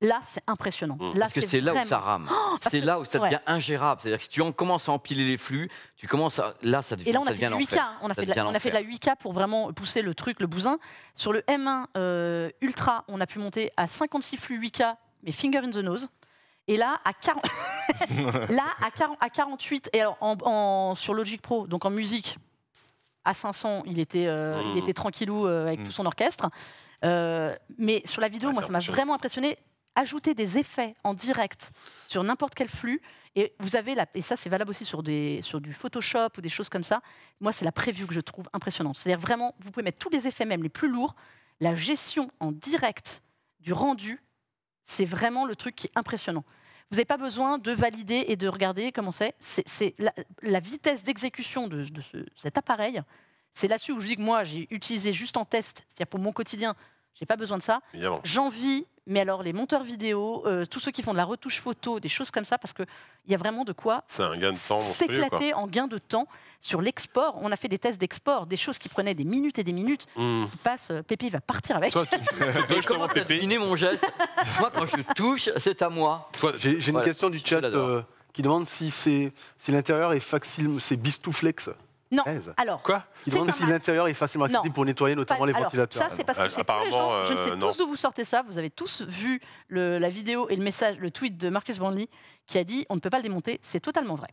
Là, c'est impressionnant. Mmh. Là, Parce que c'est oh, là où ça rame. c'est là où ça devient ingérable. C'est-à-dire que si tu en commences à empiler les flux, tu commences à... là, ça devient Et là, on a fait 8K. On a fait, de la, 8K pour vraiment pousser le truc, le bousin. Sur le M1 euh, Ultra, on a pu monter à 56 flux 8K, mais finger in the nose. Et là, à, 40... là, à, à 48, et alors en, sur Logic Pro, donc en musique, à 500, il était, euh, il mmh. était tranquillou euh, avec mmh. tout son orchestre. mais sur la vidéo, moi, ça m'a vraiment impressionné ajouter des effets en direct sur n'importe quel flux. Et vous avez la, et ça c'est valable aussi sur, des, sur du Photoshop ou des choses comme ça. Moi c'est la preview que je trouve impressionnante. C'est-à-dire vraiment vous pouvez mettre tous les effets même les plus lourds. La gestion en direct du rendu, c'est vraiment le truc qui est impressionnant. Vous n'avez pas besoin de valider et de regarder comment c'est. C'est la, vitesse d'exécution de, cet appareil. C'est là-dessus où je dis que moi j'ai utilisé juste en test, c'est-à-dire pour mon quotidien, j'ai pas besoin de ça. J'envie mais alors les monteurs vidéo, euh, tous ceux qui font de la retouche photo, des choses comme ça, parce qu'il y a vraiment de quoi s'éclater en gain de temps sur l'export. On a fait des tests d'export, des choses qui prenaient des minutes et des minutes, hmm. euh, Pépé, va partir avec. Toi, tu... comment mon geste Moi, quand je touche, c'est à moi. J'ai une question du chat euh, qui demande si, si l'intérieur est facile, c'est bistouflex. Non. Alors, Quoi Il demandent si l'intérieur est facilement accessible pour nettoyer notamment les ventilateurs. Alors, ça, c'est parce que c'est ah, je ne sais euh, tous d'où vous sortez ça, vous avez tous vu la vidéo et le message, le tweet de Marcus Brownlee qui a dit on ne peut pas le démonter, c'est totalement vrai.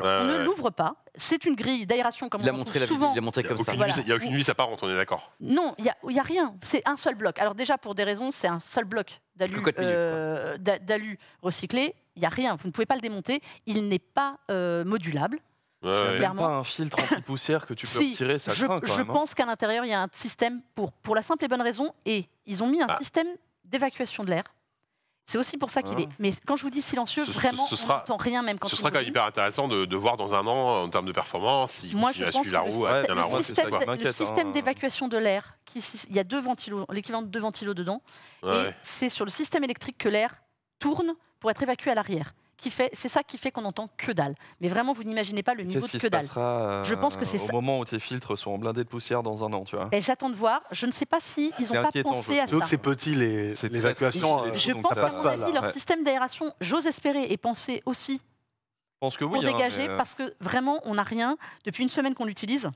Euh, on ne l'ouvre pas. C'est une grille d'aération comme il on le montré souvent. Il a montré comme ça. Il n'y a aucune nuit, ça part, on est d'accord. Non, il n'y a, rien. C'est un seul bloc. Alors déjà, pour des raisons, c'est un seul bloc d'alu euh, recyclé. Il n'y a rien. Vous ne pouvez pas le démonter. Il n'est pas euh, modulable. Ouais, pas un filtre anti-poussière que tu peux tirer, ça je, Je hein. pense qu'à l'intérieur, il y a un système pour, pour la simple et bonne raison. Et ils ont mis un bah. système d'évacuation de l'air. C'est aussi pour ça qu'il ah. est. Mais quand je vous dis silencieux, vraiment, ce, on n'entend rien même quand. Ce sera quand même hyper intéressant de, voir dans un an, en termes de performance, si Moi, je la roue, le, roue, système, système hein. d'évacuation de l'air, il y a deux ventilos, l'équivalent de deux ventilos dedans, et c'est sur le système électrique que l'air tourne pour être évacué à l'arrière c'est ça qui fait qu'on entend que dalle. Mais vraiment, vous n'imaginez pas le niveau de que dalle. Euh, je pense que c'est au moment où tes filtres sont blindés de poussière dans un an, tu vois. Ben, j'attends de voir. Je ne sais pas si ils n'ont pas pensé à ça. c'est petit les, évacuations. Euh, je, pense qu'à mon avis, leur système d'aération, j'ose espérer et penser aussi. pense que oui, pour hein, dégager, euh, parce que vraiment, on n'a rien. Depuis une semaine qu'on l'utilise,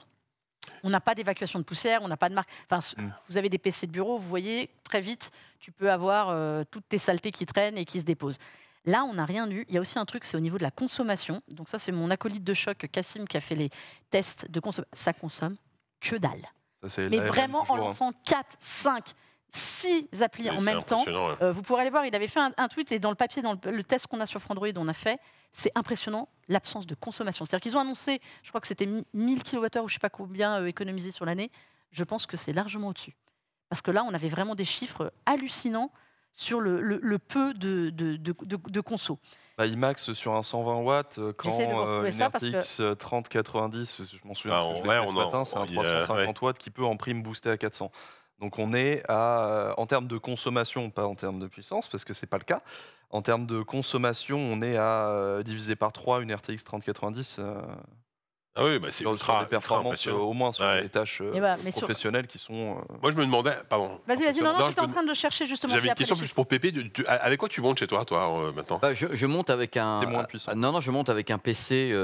on n'a pas d'évacuation de poussière, on n'a pas de marque. Enfin, hmm. vous avez des PC de bureau, vous voyez, très vite, tu peux avoir toutes tes saletés qui traînent et qui se déposent. Là, on n'a rien eu. Il y a aussi un truc, c'est au niveau de la consommation. Donc ça, c'est mon acolyte de choc, Cassim, qui a fait les tests de consommation. Ça consomme que dalle. Mais vraiment, en hein. lançant 4, 5 6 applis en même temps. Euh, vous pourrez aller voir, il avait fait un, tweet et dans le papier, dans le, test qu'on a sur Android, on a fait, c'est impressionnant l'absence de consommation. C'est-à-dire qu'ils ont annoncé, je crois que c'était 1000 kWh ou je sais pas combien euh, économiser sur l'année. Je pense que c'est largement au-dessus. Parce que là, on avait vraiment des chiffres hallucinants sur le, peu de, de, de, conso. Bah, IMAX sur un 120 watts, euh, quand une RTX 3090, je m'en souviens ah, ce matin, c'est un 350 watts qui peut en prime booster à 400. Donc on est à, euh, en termes de consommation, pas en termes de puissance, parce que c'est pas le cas. En termes de consommation, on est à euh, diviser par 3 une RTX 3090. Ah oui, bah c'est sur, ultra, des performances au moins sur des tâches euh, eh bah, professionnelles qui sont. Euh, Moi je me demandais, pardon. Vas-y, vas-y, non, non, j'étais en train de chercher justement. J'avais une question plus pour Pépé. avec quoi tu montes chez toi, toi, euh, maintenant bah, je, monte avec un. C'est moins puissant. non, non, je monte avec un PC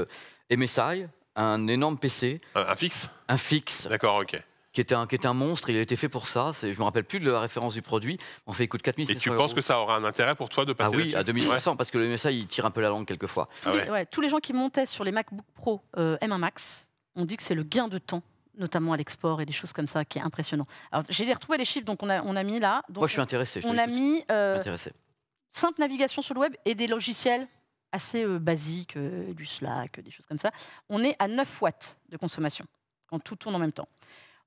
MSI, un énorme PC. un fixe. Un fixe. D'accord, ok qui était, un, monstre, il a été fait pour ça. Je ne me rappelle plus de la référence du produit. On fait, écoute 4000 Et tu penses que ça aura un intérêt pour toi de ah passer Ah oui, à 2300 parce que le MSA, il tire un peu la langue quelquefois. Ah tous les gens qui montaient sur les MacBook Pro euh, M1 Max on dit que c'est le gain de temps notamment à l'export et des choses comme ça, qui est impressionnant. j'ai retrouvé les chiffres, donc on a, mis là. Moi, je suis intéressé. on a mis euh, simple navigation sur le web et des logiciels assez euh, basiques, du Slack, des choses comme ça. On est à 9 watts de consommation quand tout tourne en même temps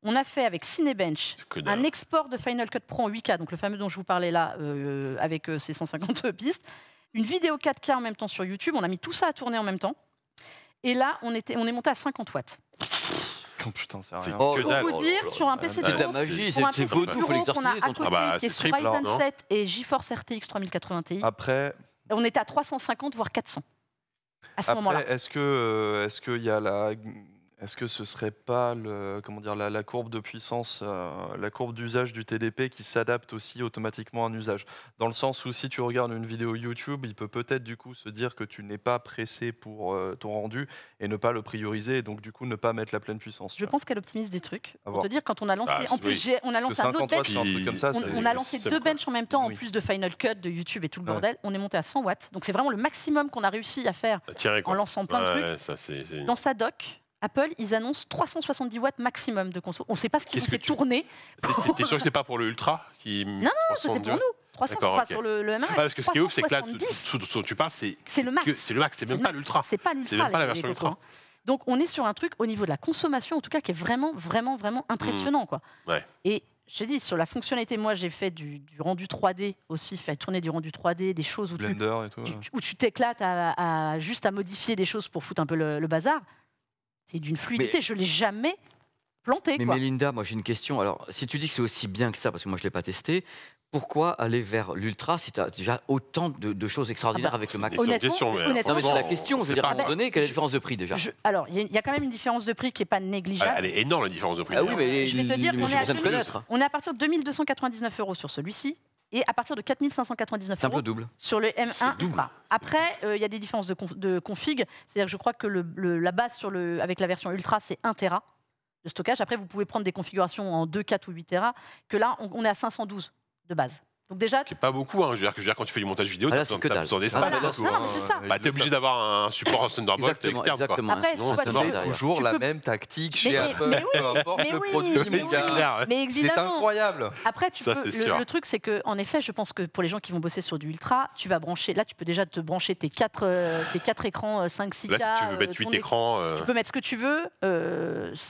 on a fait avec Cinebench un export de Final Cut Pro en 8K, donc le fameux dont je vous parlais là, euh, avec ses euh, 150 pistes, une vidéo 4K en même temps sur YouTube, on a mis tout ça à tourner en même temps, et là, on, était, on est monté à 50 watts. Oh putain, c'est rien. Pour vous dire, sur un PC ah bah, de la magie, c'est beau faut Ah qui est sur Ryzen 7 hein. et GeForce RTX 3080 Ti. Après. On était à 350, voire 400. À ce moment-là. Est-ce euh, qu'il est y a la est-ce que ce serait pas le, comment dire, la, courbe de puissance, euh, la courbe d'usage du TDP qui s'adapte aussi automatiquement à un usage Dans le sens où si tu regardes une vidéo YouTube, il peut peut-être du coup se dire que tu n'es pas pressé pour euh, ton rendu et ne pas le prioriser et donc du coup ne pas mettre la pleine puissance. Je pense qu'elle optimise des trucs. Pour te dire, quand on a lancé, bah, en plus, on a lancé un autre on, a lancé deux benches en même temps, en plus de Final Cut, de YouTube et tout le bordel, on est monté à 100 watts. Donc c'est vraiment le maximum qu'on a réussi à faire en lançant plein de trucs. Ça, Dans sa doc, Apple, ils annoncent 370 watts maximum de conso. On ne sait pas ce qu'ils ont fait tu... tourner. Pour... sûr que c'est pas pour le Ultra Non, non, c'était pour nous. 300, sur le, le M1, bah, parce que ce qui est ouf, c'est que là, ce dont tu parles, c'est le max. C'est le max, c'est même pas l'ultra. C'est pas l'ultra. même pas la version ultra. Donc on est sur un truc au niveau de la consommation, en tout cas, qui est vraiment, vraiment, vraiment hmm. impressionnant. Quoi. Ouais. Et je te dis, sur la fonctionnalité, moi j'ai fait du, rendu 3D aussi, fait tourner du rendu 3D, des choses où tu, tu t'éclates à, juste à modifier des choses pour foutre un peu le bazar c'est d'une fluidité. je Je l'ai jamais planté. Mais Melinda, moi j'ai une question. Alors, si tu dis que c'est aussi bien que ça, parce que moi je ne l'ai pas testé, pourquoi aller vers l'ultra si tu as déjà autant de, choses extraordinaires ah bah, avec le Max Honnêtement, c'est la question. je veux dire à un moment ah bah, quelle est la différence de prix déjà Alors, il y, a quand même une différence de prix qui n'est pas négligeable. Ah, elle est énorme, la différence de prix. je vais te dire, on est, à, est à partir de 2299 euros sur celui-ci et à partir de 4599 euros. Sur le M1 Après, euh, il y a des différences de, config. C'est-à-dire que je crois que la base avec la version Ultra, c'est 1 Tera de stockage. Après, vous pouvez prendre des configurations en 2, 4 ou 8 Tera, que là, on, on est à 512 de base déjà, pas beaucoup. Hein. Je, veux dire, quand tu fais du montage vidéo, ah tu as, besoin d'espace. tu hein. bah, es obligé d'avoir un support Thunderbolt externe. Après, toujours la même tactique mais, Apple, mais c'est incroyable. Après, tu peux, le, truc, c'est que, en effet, je pense que pour les gens qui vont bosser sur du ultra, tu vas brancher. Là, tu peux déjà te brancher tes 4 euh, tes quatre écrans 5 euh, 6 Là, tu veux mettre 8 euh, écrans, tu peux mettre ce que tu veux.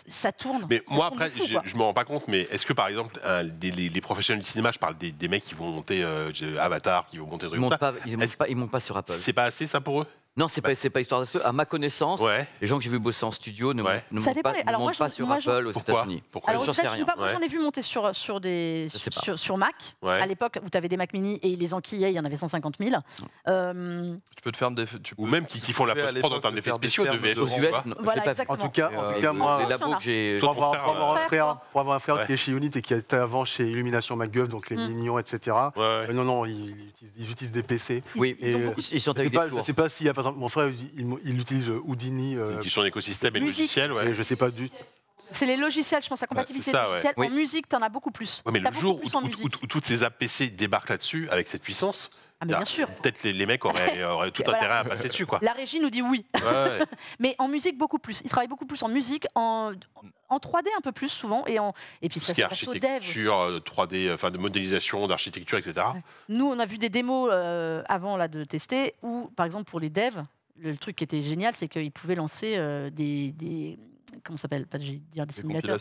Ça tourne. Mais moi, après, je me rends pas compte. Mais est-ce que, par exemple, les professionnels du cinéma, je parle des mecs qui vont vont monter euh, Avatar, qui vont monter des trucs ils ils, montent ils montent pas sur Apple. C'est pas assez ça pour eux non, c'est bah, pas, pas histoire ça. À ma connaissance, les gens que j'ai vus bosser en studio ne, montent pas, sur Apple aux États-Unis. Pourquoi, Pourquoi Alors, je sais pas. Moi, hein. j'en ai vu monter sur, Mac, à l'époque vous tu des Mac mini et les enquillaient, il y en avait 150 000. Euh... Tu peux te faire des. Ou même qui, font la prod en termes d'effets spéciaux de VFX. En tout cas, euh, moi, pour avoir un frère qui est chez Unit et qui était avant chez Illumination MacGuff, donc les mm. Mignons, etc. Euh, non, non, ils utilisent des PC. Oui, ils sont avec des sais pas s'il y a mon frère, il, utilise euh, Houdini. Euh, qui sont écosystème et logiciel, ouais. sais pas du c'est les logiciels, je pense, la compatibilité ça, En musique, tu en as beaucoup plus. mais le jour où, toutes ces APC débarquent là-dessus, avec cette puissance, ah, bien sûr. Peut-être les, les, mecs auraient, tout bah, intérêt à passer dessus. Quoi. La régie nous dit oui. mais en musique, beaucoup plus. Ils travaillent beaucoup plus en musique, en, 3D un peu plus souvent. Et, en, et puis ça, c'est architecture, 3D, euh, euh, enfin de modélisation, d'architecture, etc. Nous, on a vu des démos euh, avant là, de tester où, par exemple, pour les devs, le truc qui était génial, c'est qu'ils pouvaient lancer des, des comment s'appelle pas dire des, simulateurs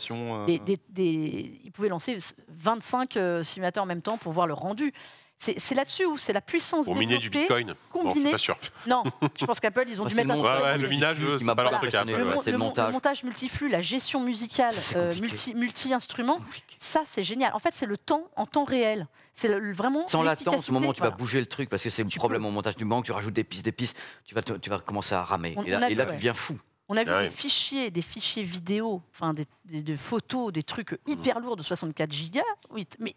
des, ils pouvaient lancer 25 simulateurs en même temps pour voir le rendu c'est là-dessus où c'est la puissance Au miner du Bitcoin Non, je suis pense qu'Apple, ils ont dû mettre un... montage, le minage, c'est pas Le, montage. multiflux, la gestion musicale, euh, multi-instruments, ça, c'est génial. En fait, c'est le temps en temps réel. C'est vraiment Sans latence, au moment où tu vas bouger le truc, parce que c'est le problème au montage du manque tu rajoutes des pistes, des pistes, tu vas, tu vas commencer à ramer. et là, tu deviens fou. On a vu ah des fichiers, des fichiers vidéo, des, des, photos, des trucs hyper lourds de 64 gigas. Oui, mais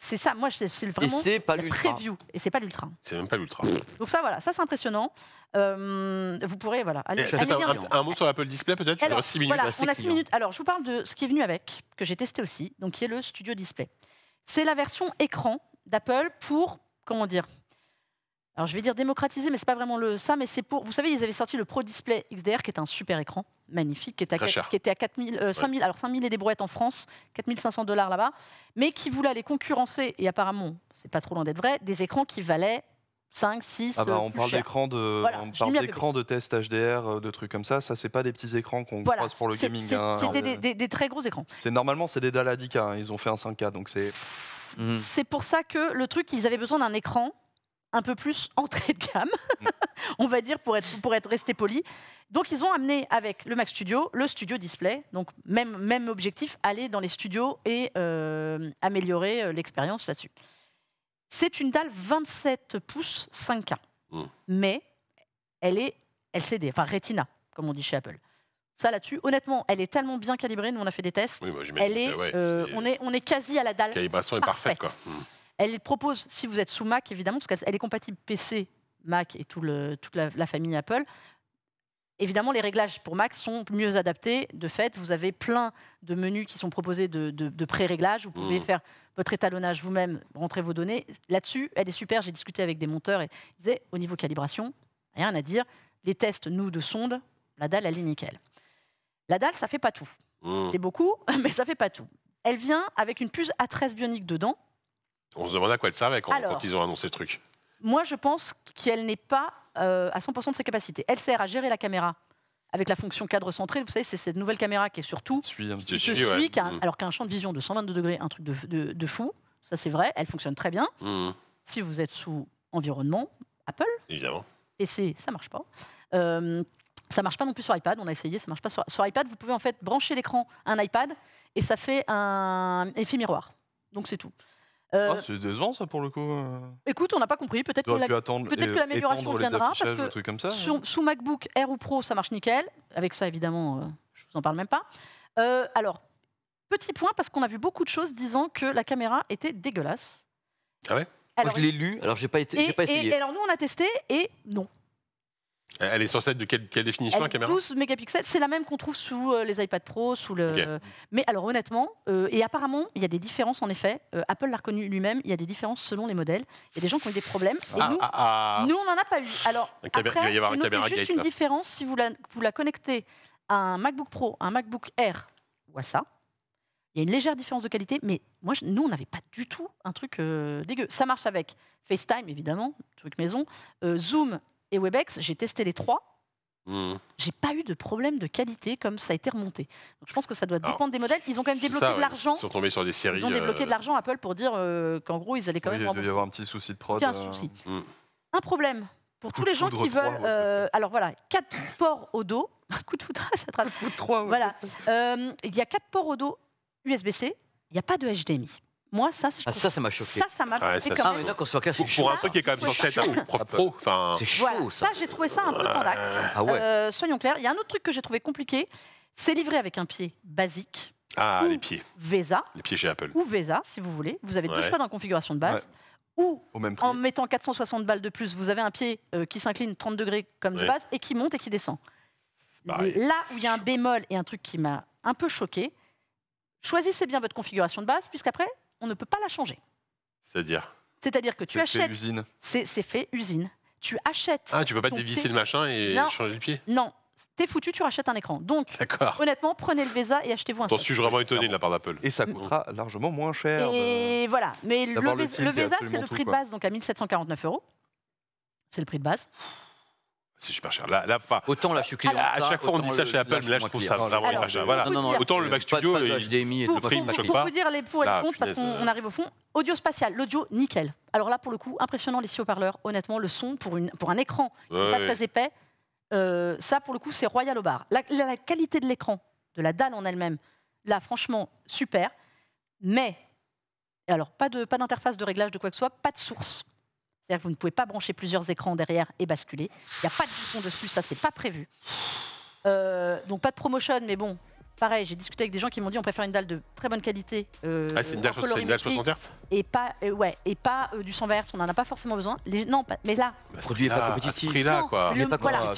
c'est ça, moi, c'est vraiment et la preview. Et c'est pas l'ultra. C'est même pas l'ultra. Donc ça, voilà, ça c'est impressionnant. Euh, vous pourrez, voilà, aller, aller un, un, mot sur l'Apple Display peut-être voilà, bah, on a 6 minutes. Alors, je vous parle de ce qui est venu avec, que j'ai testé aussi, donc qui est le Studio Display. C'est la version écran d'Apple pour, comment dire, alors je vais dire démocratiser, mais c'est pas vraiment le ça, mais c'est pour. Vous savez, ils avaient sorti le Pro Display XDR, qui est un super écran magnifique, qui était à, qui était à 4000, 5000, euh, alors 5000 et des brouettes en France, 4500 dollars là-bas, mais qui voulait aller concurrencer, et apparemment, c'est pas trop loin d'être vrai, des écrans qui valaient 5, 6, ah bah, euh, on parle d'écran de, on parle de test HDR, euh, de trucs comme ça. Ça, c'est pas des petits écrans qu'on croise pour le gaming. Hein. C'était hein, des, des, très gros écrans. C'est normalement, c'est des Daladica. Hein. ils ont fait un 5K, donc c'est. Mm. C'est pour ça que le truc, ils avaient besoin d'un écran un peu plus entrée de gamme, mm. on va dire, pour être, pour être resté poli. Donc, ils ont amené avec le Mac Studio le Studio Display. Donc, même, même objectif, aller dans les studios et euh, améliorer euh, l'expérience là-dessus. C'est une dalle 27 pouces 5K, mm. mais elle est LCD, enfin Retina, comme on dit chez Apple. Ça là-dessus, honnêtement, elle est tellement bien calibrée. Nous, on a fait des tests. elle est, euh, On est, on est quasi à la dalle. La calibration est parfaite, quoi. Mm. Elle propose, si vous êtes sous Mac, évidemment, parce qu'elle est compatible PC, Mac et toute la, famille Apple, évidemment, les réglages pour Mac sont mieux adaptés. De fait, vous avez plein de menus qui sont proposés de, pré-réglages. Vous pouvez mmh. faire votre étalonnage vous-même, rentrer vos données. Là-dessus, elle est super. J'ai discuté avec des monteurs et ils disaient, au niveau calibration, rien à dire. Les tests, nous, de sonde, la dalle, elle est nickel. La dalle, ça fait pas tout. Mmh. C'est beaucoup, mais ça fait pas tout. Elle vient avec une puce A13 bionique dedans, on se demande à quoi elle servait quand, quand ils ont annoncé le truc. Moi, je pense qu'elle n'est pas euh, à 100% de ses capacités. Elle sert à gérer la caméra avec la fonction cadre centré, vous savez, c'est cette nouvelle caméra qui est surtout suis un petit qui suit, mm. alors qu'un champ de vision de 122 degrés, un truc de, fou, ça c'est vrai, elle fonctionne très bien. Mm. Si vous êtes sous environnement, Apple, évidemment, PC, ça marche pas. Euh, ça marche pas non plus sur iPad, on a essayé, ça marche pas sur, sur iPad. Vous pouvez en fait brancher l'écran un iPad et ça fait un effet miroir. Donc c'est tout ah, euh, c'est décevant ça pour le coup. Hein. Écoute, on n'a pas compris. Peut-être que, l'amélioration viendra. Parce que hein. sous, MacBook Air ou Pro, ça marche nickel. Avec ça, évidemment, euh, je vous en parle même pas. Euh, alors, petit point, parce qu'on a vu beaucoup de choses disant que la caméra était dégueulasse. Ah ouais Moi, je l'ai lu, alors j'ai pas, pas essayé. et alors nous, on a testé et non. Elle est censée être de quelle, quelle définition la caméra 12 mégapixels, c'est la même qu'on trouve sous euh, les iPad Pro, sous le. Mais alors honnêtement, euh, et apparemment, il y a des différences en effet. Euh, Apple l'a reconnu lui-même, il y a des différences selon les modèles. Il y a des gens qui ont eu des problèmes. Et ah, nous, ah, ah. nous, on n'en a pas eu. Alors, après, il y avoir une caméra juste une différence si vous la, vous la connectez à un MacBook Pro, à un MacBook Air ou à ça. Il y a une légère différence de qualité, mais moi, nous, on n'avait pas du tout un truc dégueu. Ça marche avec FaceTime, évidemment, truc maison, Zoom et Webex, j'ai testé les trois. je hmm. J'ai pas eu de problème de qualité comme ça a été remonté. Donc je pense que ça doit dépendre des modèles. Ils ont quand même débloqué de l'argent. Ils sont tombés sur des séries. Ils ont débloqué de euh, l'argent Apple pour dire euh, qu'en gros ils allaient quand même. Il y y eu un petit souci de prod. Un, euh, souci. Hmm. un problème pour tous les gens qui veulent. alors voilà, quatre ports au dos. Un coup de foudre, ça Un Coup de 3, Il y a quatre ports au dos USB-C. Il n'y a pas de HDMI. Moi, ça, ah, ça, ça m'a choqué. Ça, ça m'a ah, pour, un truc qui est quand même censé être un pro. C'est chaud. ça, j'ai trouvé ça un peu pandax. Ah euh, soyons clairs. Il y a un autre truc que j'ai trouvé compliqué. C'est livré avec un pied basique. Ah, les pieds. VESA. Les pieds chez Apple. Ou VESA, si vous voulez. Vous avez deux choix dans la configuration de base. Ou en mettant 460 balles de plus, vous avez un pied euh, qui s'incline 30 degrés comme de base et qui monte et qui descend. Bah là où il y a un bémol et un truc qui m'a un peu choqué, choisissez bien votre configuration de base, puisqu'après, on ne peut pas la changer. C'est-à-dire C'est-à-dire que tu achètes. C'est fait usine. C'est fait usine. Tu achètes. Ah, tu peux pas dévisser le machin et changer le pied Non. T'es foutu, tu rachètes un écran. Donc, honnêtement, prenez le Vesa et achetez-vous un. J'en suis vraiment étonné de la part d'Apple. Et ça coûtera largement moins cher. Et euh, voilà. Mais le, Vesa, c'est le prix de base, donc à 1749 euros. C'est le prix de base. C'est super cher. Là, autant la succès. à chaque fois, on dit ça chez Apple, mais là, je trouve ça vraiment cher. Voilà. Non, autant le Mac Studio, pas pas de pour, prix pour, vous dire les pour et les contre, parce qu'on euh. arrive au fond. Audio spatial, l'audio nickel. Alors là, pour le coup, impressionnant les six haut-parleurs. Honnêtement, le son pour, une, pour un écran qui n'est pas très épais, euh, ça, pour le coup, c'est royal au bar. La, qualité de l'écran, de la dalle en elle-même, là, franchement, super. Mais, alors, pas d'interface de, de réglage de quoi que ce soit, pas de source. C'est-à-dire que vous ne pouvez pas brancher plusieurs écrans derrière et basculer. Il n'y a pas de bouton dessus, ça, c'est pas prévu. Euh, donc pas de promotion, mais bon, pareil, j'ai discuté avec des gens qui m'ont dit on préfère une dalle de très bonne qualité. Euh, ah, c'est une dalle, 60 Hz Et pas, euh, ouais, et pas euh, du 120 Hz, on n'en a pas forcément besoin. non, pas, mais là. Bah, le produit n'est pas compétitif. Prix là, quoi. pas Pour le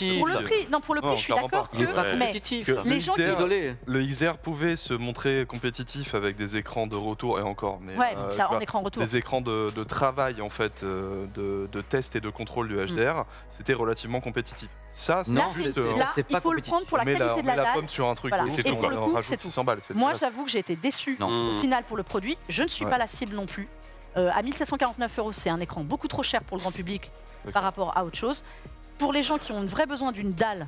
prix, non, pour le prix, je suis d'accord que. les gens XR, Le XR pouvait se montrer compétitif avec des écrans de retour et encore. Mais, ouais, ça, en écran retour. Des écrans de, travail, en fait, de, de, test et de contrôle du HDR, mm. c'était relativement compétitif. Ça, c'est juste. Là, il faut le prendre pour la qualité de la dalle. la pomme sur un truc, c'est tout, moi, j'avoue que j'ai été déçu au final pour le produit. Je ne suis pas la cible non plus. Euh, à 1749 euros, c'est un écran beaucoup trop cher pour le grand public par rapport à autre chose. Pour les gens qui ont un vrai besoin d'une dalle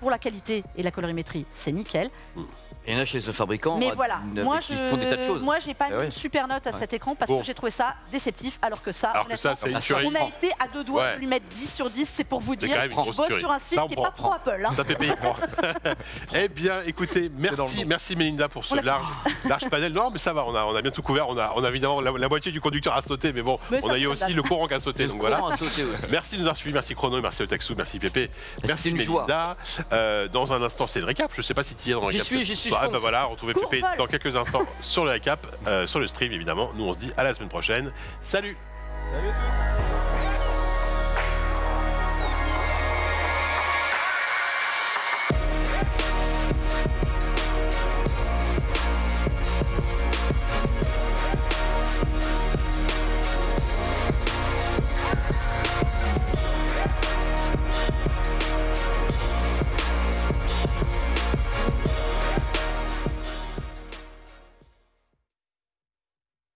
pour la qualité et la colorimétrie, c'est nickel. Mm et y chez ce fabricant mais bah, voilà, moi, je, font Moi, j'ai pas eh une super note à cet écran parce que j'ai trouvé ça déceptif, alors que ça, on a été à deux doigts de lui mettre 10 sur 10, c'est pour vous dire, je bosse sur un site qui n'est pas pro Apple. Ça eh bien, écoutez, merci, merci Melinda pour ce large, large panel. Non, mais ça va, on a, on a bien tout couvert. On a, évidemment la, moitié du conducteur à sauter, mais bon, on a eu aussi le courant qui a sauté. Donc voilà. Merci de nous avoir suivis, merci Chrono, merci Otaxou, merci Pépé, merci Melinda euh, Dans un instant, c'est le récap. Je sais pas si tu y es dans le bah, bah, on voilà, retrouvez dans quelques instants sur le récap, euh, sur le stream évidemment. Nous on se dit à la semaine prochaine. Salut Salut à tous